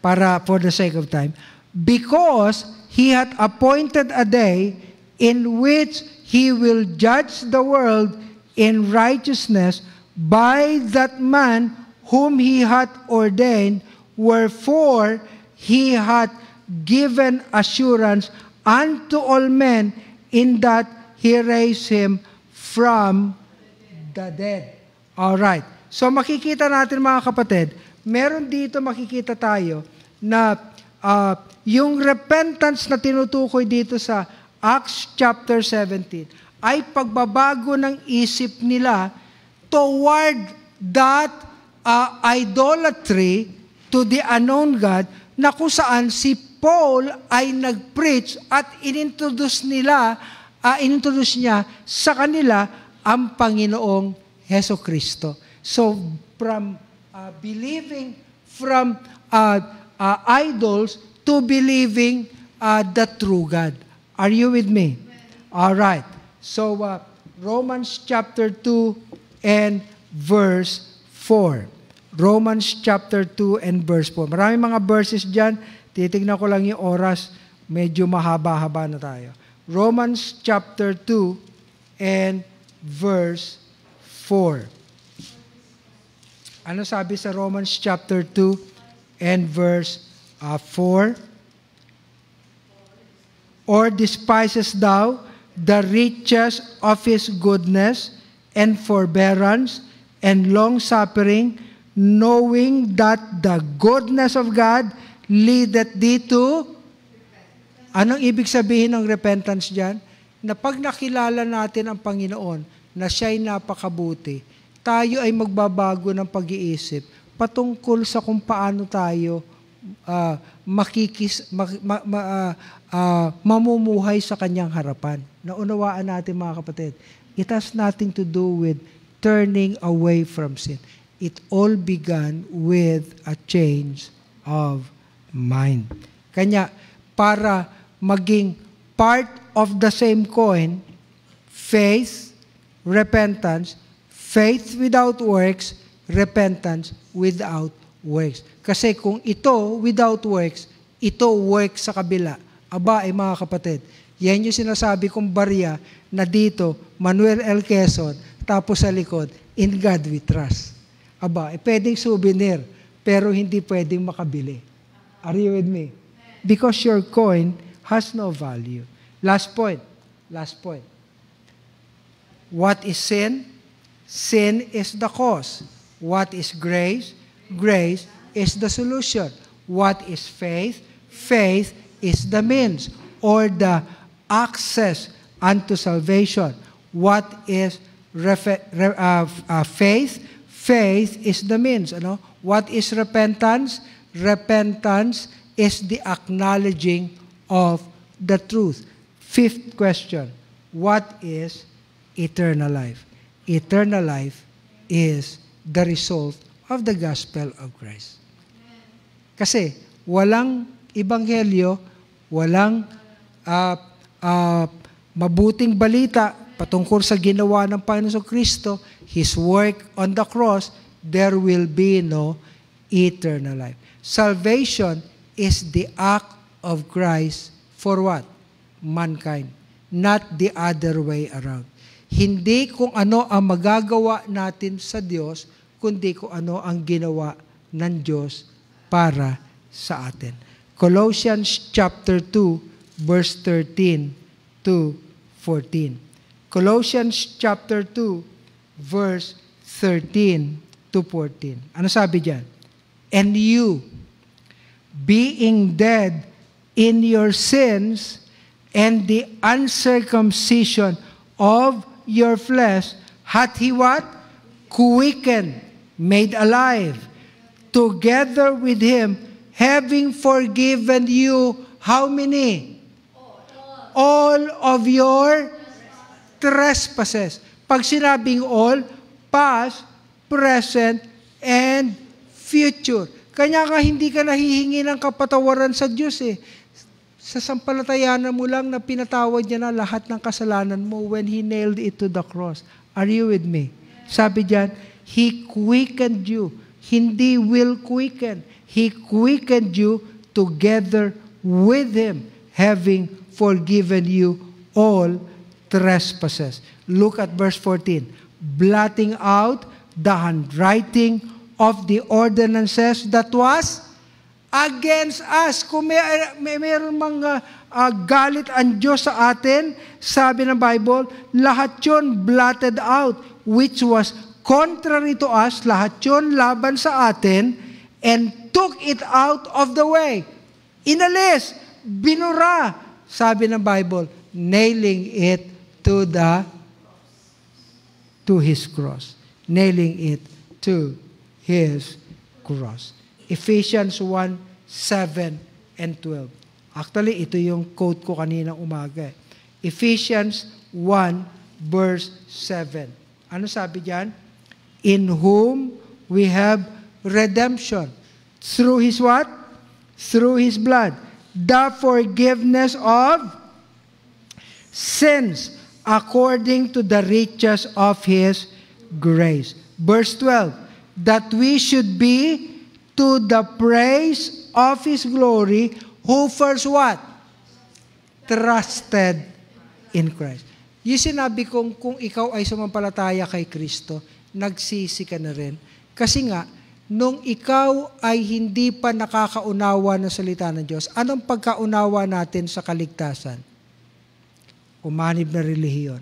para for the sake of time, because he had appointed a day in which he will judge the world in righteousness by that man whom he had ordained, wherefore he had given assurance unto all men in that he raised him from the dead. All right. So makikita natin mga kapatid, meron dito makikita tayo na uh, yung repentance na tinutukoy dito sa Acts chapter 17 ay pagbabago ng isip nila toward that uh, idolatry to the unknown God na kung saan si Paul ay nag-preach at inintroduce nila, uh, inintroduce niya sa kanila ang Panginoong Heso Kristo. So, from uh, believing from uh, uh, idols to believing uh, the true God. Are you with me? All right. So, uh, Romans chapter 2 and verse 4. Romans chapter 2 and verse 4. Maraming mga verses dyan. Titignan ko lang yung oras. Medyo mahaba-haba na tayo. Romans chapter 2 and verse 4. Ano sabi sa Romans chapter 2 and verse 4? Uh, Or despises thou the riches of his goodness and forbearance and long-suffering, knowing that the goodness of God leadeth thee to Anong ibig sabihin ng repentance diyan? Na pag nakilala natin ang Panginoon, na siya'y napakabuti, tayo ay magbabago ng pag-iisip patungkol sa kung paano tayo uh, makikis, ma, ma, ma, uh, uh, mamumuhay sa kanyang harapan. Naunawaan natin mga kapatid, it has nothing to do with turning away from sin. It all began with a change of mind. Kanya, para maging part of the same coin, faith, repentance, Faith without works, repentance without works. Kasi kung ito without works, ito work sa kabila. Aba, eh, mga kapatid, yan yung sinasabi kong barya na dito, Manuel L. Quezon, tapos sa likod, in God we trust. Aba, eh, pwedeng souvenir, pero hindi pwedeng makabili. Are you with me? Because your coin has no value. Last point. Last point. What is sin? Sin is the cause. What is grace? Grace is the solution. What is faith? Faith is the means or the access unto salvation. What is refe- uh, uh, faith? Faith is the means. Ano? What is repentance? Repentance is the acknowledging of the truth. Fifth question What is eternal life? eternal life is the result of the gospel of Christ. Kasi walang ebanghelyo, walang uh, uh, mabuting balita patungkol sa ginawa ng Panginoon Kristo, His work on the cross, there will be no eternal life. Salvation is the act of Christ for what? Mankind. Not the other way around. Hindi kung ano ang magagawa natin sa Diyos, kundi kung ano ang ginawa ng Diyos para sa atin. Colossians chapter 2 verse 13 to 14. Colossians chapter 2 verse 13 to 14. Ano sabi diyan? And you being dead in your sins and the uncircumcision of your flesh hath he what? Quickened, made alive, together with him, having forgiven you how many? All, of your trespasses. Pag sinabing all, past, present, and future. Kanya ka hindi ka nahihingi ng kapatawaran sa Diyos eh sasampalatayanan mo lang na pinatawad niya na lahat ng kasalanan mo when He nailed it to the cross. Are you with me? Sabi diyan, He quickened you. Hindi will quicken. He quickened you together with Him, having forgiven you all trespasses. Look at verse 14. Blotting out the handwriting of the ordinances that was against us. Kung may, may mayroon mga uh, ah, galit ang Diyos sa atin, sabi ng Bible, lahat yon blotted out, which was contrary to us, lahat yon laban sa atin, and took it out of the way. Inalis, binura, sabi ng Bible, nailing it to the to his cross. Nailing it to his cross. Ephesians 1, 7 and 12. Actually, ito yung quote ko kanina umaga. Eh. Ephesians 1, verse 7. Ano sabi diyan? In whom we have redemption. Through His what? Through His blood. The forgiveness of sins according to the riches of His grace. Verse 12. That we should be to the praise of His glory who first what? Trusted in Christ. Yung sinabi kong kung ikaw ay sumampalataya kay Kristo, nagsisi ka na rin. Kasi nga, nung ikaw ay hindi pa nakakaunawa ng salita ng Diyos, anong pagkaunawa natin sa kaligtasan? Umanib na relihiyon,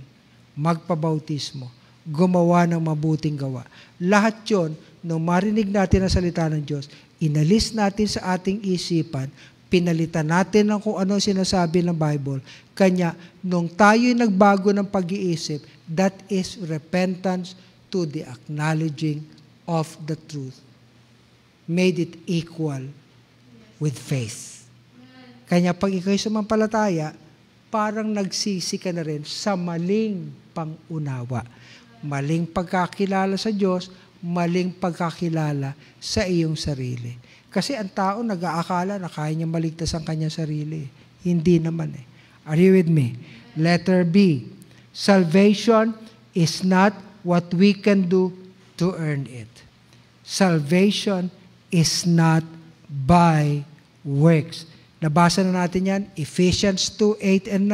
magpabautismo, gumawa ng mabuting gawa. Lahat yon nung marinig natin ang salita ng Diyos, inalis natin sa ating isipan, pinalitan natin ng kung ano sinasabi ng Bible. Kanya, nung tayo'y nagbago ng pag-iisip, that is repentance to the acknowledging of the truth. Made it equal with faith. Kanya, pag ikaw'y sumampalataya, parang nagsisi ka na rin sa maling pangunawa. Maling pagkakilala sa Diyos, maling pagkakilala sa iyong sarili. Kasi ang tao nag-aakala na kaya niya maligtas ang kanyang sarili. Hindi naman eh. Are you with me? Letter B. Salvation is not what we can do to earn it. Salvation is not by works. Nabasa na natin yan, Ephesians 2, 8 and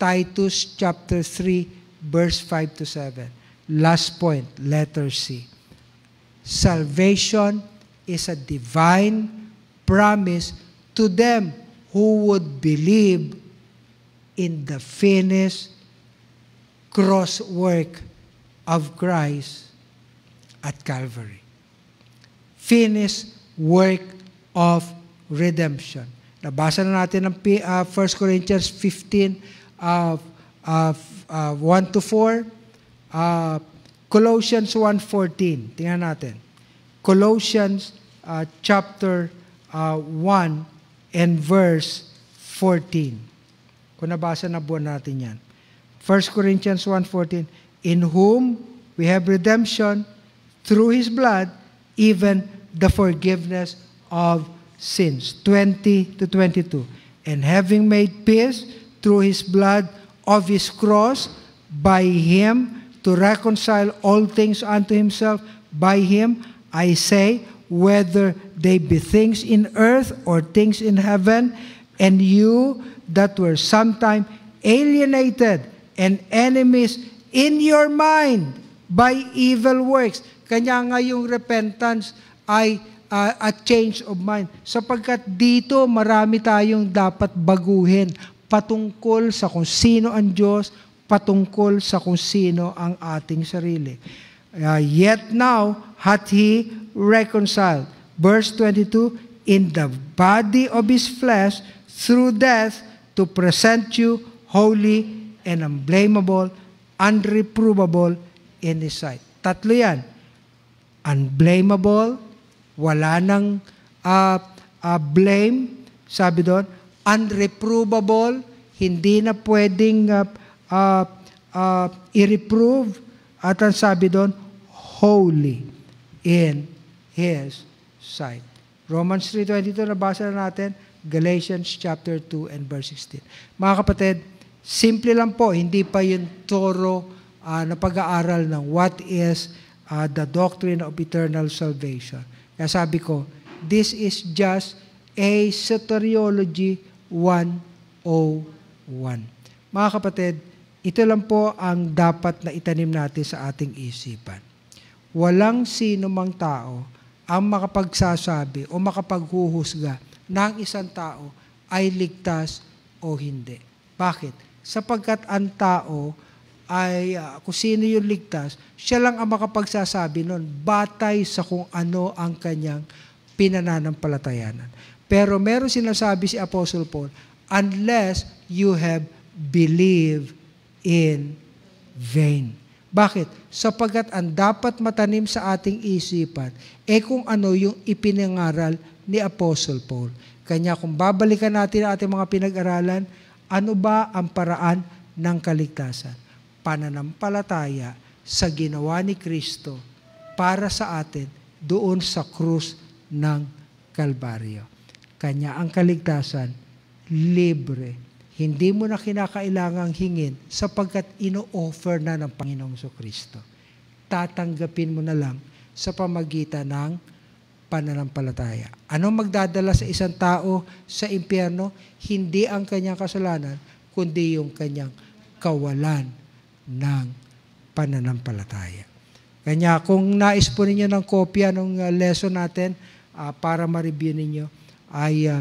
9, Titus chapter 3, verse 5 to 7. Last point, letter C. Salvation is a divine promise to them who would believe in the finished cross work of Christ at Calvary. Finished work of redemption. Nabasa na natin ang uh, ah, 1 Corinthians 15 of uh, uh, 1 to 4 Uh, Colossians 1.14. Tingnan natin. Colossians uh, chapter uh, ah, 1 and verse 14. Kung nabasa na buwan natin yan. 1 Corinthians 1.14 In whom we have redemption through His blood, even the forgiveness of sins. 20 to 22. And having made peace through His blood of His cross, by Him to reconcile all things unto himself by him, I say, whether they be things in earth or things in heaven, and you that were sometime alienated and enemies in your mind by evil works. Kanya nga yung repentance ay uh, a change of mind. Sapagkat dito marami tayong dapat baguhin patungkol sa kung sino ang Diyos, patungkol sa kung sino ang ating sarili. Uh, yet now hath he reconciled. Verse 22, in the body of his flesh through death to present you holy and unblameable, unreprovable in his sight. Tatlo yan. Unblameable, wala nang uh, uh, blame, sabi doon. Unreprovable, hindi na pwedeng uh, uh, uh, i-reprove at ang sabi doon, holy in His sight. Romans 3.22, nabasa na natin, Galatians chapter 2 and verse 16. Mga kapatid, simple lang po, hindi pa yung toro uh, ah, na pag-aaral ng what is uh, the doctrine of eternal salvation. Kaya sabi ko, this is just a soteriology 101. Mga kapatid, ito lang po ang dapat na itanim natin sa ating isipan. Walang sino mang tao ang makapagsasabi o makapaghuhusga ng isang tao ay ligtas o hindi. Bakit? Sapagkat ang tao ay uh, kung sino yung ligtas, siya lang ang makapagsasabi noon batay sa kung ano ang kanyang pinananampalatayanan. Pero meron sinasabi si Apostle Paul, unless you have believed in vain. Bakit? Sapagat ang dapat matanim sa ating isipan, eh kung ano yung ipinangaral ni Apostle Paul. Kanya kung babalikan natin ang ating mga pinag-aralan, ano ba ang paraan ng kaligtasan? Pananampalataya sa ginawa ni Kristo para sa atin doon sa krus ng Kalbaryo. Kanya ang kaligtasan, libre hindi mo na kinakailangang hingin sapagkat ino-offer na ng Panginoong So Kristo. Tatanggapin mo na lang sa pamagitan ng pananampalataya. Anong magdadala sa isang tao sa impyerno? Hindi ang kanyang kasalanan, kundi yung kanyang kawalan ng pananampalataya. Kanya, kung nais po ninyo ng kopya ng uh, lesson natin uh, para ma-review ninyo, ay uh,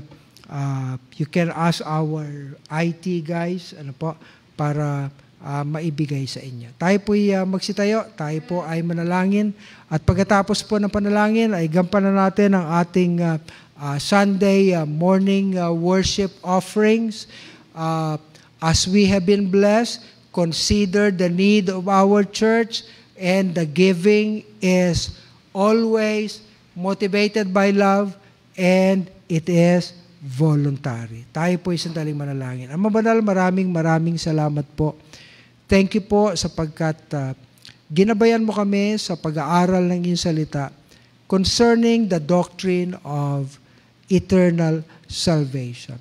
Uh, you can ask our IT guys, ano po, para uh, maibigay sa inyo. Tayo po ay uh, magsitayo, tayo po ay manalangin. At pagkatapos po ng panalangin, ay gampanan natin ang ating uh, uh, Sunday uh, morning uh, worship offerings. Uh, as we have been blessed, consider the need of our church and the giving is always motivated by love and it is voluntary. Tayo po ay sandaling manalangin. Ang mabanal, maraming maraming salamat po. Thank you po sapagkat uh, ah, ginabayan mo kami sa pag-aaral ng iyong salita concerning the doctrine of eternal salvation.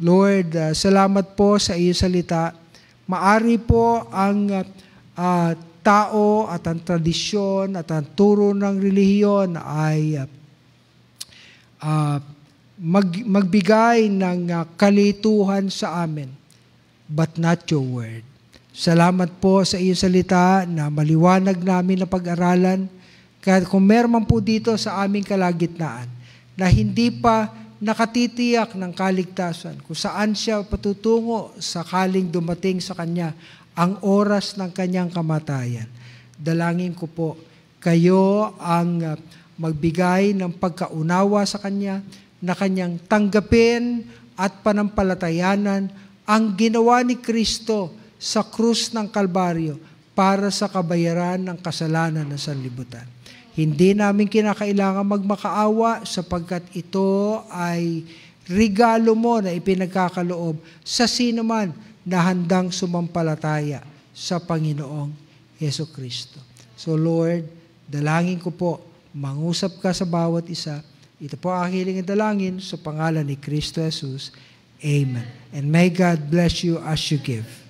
Lord, uh, salamat po sa iyong salita. Maari po ang uh, tao at ang tradisyon at ang turo ng relihiyon ay uh, mag, magbigay ng uh, kalituhan sa amin, but not your word. Salamat po sa iyong salita na maliwanag namin na pag-aralan. Kahit kung meron man po dito sa aming kalagitnaan na hindi pa nakatitiyak ng kaligtasan, kung saan siya patutungo sakaling dumating sa Kanya ang oras ng Kanyang kamatayan. Dalangin ko po, kayo ang ah, magbigay ng pagkaunawa sa Kanya, na kanyang tanggapin at panampalatayanan ang ginawa ni Kristo sa krus ng Kalbaryo para sa kabayaran ng kasalanan ng sanlibutan. Hindi namin kinakailangan magmakaawa sapagkat ito ay regalo mo na ipinagkakaloob sa sino man na handang sumampalataya sa Panginoong Yeso Kristo. So Lord, dalangin ko po, mangusap ka sa bawat isa, ito po ang aking dalangin sa pangalan ni Kristo Jesus. Amen. And may God bless you as you give.